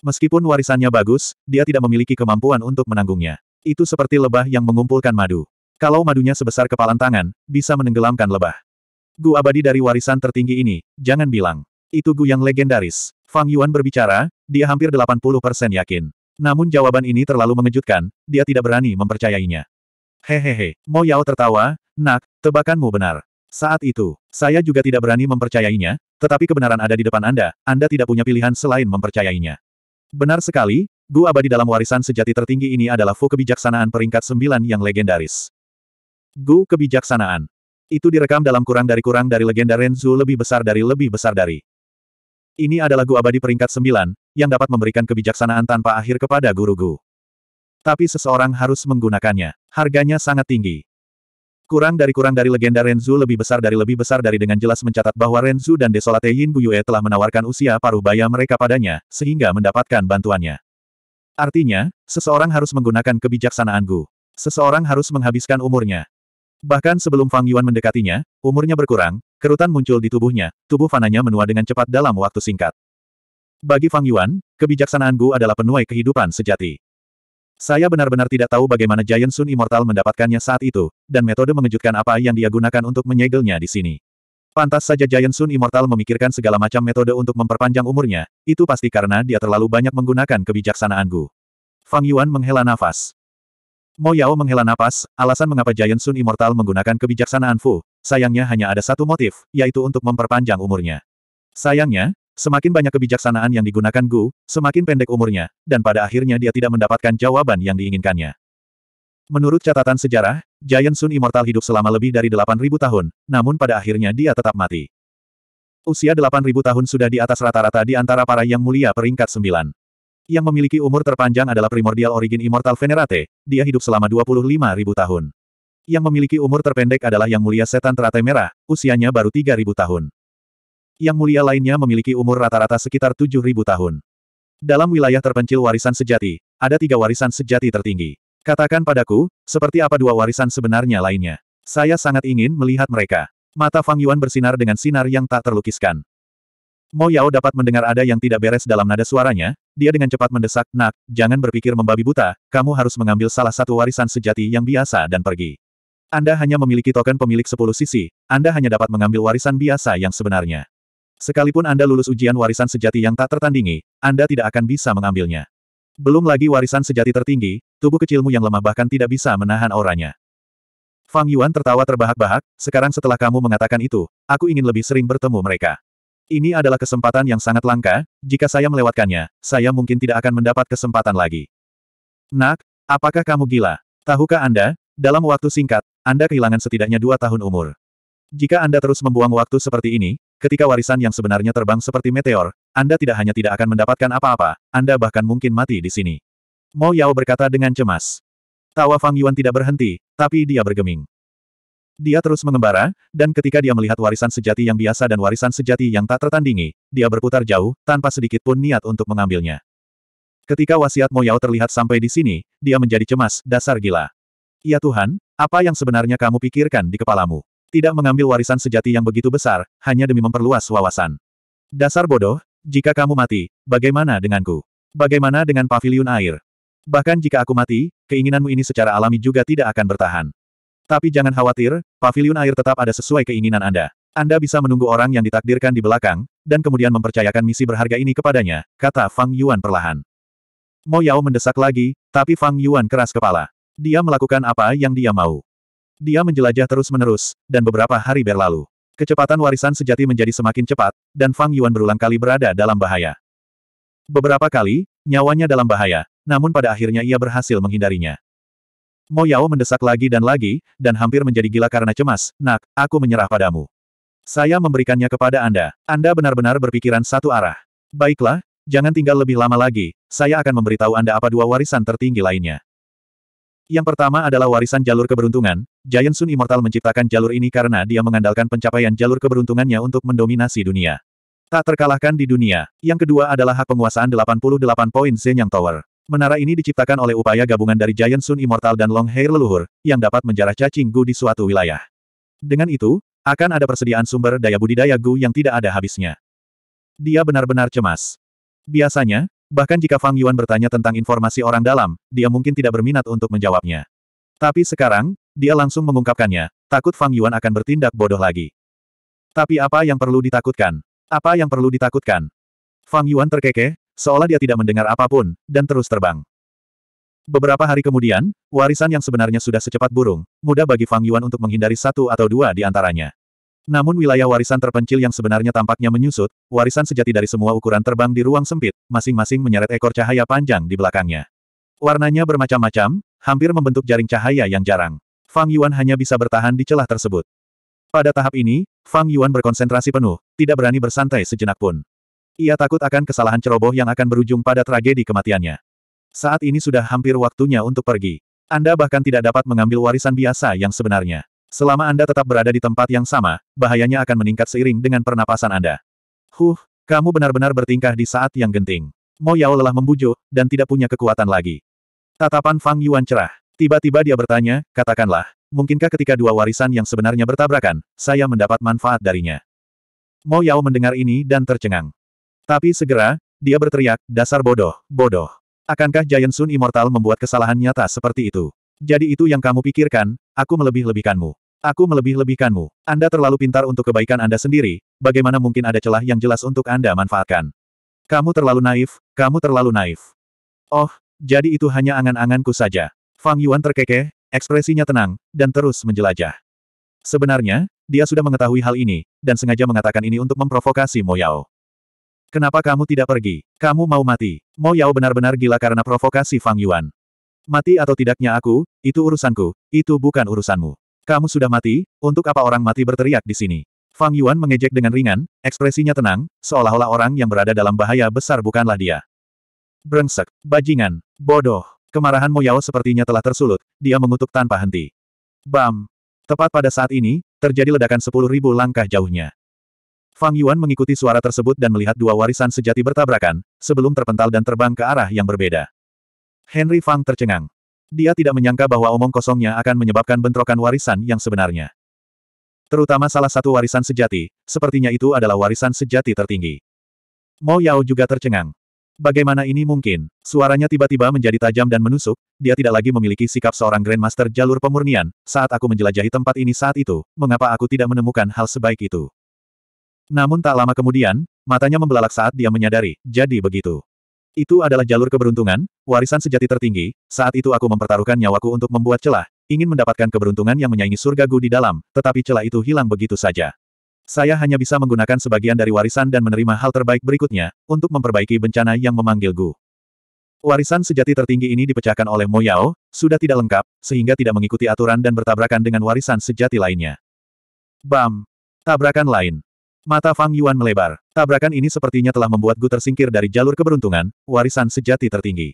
Meskipun warisannya bagus, dia tidak memiliki kemampuan untuk menanggungnya. Itu seperti lebah yang mengumpulkan madu. Kalau madunya sebesar kepalan tangan, bisa menenggelamkan lebah. Gu abadi dari warisan tertinggi ini, jangan bilang. Itu Gu yang legendaris. Fang Yuan berbicara, dia hampir 80% yakin. Namun jawaban ini terlalu mengejutkan, dia tidak berani mempercayainya. Hehehe, Mo Yao tertawa, nak, tebakanmu benar. Saat itu, saya juga tidak berani mempercayainya, tetapi kebenaran ada di depan Anda, Anda tidak punya pilihan selain mempercayainya. Benar sekali, Gu abadi dalam warisan sejati tertinggi ini adalah Fu Kebijaksanaan peringkat sembilan yang legendaris. Gu Kebijaksanaan. Itu direkam dalam kurang dari kurang dari legenda Renzu lebih besar dari lebih besar dari. Ini adalah Gu abadi peringkat sembilan, yang dapat memberikan kebijaksanaan tanpa akhir kepada guru Gu. Tapi seseorang harus menggunakannya. Harganya sangat tinggi. Kurang dari kurang dari legenda Renzu lebih besar dari lebih besar dari dengan jelas mencatat bahwa Renzu dan Desolate Yin Buyue telah menawarkan usia paruh baya mereka padanya, sehingga mendapatkan bantuannya. Artinya, seseorang harus menggunakan kebijaksanaan Gu. Seseorang harus menghabiskan umurnya. Bahkan sebelum Fang Yuan mendekatinya, umurnya berkurang, kerutan muncul di tubuhnya, tubuh fananya menua dengan cepat dalam waktu singkat. Bagi Fang Yuan, kebijaksanaan Gu adalah penuai kehidupan sejati. Saya benar-benar tidak tahu bagaimana Giant Sun Immortal mendapatkannya saat itu, dan metode mengejutkan apa yang dia gunakan untuk menyegelnya di sini. Pantas saja Giant Sun Immortal memikirkan segala macam metode untuk memperpanjang umurnya, itu pasti karena dia terlalu banyak menggunakan kebijaksanaan Gu. Fang Yuan menghela nafas. Mo Yao menghela nafas, alasan mengapa Giant Sun Immortal menggunakan kebijaksanaan Fu, sayangnya hanya ada satu motif, yaitu untuk memperpanjang umurnya. Sayangnya, semakin banyak kebijaksanaan yang digunakan Gu, semakin pendek umurnya, dan pada akhirnya dia tidak mendapatkan jawaban yang diinginkannya. Menurut catatan sejarah, Giant Sun Immortal hidup selama lebih dari 8.000 tahun, namun pada akhirnya dia tetap mati. Usia 8.000 tahun sudah di atas rata-rata di antara para yang mulia peringkat 9. Yang memiliki umur terpanjang adalah primordial origin Immortal Venerate, dia hidup selama 25.000 tahun. Yang memiliki umur terpendek adalah Yang Mulia Setan Teratai Merah, usianya baru 3.000 tahun. Yang mulia lainnya memiliki umur rata-rata sekitar 7.000 tahun. Dalam wilayah terpencil warisan sejati, ada tiga warisan sejati tertinggi. Katakan padaku, seperti apa dua warisan sebenarnya lainnya. Saya sangat ingin melihat mereka. Mata Fang Yuan bersinar dengan sinar yang tak terlukiskan. Mo Yao dapat mendengar ada yang tidak beres dalam nada suaranya, dia dengan cepat mendesak, nak, jangan berpikir membabi buta, kamu harus mengambil salah satu warisan sejati yang biasa dan pergi. Anda hanya memiliki token pemilik sepuluh sisi, Anda hanya dapat mengambil warisan biasa yang sebenarnya. Sekalipun Anda lulus ujian warisan sejati yang tak tertandingi, Anda tidak akan bisa mengambilnya. Belum lagi warisan sejati tertinggi, tubuh kecilmu yang lemah bahkan tidak bisa menahan auranya. Fang Yuan tertawa terbahak-bahak, sekarang setelah kamu mengatakan itu, aku ingin lebih sering bertemu mereka. Ini adalah kesempatan yang sangat langka, jika saya melewatkannya, saya mungkin tidak akan mendapat kesempatan lagi. Nak, apakah kamu gila? Tahukah Anda, dalam waktu singkat, Anda kehilangan setidaknya dua tahun umur. Jika Anda terus membuang waktu seperti ini, ketika warisan yang sebenarnya terbang seperti meteor, anda tidak hanya tidak akan mendapatkan apa-apa, Anda bahkan mungkin mati di sini. Mo Yao berkata dengan cemas. Tawa Fang Yuan tidak berhenti, tapi dia bergeming. Dia terus mengembara, dan ketika dia melihat warisan sejati yang biasa dan warisan sejati yang tak tertandingi, dia berputar jauh, tanpa sedikit pun niat untuk mengambilnya. Ketika wasiat Mo Yao terlihat sampai di sini, dia menjadi cemas, dasar gila. Ya Tuhan, apa yang sebenarnya kamu pikirkan di kepalamu? Tidak mengambil warisan sejati yang begitu besar, hanya demi memperluas wawasan. Dasar bodoh, jika kamu mati, bagaimana denganku? Bagaimana dengan pavilion air? Bahkan jika aku mati, keinginanmu ini secara alami juga tidak akan bertahan. Tapi jangan khawatir, pavilion air tetap ada sesuai keinginan Anda. Anda bisa menunggu orang yang ditakdirkan di belakang, dan kemudian mempercayakan misi berharga ini kepadanya, kata Fang Yuan perlahan. Mo Yao mendesak lagi, tapi Fang Yuan keras kepala. Dia melakukan apa yang dia mau. Dia menjelajah terus-menerus, dan beberapa hari berlalu. Kecepatan warisan sejati menjadi semakin cepat, dan Fang Yuan berulang kali berada dalam bahaya. Beberapa kali, nyawanya dalam bahaya, namun pada akhirnya ia berhasil menghindarinya. Mo Yao mendesak lagi dan lagi, dan hampir menjadi gila karena cemas, nak, aku menyerah padamu. Saya memberikannya kepada Anda, Anda benar-benar berpikiran satu arah. Baiklah, jangan tinggal lebih lama lagi, saya akan memberitahu Anda apa dua warisan tertinggi lainnya. Yang pertama adalah warisan jalur keberuntungan, Giant Sun Immortal menciptakan jalur ini karena dia mengandalkan pencapaian jalur keberuntungannya untuk mendominasi dunia. Tak terkalahkan di dunia. Yang kedua adalah hak penguasaan 88 poin Zenyang Tower. Menara ini diciptakan oleh upaya gabungan dari Giant Sun Immortal dan Long Hair Leluhur, yang dapat menjarah cacing Gu di suatu wilayah. Dengan itu, akan ada persediaan sumber daya budidaya Gu yang tidak ada habisnya. Dia benar-benar cemas. Biasanya, Bahkan jika Fang Yuan bertanya tentang informasi orang dalam, dia mungkin tidak berminat untuk menjawabnya. Tapi sekarang, dia langsung mengungkapkannya, takut Fang Yuan akan bertindak bodoh lagi. Tapi apa yang perlu ditakutkan? Apa yang perlu ditakutkan? Fang Yuan terkekeh, seolah dia tidak mendengar apapun, dan terus terbang. Beberapa hari kemudian, warisan yang sebenarnya sudah secepat burung, mudah bagi Fang Yuan untuk menghindari satu atau dua di antaranya. Namun wilayah warisan terpencil yang sebenarnya tampaknya menyusut, warisan sejati dari semua ukuran terbang di ruang sempit, masing-masing menyeret ekor cahaya panjang di belakangnya. Warnanya bermacam-macam, hampir membentuk jaring cahaya yang jarang. Fang Yuan hanya bisa bertahan di celah tersebut. Pada tahap ini, Fang Yuan berkonsentrasi penuh, tidak berani bersantai sejenak pun. Ia takut akan kesalahan ceroboh yang akan berujung pada tragedi kematiannya. Saat ini sudah hampir waktunya untuk pergi. Anda bahkan tidak dapat mengambil warisan biasa yang sebenarnya. Selama Anda tetap berada di tempat yang sama, bahayanya akan meningkat seiring dengan pernapasan Anda. Huh, kamu benar-benar bertingkah di saat yang genting. Mo Yao lelah membujuk, dan tidak punya kekuatan lagi. Tatapan Fang Yuan cerah. Tiba-tiba dia bertanya, katakanlah, mungkinkah ketika dua warisan yang sebenarnya bertabrakan, saya mendapat manfaat darinya? Mo Yao mendengar ini dan tercengang. Tapi segera, dia berteriak, dasar bodoh, bodoh. Akankah Giant Sun Immortal membuat kesalahan nyata seperti itu? Jadi itu yang kamu pikirkan, aku melebih-lebihkanmu. Aku melebih-lebihkanmu. Anda terlalu pintar untuk kebaikan Anda sendiri, bagaimana mungkin ada celah yang jelas untuk Anda manfaatkan? Kamu terlalu naif, kamu terlalu naif. Oh, jadi itu hanya angan-anganku saja. Fang Yuan terkekeh, ekspresinya tenang, dan terus menjelajah. Sebenarnya, dia sudah mengetahui hal ini, dan sengaja mengatakan ini untuk memprovokasi Mo Yao. Kenapa kamu tidak pergi? Kamu mau mati. Mo Yao benar-benar gila karena provokasi Fang Yuan. Mati atau tidaknya aku, itu urusanku, itu bukan urusanmu. Kamu sudah mati, untuk apa orang mati berteriak di sini? Fang Yuan mengejek dengan ringan, ekspresinya tenang, seolah-olah orang yang berada dalam bahaya besar bukanlah dia. Brengsek, bajingan, bodoh. Kemarahan Moyao sepertinya telah tersulut, dia mengutuk tanpa henti. Bam! Tepat pada saat ini, terjadi ledakan sepuluh ribu langkah jauhnya. Fang Yuan mengikuti suara tersebut dan melihat dua warisan sejati bertabrakan, sebelum terpental dan terbang ke arah yang berbeda. Henry Fang tercengang. Dia tidak menyangka bahwa omong kosongnya akan menyebabkan bentrokan warisan yang sebenarnya. Terutama salah satu warisan sejati, sepertinya itu adalah warisan sejati tertinggi. Mo Yao juga tercengang. Bagaimana ini mungkin? Suaranya tiba-tiba menjadi tajam dan menusuk, dia tidak lagi memiliki sikap seorang Grandmaster jalur pemurnian, saat aku menjelajahi tempat ini saat itu, mengapa aku tidak menemukan hal sebaik itu? Namun tak lama kemudian, matanya membelalak saat dia menyadari, jadi begitu. Itu adalah jalur keberuntungan, warisan sejati tertinggi, saat itu aku mempertaruhkan nyawaku untuk membuat celah, ingin mendapatkan keberuntungan yang menyaingi gu di dalam, tetapi celah itu hilang begitu saja. Saya hanya bisa menggunakan sebagian dari warisan dan menerima hal terbaik berikutnya, untuk memperbaiki bencana yang memanggil gu. Warisan sejati tertinggi ini dipecahkan oleh Mo Yao, sudah tidak lengkap, sehingga tidak mengikuti aturan dan bertabrakan dengan warisan sejati lainnya. Bam! Tabrakan lain. Mata Fang Yuan melebar. Tabrakan ini sepertinya telah membuat Gu tersingkir dari jalur keberuntungan, warisan sejati tertinggi.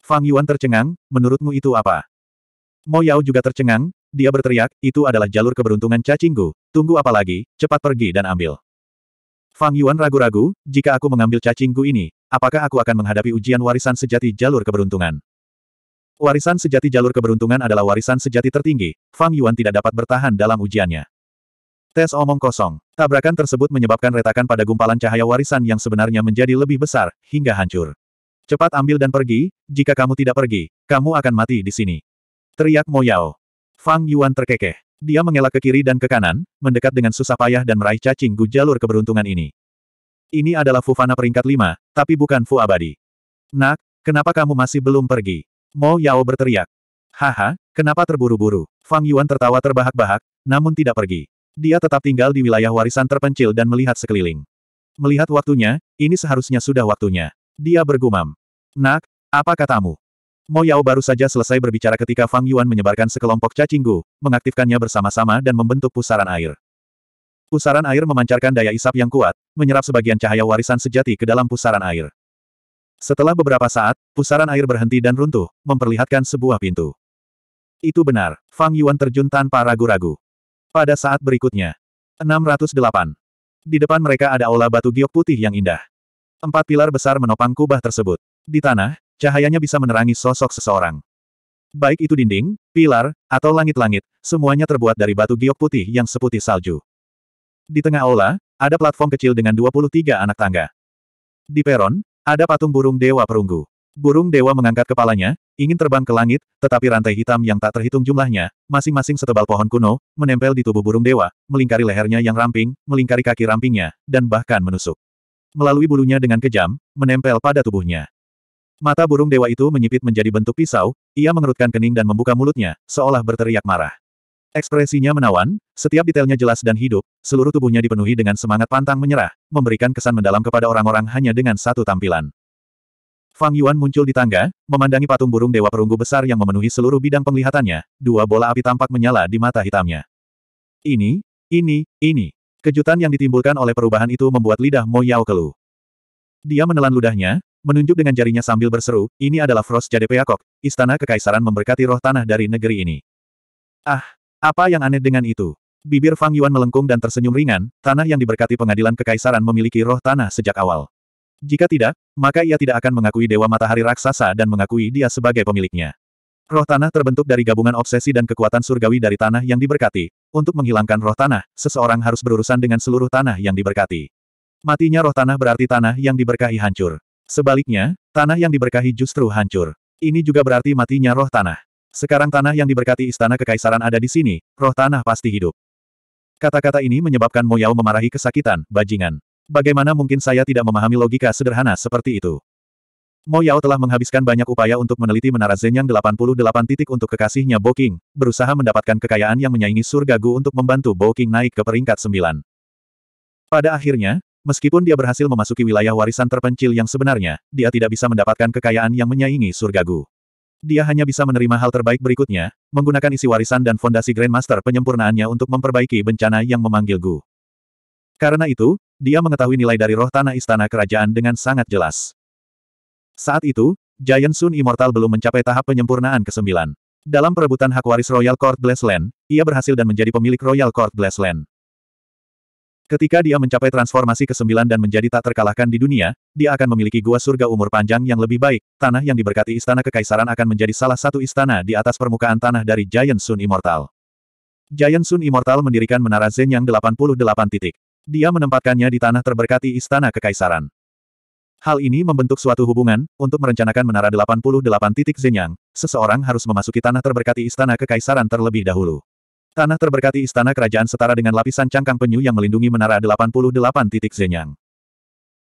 Fang Yuan tercengang, menurutmu itu apa? Mo Yao juga tercengang, dia berteriak, itu adalah jalur keberuntungan cacing Gu, tunggu apa lagi, cepat pergi dan ambil. Fang Yuan ragu-ragu, jika aku mengambil cacing Gu ini, apakah aku akan menghadapi ujian warisan sejati jalur keberuntungan? Warisan sejati jalur keberuntungan adalah warisan sejati tertinggi, Fang Yuan tidak dapat bertahan dalam ujiannya. Tes omong kosong. Tabrakan tersebut menyebabkan retakan pada gumpalan cahaya warisan yang sebenarnya menjadi lebih besar, hingga hancur. Cepat ambil dan pergi, jika kamu tidak pergi, kamu akan mati di sini. Teriak Moyao. Fang Yuan terkekeh. Dia mengelak ke kiri dan ke kanan, mendekat dengan susah payah dan meraih cacing gu jalur keberuntungan ini. Ini adalah Fufana peringkat lima, tapi bukan Fu abadi. Nak, kenapa kamu masih belum pergi? Mo Yao berteriak. Haha, kenapa terburu-buru? Fang Yuan tertawa terbahak-bahak, namun tidak pergi. Dia tetap tinggal di wilayah warisan terpencil dan melihat sekeliling. Melihat waktunya, ini seharusnya sudah waktunya. Dia bergumam. Nak, apa katamu? Mo Yao baru saja selesai berbicara ketika Fang Yuan menyebarkan sekelompok cacinggu, mengaktifkannya bersama-sama dan membentuk pusaran air. Pusaran air memancarkan daya isap yang kuat, menyerap sebagian cahaya warisan sejati ke dalam pusaran air. Setelah beberapa saat, pusaran air berhenti dan runtuh, memperlihatkan sebuah pintu. Itu benar, Fang Yuan terjun tanpa ragu-ragu. Pada saat berikutnya. 608. Di depan mereka ada aula batu giok putih yang indah. Empat pilar besar menopang kubah tersebut. Di tanah, cahayanya bisa menerangi sosok seseorang. Baik itu dinding, pilar, atau langit-langit, semuanya terbuat dari batu giok putih yang seputih salju. Di tengah aula, ada platform kecil dengan 23 anak tangga. Di peron, ada patung burung dewa perunggu. Burung dewa mengangkat kepalanya, ingin terbang ke langit, tetapi rantai hitam yang tak terhitung jumlahnya, masing-masing setebal pohon kuno, menempel di tubuh burung dewa, melingkari lehernya yang ramping, melingkari kaki rampingnya, dan bahkan menusuk. Melalui bulunya dengan kejam, menempel pada tubuhnya. Mata burung dewa itu menyipit menjadi bentuk pisau, ia mengerutkan kening dan membuka mulutnya, seolah berteriak marah. Ekspresinya menawan, setiap detailnya jelas dan hidup, seluruh tubuhnya dipenuhi dengan semangat pantang menyerah, memberikan kesan mendalam kepada orang-orang hanya dengan satu tampilan. Fang Yuan muncul di tangga, memandangi patung burung dewa perunggu besar yang memenuhi seluruh bidang penglihatannya, dua bola api tampak menyala di mata hitamnya. Ini, ini, ini. Kejutan yang ditimbulkan oleh perubahan itu membuat lidah Mo Yao keluh. Dia menelan ludahnya, menunjuk dengan jarinya sambil berseru, ini adalah Frost Jade Peacock, istana kekaisaran memberkati roh tanah dari negeri ini. Ah, apa yang aneh dengan itu? Bibir Fang Yuan melengkung dan tersenyum ringan, tanah yang diberkati pengadilan kekaisaran memiliki roh tanah sejak awal. Jika tidak, maka ia tidak akan mengakui Dewa Matahari Raksasa dan mengakui dia sebagai pemiliknya. Roh tanah terbentuk dari gabungan obsesi dan kekuatan surgawi dari tanah yang diberkati. Untuk menghilangkan roh tanah, seseorang harus berurusan dengan seluruh tanah yang diberkati. Matinya roh tanah berarti tanah yang diberkahi hancur. Sebaliknya, tanah yang diberkahi justru hancur. Ini juga berarti matinya roh tanah. Sekarang tanah yang diberkati istana kekaisaran ada di sini, roh tanah pasti hidup. Kata-kata ini menyebabkan Moyao memarahi kesakitan, bajingan. Bagaimana mungkin saya tidak memahami logika sederhana seperti itu? Mo Yao telah menghabiskan banyak upaya untuk meneliti menara Zenyang 88 titik untuk kekasihnya Bo King, berusaha mendapatkan kekayaan yang menyaingi surga Gu untuk membantu Bo King naik ke peringkat 9. Pada akhirnya, meskipun dia berhasil memasuki wilayah warisan terpencil yang sebenarnya, dia tidak bisa mendapatkan kekayaan yang menyaingi surga Gu. Dia hanya bisa menerima hal terbaik berikutnya, menggunakan isi warisan dan fondasi Grandmaster penyempurnaannya untuk memperbaiki bencana yang memanggil Gu. Karena itu, dia mengetahui nilai dari roh tanah istana kerajaan dengan sangat jelas. Saat itu, Giant Sun Immortal belum mencapai tahap penyempurnaan ke-9. Dalam perebutan hak waris Royal Court Blessland, ia berhasil dan menjadi pemilik Royal Court Blessland. Ketika dia mencapai transformasi ke-9 dan menjadi tak terkalahkan di dunia, dia akan memiliki gua surga umur panjang yang lebih baik, tanah yang diberkati istana kekaisaran akan menjadi salah satu istana di atas permukaan tanah dari Giant Sun Immortal. Giant Sun Immortal mendirikan menara Zen yang 88 titik. Dia menempatkannya di tanah terberkati Istana Kekaisaran. Hal ini membentuk suatu hubungan, untuk merencanakan menara 88 titik Zenyang, seseorang harus memasuki tanah terberkati Istana Kekaisaran terlebih dahulu. Tanah terberkati Istana Kerajaan setara dengan lapisan cangkang penyu yang melindungi menara 88 titik Zenyang.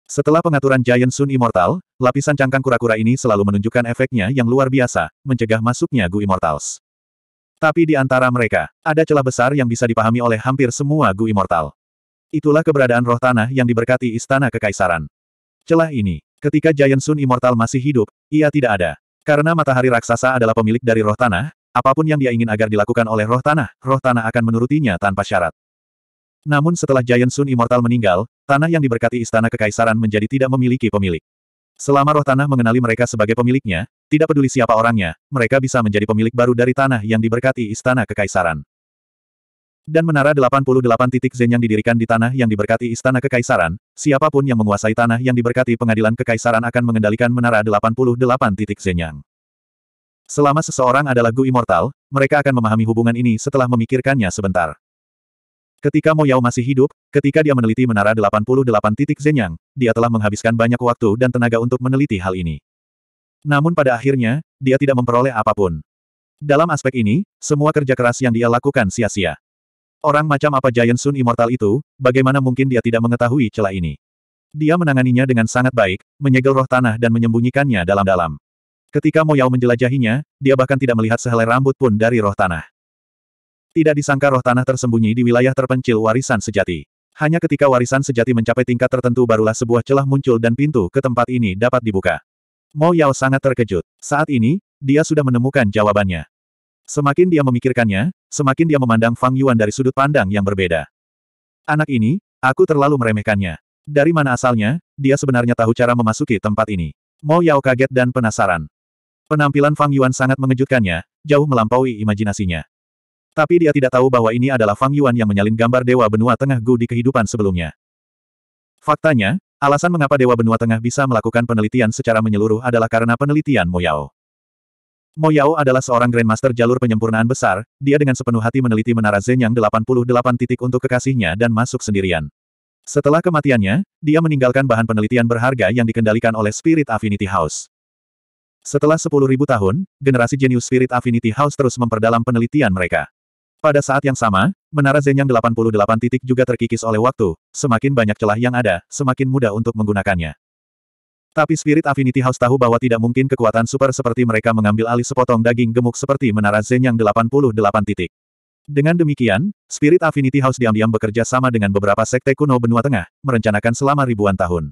Setelah pengaturan Giant Sun Immortal, lapisan cangkang kura-kura ini selalu menunjukkan efeknya yang luar biasa, mencegah masuknya Gu Immortals. Tapi di antara mereka, ada celah besar yang bisa dipahami oleh hampir semua Gu Immortal. Itulah keberadaan roh tanah yang diberkati istana kekaisaran. Celah ini, ketika Giant Sun Immortal masih hidup, ia tidak ada. Karena matahari raksasa adalah pemilik dari roh tanah, apapun yang dia ingin agar dilakukan oleh roh tanah, roh tanah akan menurutinya tanpa syarat. Namun setelah Giant Sun Immortal meninggal, tanah yang diberkati istana kekaisaran menjadi tidak memiliki pemilik. Selama roh tanah mengenali mereka sebagai pemiliknya, tidak peduli siapa orangnya, mereka bisa menjadi pemilik baru dari tanah yang diberkati istana kekaisaran. Dan menara 88 titik Zen yang didirikan di tanah yang diberkati Istana Kekaisaran, siapapun yang menguasai tanah yang diberkati pengadilan Kekaisaran akan mengendalikan menara 88 titik Zen yang. Selama seseorang adalah Gu Immortal, mereka akan memahami hubungan ini setelah memikirkannya sebentar. Ketika Moyao masih hidup, ketika dia meneliti menara 88 titik Zenyang, dia telah menghabiskan banyak waktu dan tenaga untuk meneliti hal ini. Namun pada akhirnya, dia tidak memperoleh apapun. Dalam aspek ini, semua kerja keras yang dia lakukan sia-sia. Orang macam apa Giant Sun Immortal itu, bagaimana mungkin dia tidak mengetahui celah ini? Dia menanganinya dengan sangat baik, menyegel roh tanah dan menyembunyikannya dalam-dalam. Ketika Moyao menjelajahinya, dia bahkan tidak melihat sehelai rambut pun dari roh tanah. Tidak disangka roh tanah tersembunyi di wilayah terpencil warisan sejati. Hanya ketika warisan sejati mencapai tingkat tertentu barulah sebuah celah muncul dan pintu ke tempat ini dapat dibuka. Mo sangat terkejut. Saat ini, dia sudah menemukan jawabannya. Semakin dia memikirkannya, semakin dia memandang Fang Yuan dari sudut pandang yang berbeda. Anak ini, aku terlalu meremehkannya. Dari mana asalnya, dia sebenarnya tahu cara memasuki tempat ini. Mo Yao kaget dan penasaran. Penampilan Fang Yuan sangat mengejutkannya, jauh melampaui imajinasinya. Tapi dia tidak tahu bahwa ini adalah Fang Yuan yang menyalin gambar Dewa Benua Tengah Gu di kehidupan sebelumnya. Faktanya, alasan mengapa Dewa Benua Tengah bisa melakukan penelitian secara menyeluruh adalah karena penelitian Mo Yao. Mo Yao adalah seorang Grandmaster jalur penyempurnaan besar, dia dengan sepenuh hati meneliti menara Zen yang 88 titik untuk kekasihnya dan masuk sendirian. Setelah kematiannya, dia meninggalkan bahan penelitian berharga yang dikendalikan oleh Spirit Affinity House. Setelah 10.000 tahun, generasi jenius Spirit Affinity House terus memperdalam penelitian mereka. Pada saat yang sama, menara Zen yang 88 titik juga terkikis oleh waktu, semakin banyak celah yang ada, semakin mudah untuk menggunakannya. Tapi Spirit Affinity House tahu bahwa tidak mungkin kekuatan super seperti mereka mengambil alih sepotong daging gemuk seperti menara Zen yang 88 titik. Dengan demikian, Spirit Affinity House diam-diam bekerja sama dengan beberapa sekte kuno benua tengah, merencanakan selama ribuan tahun.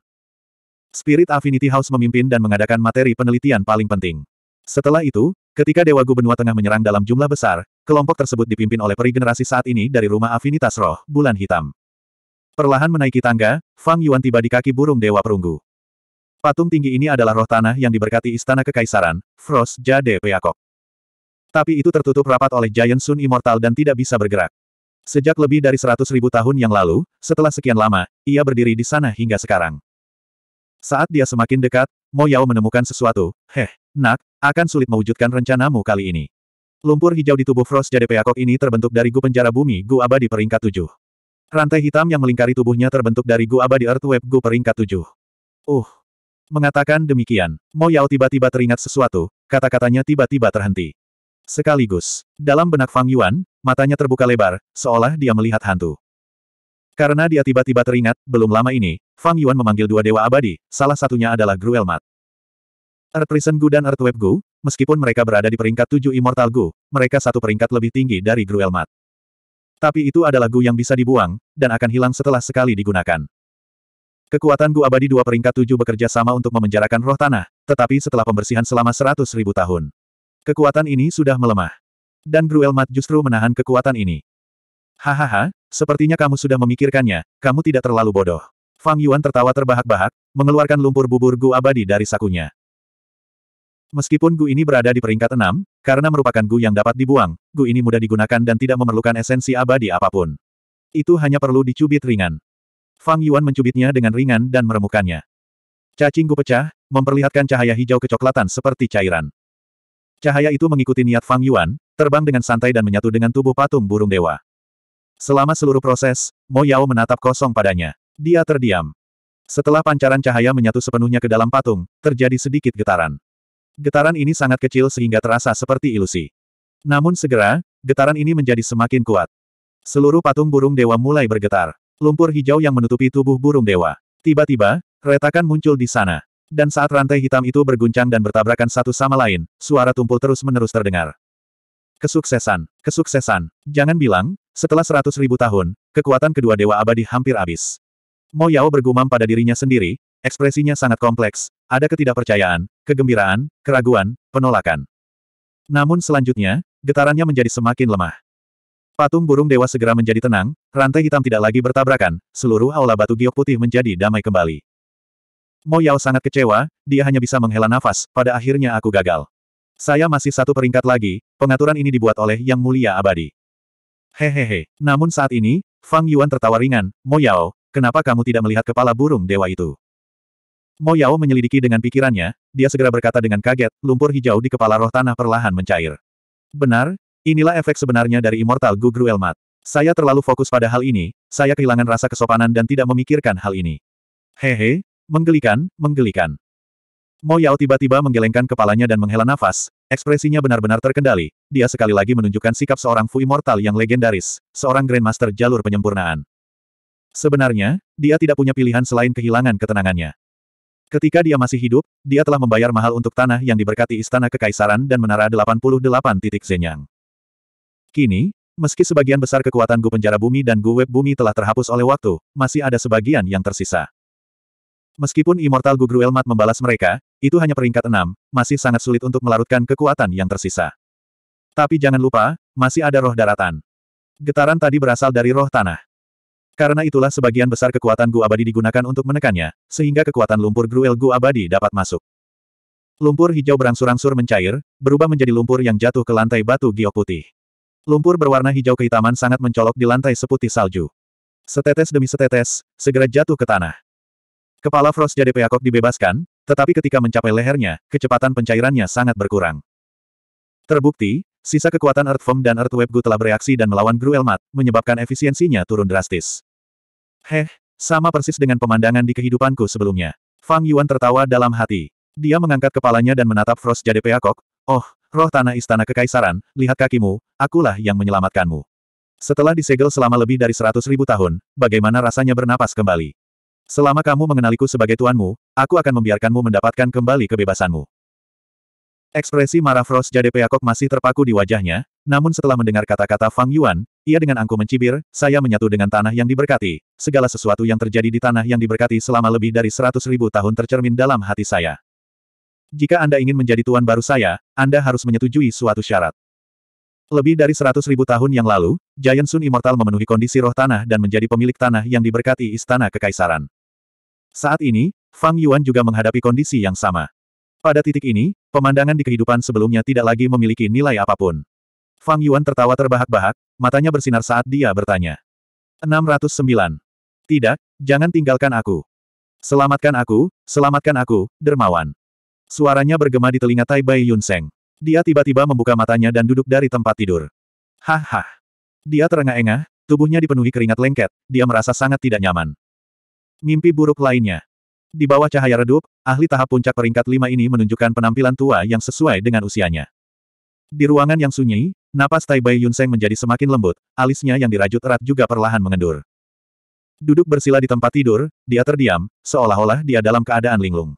Spirit Affinity House memimpin dan mengadakan materi penelitian paling penting. Setelah itu, ketika Dewa Gu Benua Tengah menyerang dalam jumlah besar, kelompok tersebut dipimpin oleh peri generasi saat ini dari rumah afinitas roh, bulan hitam. Perlahan menaiki tangga, Fang Yuan tiba di kaki burung Dewa Perunggu. Patung tinggi ini adalah roh tanah yang diberkati Istana Kekaisaran, Frost Jade Peacock. Tapi itu tertutup rapat oleh Giant Sun Immortal dan tidak bisa bergerak. Sejak lebih dari seratus ribu tahun yang lalu, setelah sekian lama, ia berdiri di sana hingga sekarang. Saat dia semakin dekat, Mo Yao menemukan sesuatu, heh, nak, akan sulit mewujudkan rencanamu kali ini. Lumpur hijau di tubuh Frost Jade Peacock ini terbentuk dari gu penjara bumi gu abadi peringkat tujuh. Rantai hitam yang melingkari tubuhnya terbentuk dari gu abadi Earth Web, gu peringkat tujuh. Uh, Mengatakan demikian, Mo Yao tiba-tiba teringat sesuatu, kata-katanya tiba-tiba terhenti. Sekaligus, dalam benak Fang Yuan, matanya terbuka lebar, seolah dia melihat hantu. Karena dia tiba-tiba teringat, belum lama ini, Fang Yuan memanggil dua dewa abadi, salah satunya adalah Gruelmat. Earth Prison Gu dan Web Gu, meskipun mereka berada di peringkat tujuh Immortal Gu, mereka satu peringkat lebih tinggi dari Gruelmat. Tapi itu adalah Gu yang bisa dibuang, dan akan hilang setelah sekali digunakan. Kekuatan Gu Abadi dua peringkat tujuh bekerja sama untuk memenjarakan roh tanah, tetapi setelah pembersihan selama seratus ribu tahun. Kekuatan ini sudah melemah. Dan Gruelmat justru menahan kekuatan ini. Hahaha, sepertinya kamu sudah memikirkannya, kamu tidak terlalu bodoh. Fang Yuan tertawa terbahak-bahak, mengeluarkan lumpur bubur Gu Abadi dari sakunya. Meskipun Gu ini berada di peringkat enam, karena merupakan Gu yang dapat dibuang, Gu ini mudah digunakan dan tidak memerlukan esensi abadi apapun. Itu hanya perlu dicubit ringan. Fang Yuan mencubitnya dengan ringan dan meremukannya. Cacingku pecah, memperlihatkan cahaya hijau kecoklatan seperti cairan. Cahaya itu mengikuti niat Fang Yuan, terbang dengan santai dan menyatu dengan tubuh patung burung dewa. Selama seluruh proses, Mo Yao menatap kosong padanya. Dia terdiam. Setelah pancaran cahaya menyatu sepenuhnya ke dalam patung, terjadi sedikit getaran. Getaran ini sangat kecil sehingga terasa seperti ilusi. Namun segera, getaran ini menjadi semakin kuat. Seluruh patung burung dewa mulai bergetar. Lumpur hijau yang menutupi tubuh burung dewa. Tiba-tiba, retakan muncul di sana. Dan saat rantai hitam itu berguncang dan bertabrakan satu sama lain, suara tumpul terus-menerus terdengar. Kesuksesan, kesuksesan. Jangan bilang, setelah seratus ribu tahun, kekuatan kedua dewa abadi hampir habis. Mo Yao bergumam pada dirinya sendiri, ekspresinya sangat kompleks, ada ketidakpercayaan, kegembiraan, keraguan, penolakan. Namun selanjutnya, getarannya menjadi semakin lemah. Patung burung dewa segera menjadi tenang, rantai hitam tidak lagi bertabrakan, seluruh aula batu giok putih menjadi damai kembali. Mo Yao sangat kecewa, dia hanya bisa menghela nafas, pada akhirnya aku gagal. Saya masih satu peringkat lagi, pengaturan ini dibuat oleh Yang Mulia Abadi. Hehehe, namun saat ini, Fang Yuan tertawa ringan, Mo Yao, kenapa kamu tidak melihat kepala burung dewa itu? Mo Yao menyelidiki dengan pikirannya, dia segera berkata dengan kaget, lumpur hijau di kepala roh tanah perlahan mencair. Benar, Inilah efek sebenarnya dari Immortal Gugru Elmat. Saya terlalu fokus pada hal ini, saya kehilangan rasa kesopanan dan tidak memikirkan hal ini. Hehe, menggelikan, menggelikan. Mo Yao tiba-tiba menggelengkan kepalanya dan menghela nafas, ekspresinya benar-benar terkendali, dia sekali lagi menunjukkan sikap seorang Fu Immortal yang legendaris, seorang Grandmaster jalur penyempurnaan. Sebenarnya, dia tidak punya pilihan selain kehilangan ketenangannya. Ketika dia masih hidup, dia telah membayar mahal untuk tanah yang diberkati istana kekaisaran dan menara 88 titik Zenyang. Kini, meski sebagian besar kekuatan Gu Penjara Bumi dan Gu Web Bumi telah terhapus oleh waktu, masih ada sebagian yang tersisa. Meskipun Immortal Gu Gruelmat membalas mereka, itu hanya peringkat enam, masih sangat sulit untuk melarutkan kekuatan yang tersisa. Tapi jangan lupa, masih ada roh daratan. Getaran tadi berasal dari roh tanah. Karena itulah sebagian besar kekuatan Gu Abadi digunakan untuk menekannya, sehingga kekuatan lumpur Gruel Gu Abadi dapat masuk. Lumpur hijau berangsur-angsur mencair, berubah menjadi lumpur yang jatuh ke lantai batu giok putih. Lumpur berwarna hijau kehitaman sangat mencolok di lantai seputih salju. Setetes demi setetes, segera jatuh ke tanah. Kepala Frost Jade Peacock dibebaskan, tetapi ketika mencapai lehernya, kecepatan pencairannya sangat berkurang. Terbukti, sisa kekuatan Earth Foam dan Earth Earthwebgu telah bereaksi dan melawan Gruelmat, menyebabkan efisiensinya turun drastis. Heh, sama persis dengan pemandangan di kehidupanku sebelumnya. Fang Yuan tertawa dalam hati. Dia mengangkat kepalanya dan menatap Frost Jade Peacock. Oh, Roh tanah istana kekaisaran, lihat kakimu, akulah yang menyelamatkanmu. Setelah disegel selama lebih dari seratus ribu tahun, bagaimana rasanya bernapas kembali? Selama kamu mengenaliku sebagai tuanmu, aku akan membiarkanmu mendapatkan kembali kebebasanmu. Ekspresi marah Frost Jade Peacock masih terpaku di wajahnya, namun setelah mendengar kata-kata Fang Yuan, ia dengan angku mencibir, saya menyatu dengan tanah yang diberkati. Segala sesuatu yang terjadi di tanah yang diberkati selama lebih dari seratus ribu tahun tercermin dalam hati saya. Jika Anda ingin menjadi tuan baru saya, Anda harus menyetujui suatu syarat. Lebih dari seratus ribu tahun yang lalu, Giant Sun Immortal memenuhi kondisi roh tanah dan menjadi pemilik tanah yang diberkati istana kekaisaran. Saat ini, Fang Yuan juga menghadapi kondisi yang sama. Pada titik ini, pemandangan di kehidupan sebelumnya tidak lagi memiliki nilai apapun. Fang Yuan tertawa terbahak-bahak, matanya bersinar saat dia bertanya. 609. Tidak, jangan tinggalkan aku. Selamatkan aku, selamatkan aku, dermawan. Suaranya bergema di telinga Tai Bai Yun Seng. Dia tiba-tiba membuka matanya dan duduk dari tempat tidur. Haha. Dia terengah-engah, tubuhnya dipenuhi keringat lengket, dia merasa sangat tidak nyaman. Mimpi buruk lainnya. Di bawah cahaya redup, ahli tahap puncak peringkat lima ini menunjukkan penampilan tua yang sesuai dengan usianya. Di ruangan yang sunyi, napas Tai Bai Yun Seng menjadi semakin lembut, alisnya yang dirajut erat juga perlahan mengendur. Duduk bersila di tempat tidur, dia terdiam, seolah-olah dia dalam keadaan linglung.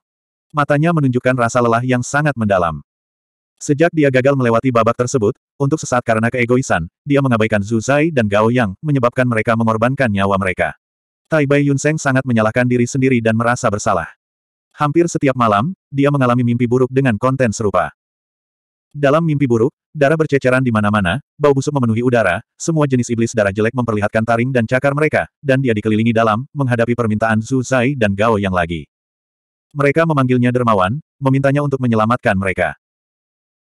Matanya menunjukkan rasa lelah yang sangat mendalam. Sejak dia gagal melewati babak tersebut, untuk sesaat karena keegoisan, dia mengabaikan Zhu Zai dan Gao Yang, menyebabkan mereka mengorbankan nyawa mereka. Tai Bai Yunseng sangat menyalahkan diri sendiri dan merasa bersalah. Hampir setiap malam, dia mengalami mimpi buruk dengan konten serupa. Dalam mimpi buruk, darah berceceran di mana-mana, bau busuk memenuhi udara, semua jenis iblis darah jelek memperlihatkan taring dan cakar mereka, dan dia dikelilingi dalam, menghadapi permintaan Zhu Zai dan Gao Yang lagi. Mereka memanggilnya dermawan, memintanya untuk menyelamatkan mereka.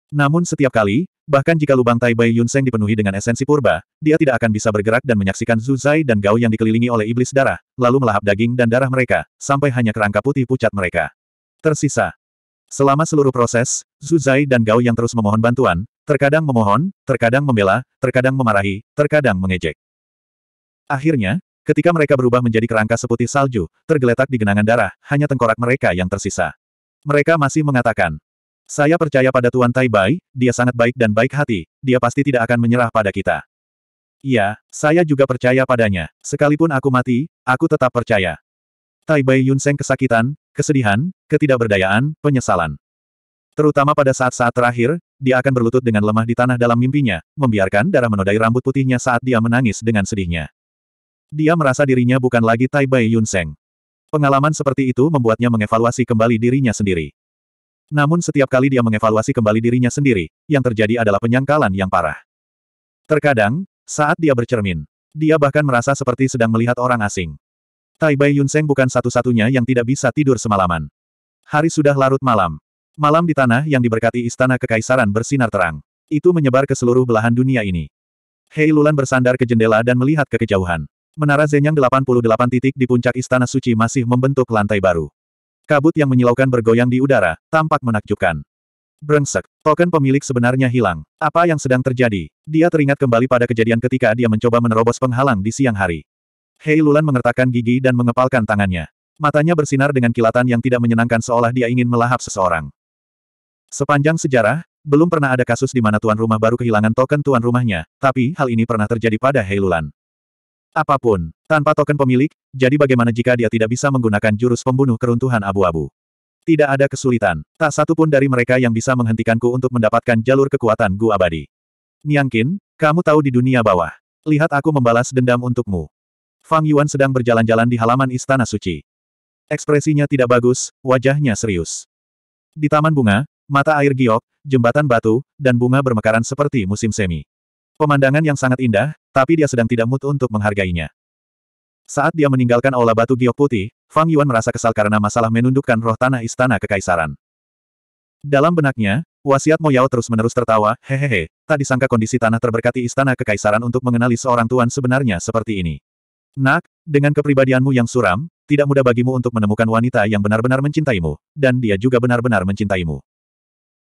Namun setiap kali, bahkan jika lubang Tai Bai Yunseng dipenuhi dengan esensi purba, dia tidak akan bisa bergerak dan menyaksikan Zhu Zai dan Gao yang dikelilingi oleh iblis darah, lalu melahap daging dan darah mereka, sampai hanya kerangka putih pucat mereka. Tersisa. Selama seluruh proses, Zhu Zai dan Gao yang terus memohon bantuan, terkadang memohon, terkadang membela, terkadang memarahi, terkadang mengejek. Akhirnya, Ketika mereka berubah menjadi kerangka seputih salju, tergeletak di genangan darah, hanya tengkorak mereka yang tersisa. Mereka masih mengatakan, saya percaya pada Tuan Tai Bai, dia sangat baik dan baik hati, dia pasti tidak akan menyerah pada kita. Iya, saya juga percaya padanya. Sekalipun aku mati, aku tetap percaya. Tai Bai Yun kesakitan, kesedihan, ketidakberdayaan, penyesalan. Terutama pada saat-saat terakhir, dia akan berlutut dengan lemah di tanah dalam mimpinya, membiarkan darah menodai rambut putihnya saat dia menangis dengan sedihnya. Dia merasa dirinya bukan lagi Tai Bai Yun Seng. Pengalaman seperti itu membuatnya mengevaluasi kembali dirinya sendiri. Namun setiap kali dia mengevaluasi kembali dirinya sendiri, yang terjadi adalah penyangkalan yang parah. Terkadang, saat dia bercermin, dia bahkan merasa seperti sedang melihat orang asing. Tai Bai Yun Seng bukan satu-satunya yang tidak bisa tidur semalaman. Hari sudah larut malam. Malam di tanah yang diberkati istana kekaisaran bersinar terang. Itu menyebar ke seluruh belahan dunia ini. Hei Lulan bersandar ke jendela dan melihat ke kejauhan. Menara Zenyang 88 titik di puncak Istana Suci masih membentuk lantai baru. Kabut yang menyilaukan bergoyang di udara, tampak menakjubkan. Brengsek, token pemilik sebenarnya hilang. Apa yang sedang terjadi? Dia teringat kembali pada kejadian ketika dia mencoba menerobos penghalang di siang hari. Hei Lulan mengertakkan gigi dan mengepalkan tangannya. Matanya bersinar dengan kilatan yang tidak menyenangkan seolah dia ingin melahap seseorang. Sepanjang sejarah, belum pernah ada kasus di mana tuan rumah baru kehilangan token tuan rumahnya, tapi hal ini pernah terjadi pada Hei Lulan. Apapun, tanpa token pemilik, jadi bagaimana jika dia tidak bisa menggunakan jurus pembunuh keruntuhan abu-abu? Tidak ada kesulitan, tak satu pun dari mereka yang bisa menghentikanku untuk mendapatkan jalur kekuatan Gu Abadi. Niangkin, kamu tahu di dunia bawah. Lihat aku membalas dendam untukmu. Fang Yuan sedang berjalan-jalan di halaman Istana Suci. Ekspresinya tidak bagus, wajahnya serius. Di taman bunga, mata air giok, jembatan batu, dan bunga bermekaran seperti musim semi. Pemandangan yang sangat indah, tapi dia sedang tidak mood untuk menghargainya. Saat dia meninggalkan aula batu giok putih, Fang Yuan merasa kesal karena masalah menundukkan roh tanah istana kekaisaran. Dalam benaknya, wasiat Moyao terus-menerus tertawa, hehehe, tak disangka kondisi tanah terberkati istana kekaisaran untuk mengenali seorang tuan sebenarnya seperti ini. Nak, dengan kepribadianmu yang suram, tidak mudah bagimu untuk menemukan wanita yang benar-benar mencintaimu, dan dia juga benar-benar mencintaimu.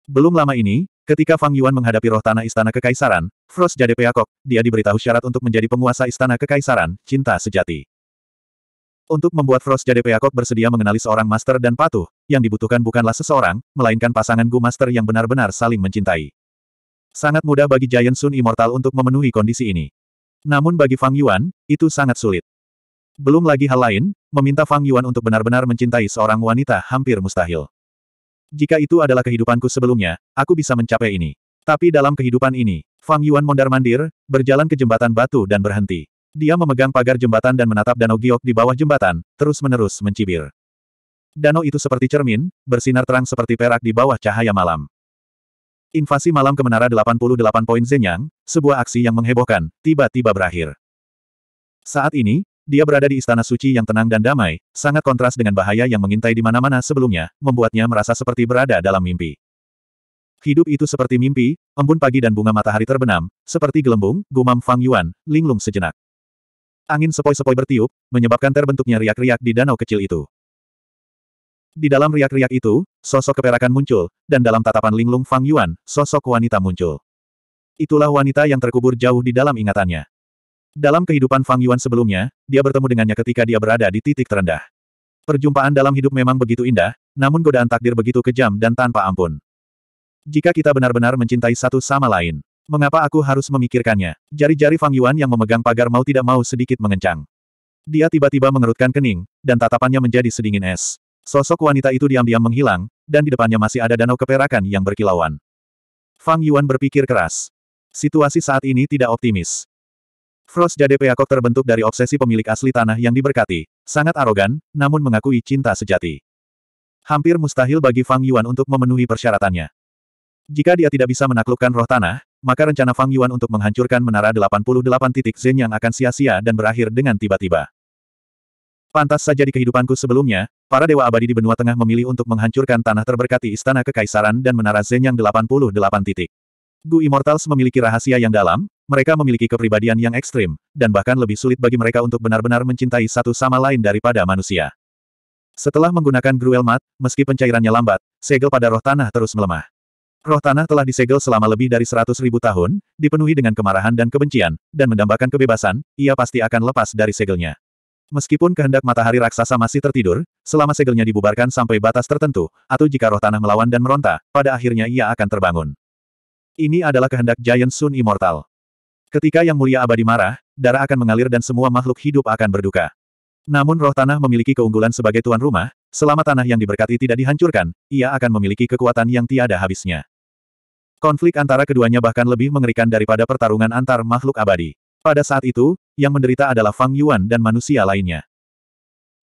Belum lama ini, Ketika Fang Yuan menghadapi roh tanah istana kekaisaran, Frost Jade Peacock, dia diberitahu syarat untuk menjadi penguasa istana kekaisaran, cinta sejati. Untuk membuat Frost Jade Peacock bersedia mengenali seorang master dan patuh, yang dibutuhkan bukanlah seseorang, melainkan pasangan Gu Master yang benar-benar saling mencintai. Sangat mudah bagi Giant Sun Immortal untuk memenuhi kondisi ini. Namun bagi Fang Yuan, itu sangat sulit. Belum lagi hal lain, meminta Fang Yuan untuk benar-benar mencintai seorang wanita hampir mustahil. Jika itu adalah kehidupanku sebelumnya, aku bisa mencapai ini. Tapi dalam kehidupan ini, Fang Yuan mondar-mandir, berjalan ke jembatan batu dan berhenti. Dia memegang pagar jembatan dan menatap danau giok di bawah jembatan, terus-menerus mencibir. Danau itu seperti cermin, bersinar terang seperti perak di bawah cahaya malam. Invasi malam ke Menara 88 Poin Zenyang, sebuah aksi yang menghebohkan, tiba-tiba berakhir. Saat ini, dia berada di istana suci yang tenang dan damai, sangat kontras dengan bahaya yang mengintai di mana-mana sebelumnya, membuatnya merasa seperti berada dalam mimpi. Hidup itu seperti mimpi, embun pagi dan bunga matahari terbenam, seperti gelembung, gumam Fang Yuan, linglung sejenak. Angin sepoi-sepoi bertiup, menyebabkan terbentuknya riak-riak di danau kecil itu. Di dalam riak-riak itu, sosok keperakan muncul, dan dalam tatapan linglung Fang Yuan, sosok wanita muncul. Itulah wanita yang terkubur jauh di dalam ingatannya. Dalam kehidupan Fang Yuan sebelumnya, dia bertemu dengannya ketika dia berada di titik terendah. Perjumpaan dalam hidup memang begitu indah, namun godaan takdir begitu kejam dan tanpa ampun. Jika kita benar-benar mencintai satu sama lain, mengapa aku harus memikirkannya? Jari-jari Fang Yuan yang memegang pagar mau tidak mau sedikit mengencang. Dia tiba-tiba mengerutkan kening, dan tatapannya menjadi sedingin es. Sosok wanita itu diam-diam menghilang, dan di depannya masih ada danau keperakan yang berkilauan. Fang Yuan berpikir keras. Situasi saat ini tidak optimis. Frost Jade Peacock terbentuk dari obsesi pemilik asli tanah yang diberkati. Sangat arogan, namun mengakui cinta sejati. Hampir mustahil bagi Fang Yuan untuk memenuhi persyaratannya. Jika dia tidak bisa menaklukkan roh tanah, maka rencana Fang Yuan untuk menghancurkan menara 88 titik Zen yang akan sia-sia dan berakhir dengan tiba-tiba. Pantas saja di kehidupanku sebelumnya, para dewa abadi di benua tengah memilih untuk menghancurkan tanah terberkati istana kekaisaran dan menara Zen yang 88 titik. Gu Immortals memiliki rahasia yang dalam, mereka memiliki kepribadian yang ekstrim, dan bahkan lebih sulit bagi mereka untuk benar-benar mencintai satu sama lain daripada manusia. Setelah menggunakan Gruel Mat, meski pencairannya lambat, segel pada roh tanah terus melemah. Roh tanah telah disegel selama lebih dari seratus ribu tahun, dipenuhi dengan kemarahan dan kebencian, dan mendambakan kebebasan, ia pasti akan lepas dari segelnya. Meskipun kehendak matahari raksasa masih tertidur, selama segelnya dibubarkan sampai batas tertentu, atau jika roh tanah melawan dan meronta, pada akhirnya ia akan terbangun. Ini adalah kehendak Giant Sun Immortal. Ketika Yang Mulia Abadi marah, darah akan mengalir dan semua makhluk hidup akan berduka. Namun roh tanah memiliki keunggulan sebagai tuan rumah, selama tanah yang diberkati tidak dihancurkan, ia akan memiliki kekuatan yang tiada habisnya. Konflik antara keduanya bahkan lebih mengerikan daripada pertarungan antar makhluk abadi. Pada saat itu, yang menderita adalah Fang Yuan dan manusia lainnya.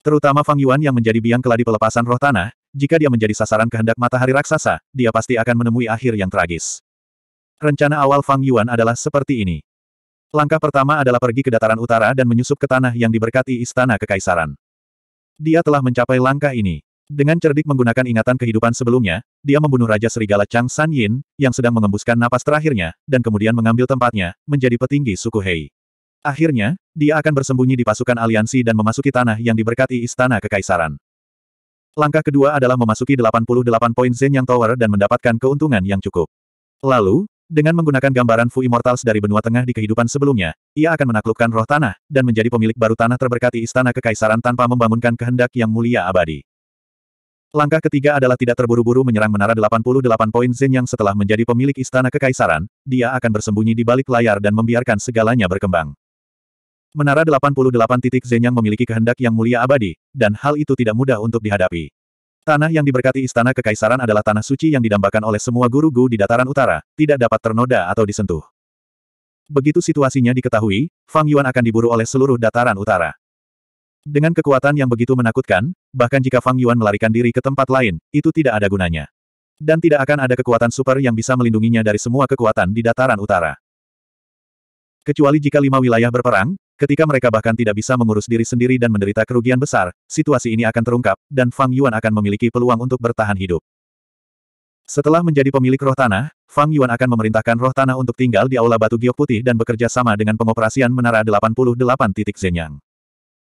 Terutama Fang Yuan yang menjadi biang keladi pelepasan roh tanah, jika dia menjadi sasaran kehendak matahari raksasa, dia pasti akan menemui akhir yang tragis. Rencana awal Fang Yuan adalah seperti ini. Langkah pertama adalah pergi ke dataran utara dan menyusup ke tanah yang diberkati Istana Kekaisaran. Dia telah mencapai langkah ini. Dengan cerdik menggunakan ingatan kehidupan sebelumnya, dia membunuh Raja Serigala Chang San Yin, yang sedang mengembuskan napas terakhirnya, dan kemudian mengambil tempatnya, menjadi petinggi suku Hei. Akhirnya, dia akan bersembunyi di pasukan aliansi dan memasuki tanah yang diberkati Istana Kekaisaran. Langkah kedua adalah memasuki 88 poin Zen Tower dan mendapatkan keuntungan yang cukup. Lalu, dengan menggunakan gambaran Fu Immortals dari benua tengah di kehidupan sebelumnya, ia akan menaklukkan roh tanah, dan menjadi pemilik baru tanah terberkati istana kekaisaran tanpa membangunkan kehendak yang mulia abadi. Langkah ketiga adalah tidak terburu-buru menyerang menara 88 poin Zen yang setelah menjadi pemilik istana kekaisaran, dia akan bersembunyi di balik layar dan membiarkan segalanya berkembang. Menara 88 titik Zen yang memiliki kehendak yang mulia abadi, dan hal itu tidak mudah untuk dihadapi. Tanah yang diberkati istana kekaisaran adalah tanah suci yang didambakan oleh semua guru-gu di dataran utara, tidak dapat ternoda atau disentuh. Begitu situasinya diketahui, Fang Yuan akan diburu oleh seluruh dataran utara. Dengan kekuatan yang begitu menakutkan, bahkan jika Fang Yuan melarikan diri ke tempat lain, itu tidak ada gunanya. Dan tidak akan ada kekuatan super yang bisa melindunginya dari semua kekuatan di dataran utara. Kecuali jika lima wilayah berperang, Ketika mereka bahkan tidak bisa mengurus diri sendiri dan menderita kerugian besar, situasi ini akan terungkap, dan Fang Yuan akan memiliki peluang untuk bertahan hidup. Setelah menjadi pemilik roh tanah, Fang Yuan akan memerintahkan roh tanah untuk tinggal di Aula Batu Giok Putih dan bekerja sama dengan pengoperasian Menara 88 titik Zenyang.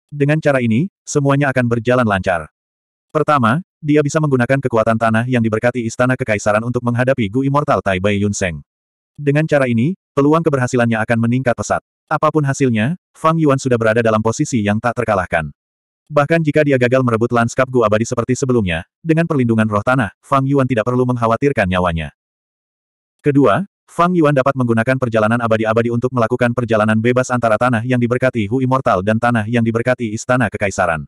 Dengan cara ini, semuanya akan berjalan lancar. Pertama, dia bisa menggunakan kekuatan tanah yang diberkati Istana Kekaisaran untuk menghadapi Gu Immortal Tai Bai Yun Seng. Dengan cara ini, peluang keberhasilannya akan meningkat pesat. Apapun hasilnya, Fang Yuan sudah berada dalam posisi yang tak terkalahkan. Bahkan jika dia gagal merebut lanskap gua abadi seperti sebelumnya, dengan perlindungan roh tanah, Fang Yuan tidak perlu mengkhawatirkan nyawanya. Kedua, Fang Yuan dapat menggunakan perjalanan abadi-abadi untuk melakukan perjalanan bebas antara tanah yang diberkati Hu Immortal dan tanah yang diberkati Istana Kekaisaran.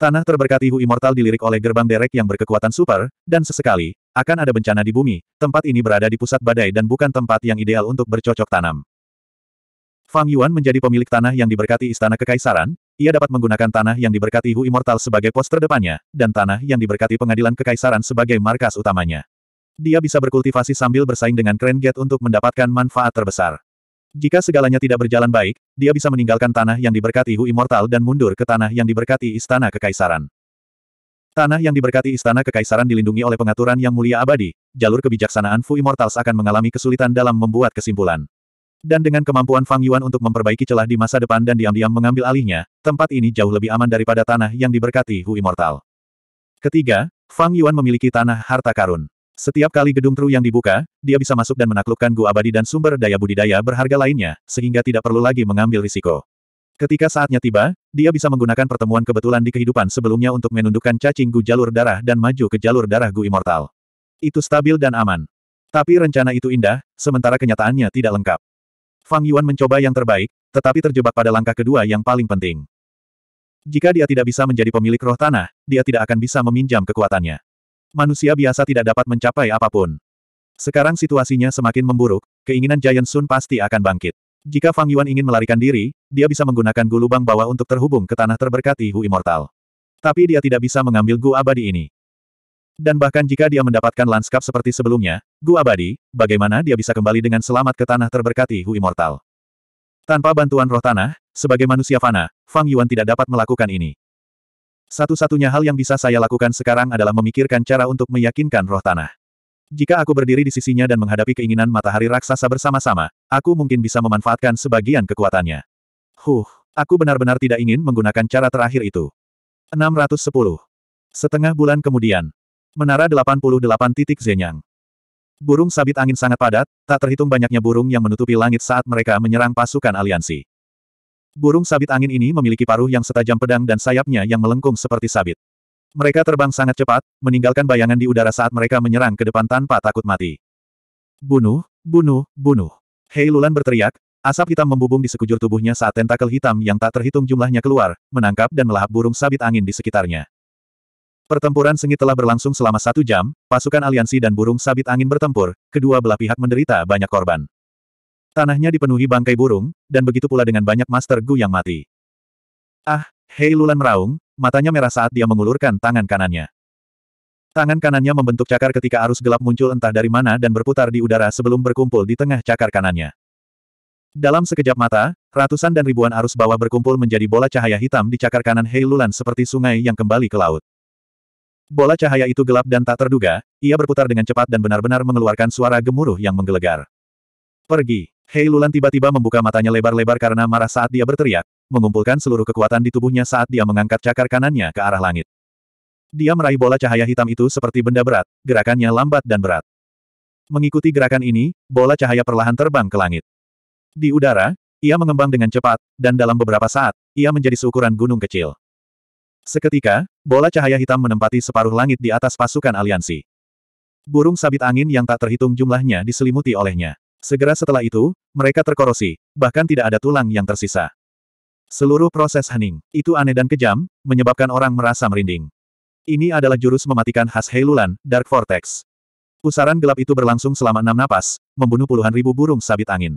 Tanah terberkati Hu Immortal dilirik oleh gerbang derek yang berkekuatan super, dan sesekali, akan ada bencana di bumi, tempat ini berada di pusat badai dan bukan tempat yang ideal untuk bercocok tanam. Fang Yuan menjadi pemilik tanah yang diberkati Istana Kekaisaran, ia dapat menggunakan tanah yang diberkati Hu Immortal sebagai pos terdepannya, dan tanah yang diberkati Pengadilan Kekaisaran sebagai markas utamanya. Dia bisa berkultivasi sambil bersaing dengan Grand Gate untuk mendapatkan manfaat terbesar. Jika segalanya tidak berjalan baik, dia bisa meninggalkan tanah yang diberkati Hu Immortal dan mundur ke tanah yang diberkati Istana Kekaisaran. Tanah yang diberkati Istana Kekaisaran dilindungi oleh pengaturan yang mulia abadi, jalur kebijaksanaan Fu Immortals akan mengalami kesulitan dalam membuat kesimpulan. Dan dengan kemampuan Fang Yuan untuk memperbaiki celah di masa depan dan diam-diam mengambil alihnya, tempat ini jauh lebih aman daripada tanah yang diberkati Hu Immortal. Ketiga, Fang Yuan memiliki tanah harta karun. Setiap kali gedung tru yang dibuka, dia bisa masuk dan menaklukkan gua abadi dan sumber daya budidaya berharga lainnya, sehingga tidak perlu lagi mengambil risiko. Ketika saatnya tiba, dia bisa menggunakan pertemuan kebetulan di kehidupan sebelumnya untuk menundukkan cacing gu jalur darah dan maju ke jalur darah gu immortal. Itu stabil dan aman. Tapi rencana itu indah, sementara kenyataannya tidak lengkap. Fang Yuan mencoba yang terbaik, tetapi terjebak pada langkah kedua yang paling penting. Jika dia tidak bisa menjadi pemilik roh tanah, dia tidak akan bisa meminjam kekuatannya. Manusia biasa tidak dapat mencapai apapun. Sekarang situasinya semakin memburuk, keinginan Giant Sun pasti akan bangkit. Jika Fang Yuan ingin melarikan diri, dia bisa menggunakan Gulubang bawah untuk terhubung ke tanah terberkati Hu Immortal. Tapi dia tidak bisa mengambil gu abadi ini. Dan bahkan jika dia mendapatkan lanskap seperti sebelumnya, Gu Abadi, bagaimana dia bisa kembali dengan selamat ke tanah terberkati Hu Immortal? Tanpa bantuan roh tanah, sebagai manusia fana, Fang Yuan tidak dapat melakukan ini. Satu-satunya hal yang bisa saya lakukan sekarang adalah memikirkan cara untuk meyakinkan roh tanah. Jika aku berdiri di sisinya dan menghadapi keinginan matahari raksasa bersama-sama, aku mungkin bisa memanfaatkan sebagian kekuatannya. Huh, aku benar-benar tidak ingin menggunakan cara terakhir itu. 610. Setengah bulan kemudian, Menara 88 titik Zenyang. Burung sabit angin sangat padat, tak terhitung banyaknya burung yang menutupi langit saat mereka menyerang pasukan aliansi. Burung sabit angin ini memiliki paruh yang setajam pedang dan sayapnya yang melengkung seperti sabit. Mereka terbang sangat cepat, meninggalkan bayangan di udara saat mereka menyerang ke depan tanpa takut mati. Bunuh, bunuh, bunuh. Hei Lulan berteriak, asap hitam membubung di sekujur tubuhnya saat tentakel hitam yang tak terhitung jumlahnya keluar, menangkap dan melahap burung sabit angin di sekitarnya. Pertempuran sengit telah berlangsung selama satu jam, pasukan aliansi dan burung sabit angin bertempur, kedua belah pihak menderita banyak korban. Tanahnya dipenuhi bangkai burung, dan begitu pula dengan banyak Master Gu yang mati. Ah, Hei Lulan meraung, matanya merah saat dia mengulurkan tangan kanannya. Tangan kanannya membentuk cakar ketika arus gelap muncul entah dari mana dan berputar di udara sebelum berkumpul di tengah cakar kanannya. Dalam sekejap mata, ratusan dan ribuan arus bawah berkumpul menjadi bola cahaya hitam di cakar kanan Hei Lulan seperti sungai yang kembali ke laut. Bola cahaya itu gelap dan tak terduga, ia berputar dengan cepat dan benar-benar mengeluarkan suara gemuruh yang menggelegar. Pergi. Hei Lulan tiba-tiba membuka matanya lebar-lebar karena marah saat dia berteriak, mengumpulkan seluruh kekuatan di tubuhnya saat dia mengangkat cakar kanannya ke arah langit. Dia meraih bola cahaya hitam itu seperti benda berat, gerakannya lambat dan berat. Mengikuti gerakan ini, bola cahaya perlahan terbang ke langit. Di udara, ia mengembang dengan cepat, dan dalam beberapa saat, ia menjadi seukuran gunung kecil. Seketika, bola cahaya hitam menempati separuh langit di atas pasukan aliansi. Burung sabit angin yang tak terhitung jumlahnya diselimuti olehnya. Segera setelah itu, mereka terkorosi, bahkan tidak ada tulang yang tersisa. Seluruh proses hening, itu aneh dan kejam, menyebabkan orang merasa merinding. Ini adalah jurus mematikan khas Heilulan, Dark Vortex. Pusaran gelap itu berlangsung selama enam napas, membunuh puluhan ribu burung sabit angin.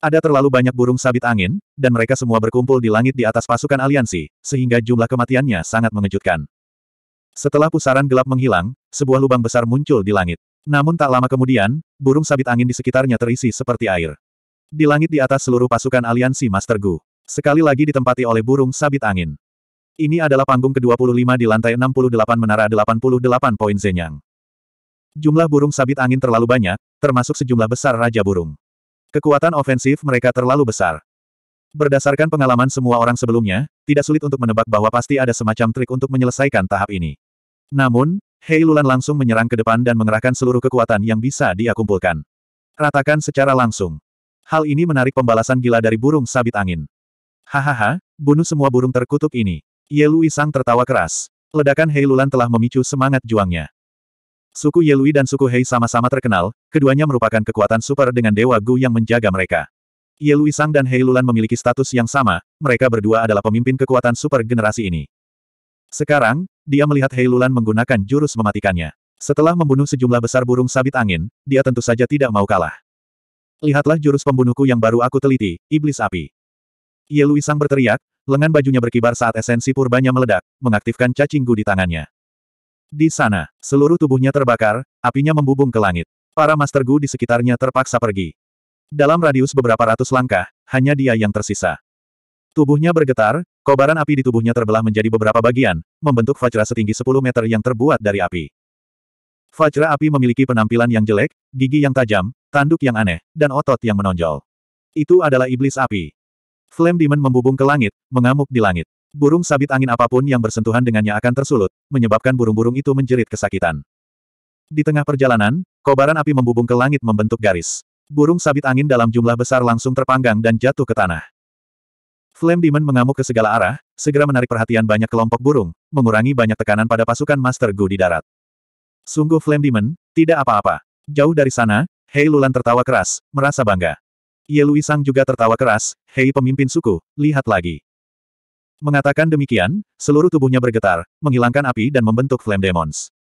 Ada terlalu banyak burung sabit angin, dan mereka semua berkumpul di langit di atas pasukan aliansi, sehingga jumlah kematiannya sangat mengejutkan. Setelah pusaran gelap menghilang, sebuah lubang besar muncul di langit. Namun tak lama kemudian, burung sabit angin di sekitarnya terisi seperti air. Di langit di atas seluruh pasukan aliansi Master Gu. Sekali lagi ditempati oleh burung sabit angin. Ini adalah panggung ke-25 di lantai 68 Menara 88 Poin Zenyang. Jumlah burung sabit angin terlalu banyak, termasuk sejumlah besar Raja Burung. Kekuatan ofensif mereka terlalu besar. Berdasarkan pengalaman semua orang sebelumnya, tidak sulit untuk menebak bahwa pasti ada semacam trik untuk menyelesaikan tahap ini. Namun, Hei Lulan langsung menyerang ke depan dan mengerahkan seluruh kekuatan yang bisa dia kumpulkan. Ratakan secara langsung. Hal ini menarik pembalasan gila dari burung sabit angin. Hahaha, bunuh semua burung terkutuk ini. Ye Lui Sang tertawa keras. Ledakan Hei Lulan telah memicu semangat juangnya. Suku Yelui dan suku Hei sama-sama terkenal, keduanya merupakan kekuatan super dengan Dewa Gu yang menjaga mereka. Yelui Sang dan Hei Lulan memiliki status yang sama, mereka berdua adalah pemimpin kekuatan super generasi ini. Sekarang, dia melihat Hei Lulan menggunakan jurus mematikannya. Setelah membunuh sejumlah besar burung sabit angin, dia tentu saja tidak mau kalah. Lihatlah jurus pembunuhku yang baru aku teliti, Iblis Api. Yelui Sang berteriak, lengan bajunya berkibar saat esensi purbanya meledak, mengaktifkan cacing gu di tangannya. Di sana, seluruh tubuhnya terbakar, apinya membubung ke langit. Para Master Gu di sekitarnya terpaksa pergi. Dalam radius beberapa ratus langkah, hanya dia yang tersisa. Tubuhnya bergetar, kobaran api di tubuhnya terbelah menjadi beberapa bagian, membentuk Fajra setinggi 10 meter yang terbuat dari api. Fajra api memiliki penampilan yang jelek, gigi yang tajam, tanduk yang aneh, dan otot yang menonjol. Itu adalah iblis api. Flame Demon membubung ke langit, mengamuk di langit. Burung sabit angin apapun yang bersentuhan dengannya akan tersulut, menyebabkan burung-burung itu menjerit kesakitan. Di tengah perjalanan, kobaran api membubung ke langit membentuk garis. Burung sabit angin dalam jumlah besar langsung terpanggang dan jatuh ke tanah. Flame Demon mengamuk ke segala arah, segera menarik perhatian banyak kelompok burung, mengurangi banyak tekanan pada pasukan Master Gu di darat. Sungguh Flame Demon, tidak apa-apa. Jauh dari sana, Hei Lulan tertawa keras, merasa bangga. Ye Sang juga tertawa keras, Hei pemimpin suku, lihat lagi. Mengatakan demikian, seluruh tubuhnya bergetar, menghilangkan api dan membentuk flame demons.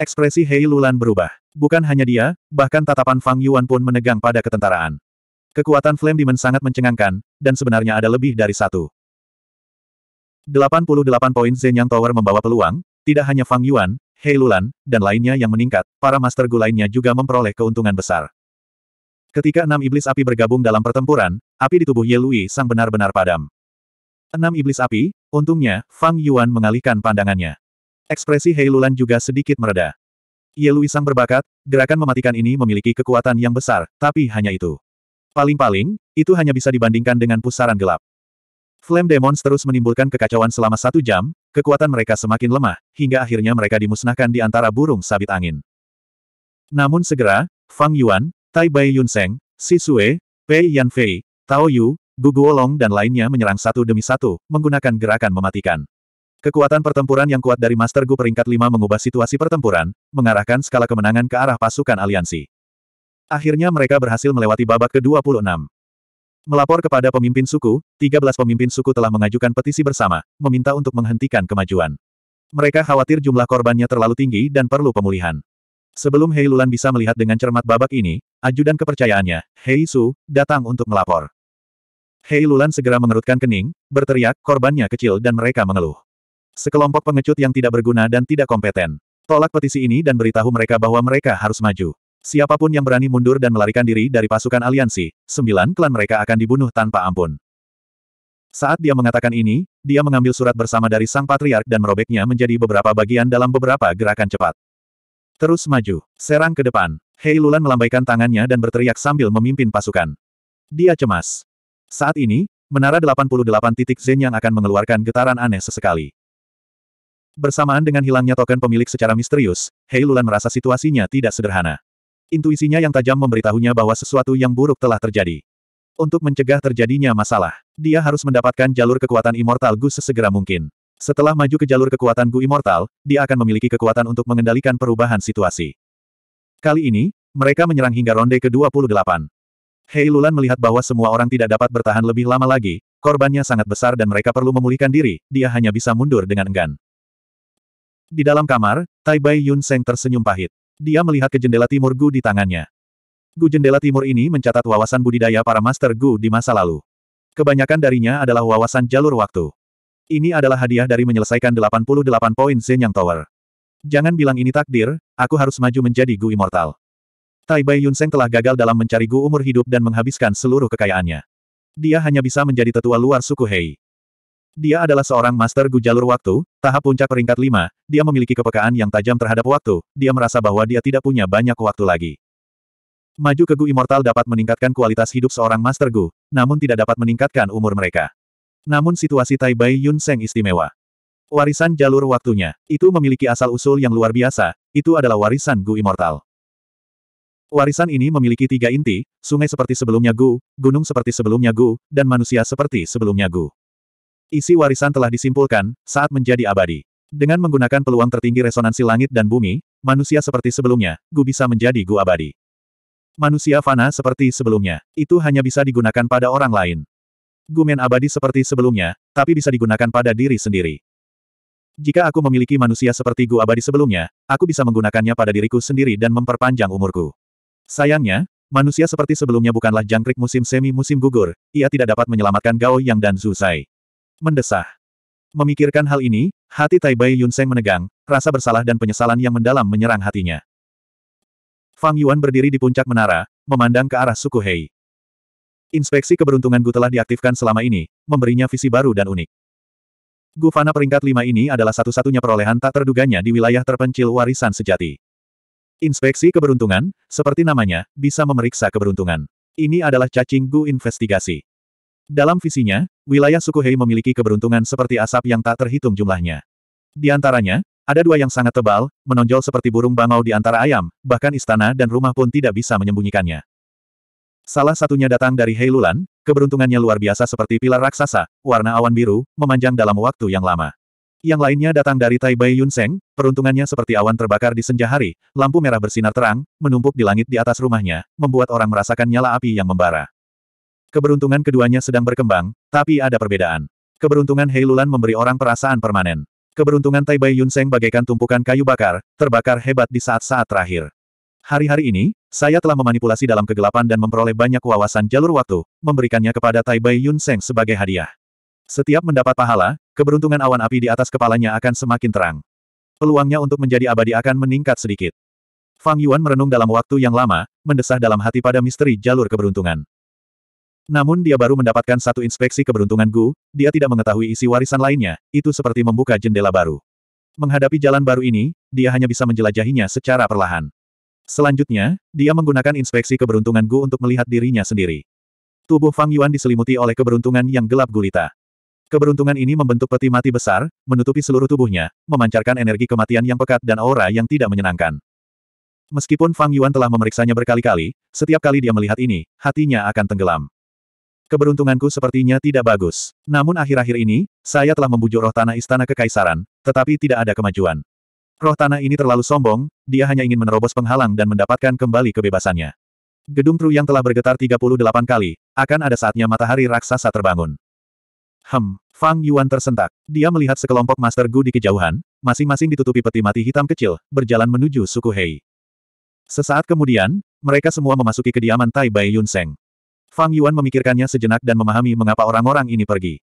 Ekspresi Hei Lulan berubah. Bukan hanya dia, bahkan tatapan Fang Yuan pun menegang pada ketentaraan. Kekuatan Flame Demon sangat mencengangkan, dan sebenarnya ada lebih dari satu. 88 poin Zenyang Tower membawa peluang, tidak hanya Fang Yuan, Hei Lulan, dan lainnya yang meningkat, para master gu lainnya juga memperoleh keuntungan besar. Ketika enam iblis api bergabung dalam pertempuran, api di tubuh Ye Lui sang benar-benar padam. Enam iblis api, untungnya, Fang Yuan mengalihkan pandangannya. Ekspresi Hei Lulan juga sedikit mereda. Ye Luisang berbakat, gerakan mematikan ini memiliki kekuatan yang besar, tapi hanya itu. Paling-paling, itu hanya bisa dibandingkan dengan pusaran gelap. Flame Demons terus menimbulkan kekacauan selama satu jam, kekuatan mereka semakin lemah, hingga akhirnya mereka dimusnahkan di antara burung sabit angin. Namun segera, Fang Yuan, Tai Bai Yunseng, Si Sue, Pei Yanfei, Tao Yu, Guguolong Long dan lainnya menyerang satu demi satu, menggunakan gerakan mematikan. Kekuatan pertempuran yang kuat dari Master Gu peringkat 5 mengubah situasi pertempuran, mengarahkan skala kemenangan ke arah pasukan aliansi. Akhirnya mereka berhasil melewati babak ke-26. Melapor kepada pemimpin suku, 13 pemimpin suku telah mengajukan petisi bersama, meminta untuk menghentikan kemajuan. Mereka khawatir jumlah korbannya terlalu tinggi dan perlu pemulihan. Sebelum Hei Lulan bisa melihat dengan cermat babak ini, ajudan kepercayaannya, Hei Su, datang untuk melapor. Hei Lulan segera mengerutkan kening, berteriak, korbannya kecil dan mereka mengeluh. Sekelompok pengecut yang tidak berguna dan tidak kompeten. Tolak petisi ini dan beritahu mereka bahwa mereka harus maju. Siapapun yang berani mundur dan melarikan diri dari pasukan aliansi, sembilan klan mereka akan dibunuh tanpa ampun. Saat dia mengatakan ini, dia mengambil surat bersama dari sang patriark dan merobeknya menjadi beberapa bagian dalam beberapa gerakan cepat. Terus maju, serang ke depan. Hei Lulan melambaikan tangannya dan berteriak sambil memimpin pasukan. Dia cemas. Saat ini, menara 88 titik Zen yang akan mengeluarkan getaran aneh sesekali. Bersamaan dengan hilangnya token pemilik secara misterius, Hei Lulan merasa situasinya tidak sederhana. Intuisinya yang tajam memberitahunya bahwa sesuatu yang buruk telah terjadi. Untuk mencegah terjadinya masalah, dia harus mendapatkan jalur kekuatan Immortal Gu sesegera mungkin. Setelah maju ke jalur kekuatan Gu Immortal, dia akan memiliki kekuatan untuk mengendalikan perubahan situasi. Kali ini, mereka menyerang hingga ronde ke-28. Hei Lulan melihat bahwa semua orang tidak dapat bertahan lebih lama lagi, korbannya sangat besar dan mereka perlu memulihkan diri, dia hanya bisa mundur dengan enggan. Di dalam kamar, Tai Bai Yun Seng tersenyum pahit. Dia melihat ke jendela timur Gu di tangannya. Gu jendela timur ini mencatat wawasan budidaya para Master Gu di masa lalu. Kebanyakan darinya adalah wawasan jalur waktu. Ini adalah hadiah dari menyelesaikan 88 poin Zenyang Tower. Jangan bilang ini takdir, aku harus maju menjadi Gu Immortal. Tai Bai Yun Yunseng telah gagal dalam mencari Gu umur hidup dan menghabiskan seluruh kekayaannya. Dia hanya bisa menjadi tetua luar suku Hei. Dia adalah seorang master Gu jalur waktu, tahap puncak peringkat 5, dia memiliki kepekaan yang tajam terhadap waktu, dia merasa bahwa dia tidak punya banyak waktu lagi. Maju ke Gu Immortal dapat meningkatkan kualitas hidup seorang master Gu, namun tidak dapat meningkatkan umur mereka. Namun situasi Tai Bai Yun Seng istimewa. Warisan jalur waktunya, itu memiliki asal-usul yang luar biasa, itu adalah warisan Gu Immortal. Warisan ini memiliki tiga inti, sungai seperti sebelumnya Gu, gunung seperti sebelumnya Gu, dan manusia seperti sebelumnya Gu. Isi warisan telah disimpulkan, saat menjadi abadi. Dengan menggunakan peluang tertinggi resonansi langit dan bumi, manusia seperti sebelumnya, Gu bisa menjadi Gu abadi. Manusia fana seperti sebelumnya, itu hanya bisa digunakan pada orang lain. Gumen abadi seperti sebelumnya, tapi bisa digunakan pada diri sendiri. Jika aku memiliki manusia seperti Gu abadi sebelumnya, aku bisa menggunakannya pada diriku sendiri dan memperpanjang umurku. Sayangnya, manusia seperti sebelumnya bukanlah jangkrik musim semi musim gugur, ia tidak dapat menyelamatkan Gao Yang dan Zhu Zai. Mendesah. Memikirkan hal ini, hati Tai Bai Yun Seng menegang, rasa bersalah dan penyesalan yang mendalam menyerang hatinya. Fang Yuan berdiri di puncak menara, memandang ke arah suku Hei. Inspeksi keberuntungan Gu telah diaktifkan selama ini, memberinya visi baru dan unik. Gu peringkat lima ini adalah satu-satunya perolehan tak terduganya di wilayah terpencil warisan sejati. Inspeksi keberuntungan, seperti namanya, bisa memeriksa keberuntungan. Ini adalah cacing gu investigasi. Dalam visinya, wilayah suku Hei memiliki keberuntungan seperti asap yang tak terhitung jumlahnya. Di antaranya, ada dua yang sangat tebal, menonjol seperti burung bangau di antara ayam, bahkan istana dan rumah pun tidak bisa menyembunyikannya. Salah satunya datang dari Hei Lulan, keberuntungannya luar biasa seperti pilar raksasa, warna awan biru, memanjang dalam waktu yang lama. Yang lainnya datang dari Tai Bai Yun Sheng. peruntungannya seperti awan terbakar di senja hari, lampu merah bersinar terang, menumpuk di langit di atas rumahnya, membuat orang merasakan nyala api yang membara. Keberuntungan keduanya sedang berkembang, tapi ada perbedaan. Keberuntungan Heilulan memberi orang perasaan permanen. Keberuntungan Tai Bai Yun Sheng bagaikan tumpukan kayu bakar, terbakar hebat di saat-saat terakhir. Hari-hari ini, saya telah memanipulasi dalam kegelapan dan memperoleh banyak wawasan jalur waktu, memberikannya kepada Tai Bai Yun Sheng sebagai hadiah. Setiap mendapat pahala, keberuntungan awan api di atas kepalanya akan semakin terang. Peluangnya untuk menjadi abadi akan meningkat sedikit. Fang Yuan merenung dalam waktu yang lama, mendesah dalam hati pada misteri jalur keberuntungan. Namun dia baru mendapatkan satu inspeksi keberuntungan Gu, dia tidak mengetahui isi warisan lainnya, itu seperti membuka jendela baru. Menghadapi jalan baru ini, dia hanya bisa menjelajahinya secara perlahan. Selanjutnya, dia menggunakan inspeksi keberuntungan Gu untuk melihat dirinya sendiri. Tubuh Fang Yuan diselimuti oleh keberuntungan yang gelap gulita. Keberuntungan ini membentuk peti mati besar, menutupi seluruh tubuhnya, memancarkan energi kematian yang pekat dan aura yang tidak menyenangkan. Meskipun Fang Yuan telah memeriksanya berkali-kali, setiap kali dia melihat ini, hatinya akan tenggelam. Keberuntunganku sepertinya tidak bagus. Namun akhir-akhir ini, saya telah membujuk roh tanah istana kekaisaran, tetapi tidak ada kemajuan. Roh tanah ini terlalu sombong, dia hanya ingin menerobos penghalang dan mendapatkan kembali kebebasannya. Gedung Tru yang telah bergetar 38 kali, akan ada saatnya matahari raksasa terbangun. Hem, Fang Yuan tersentak. Dia melihat sekelompok Master Gu di kejauhan, masing-masing ditutupi peti mati hitam kecil, berjalan menuju suku Hei. Sesaat kemudian, mereka semua memasuki kediaman Tai Bai Yun Seng. Fang Yuan memikirkannya sejenak dan memahami mengapa orang-orang ini pergi.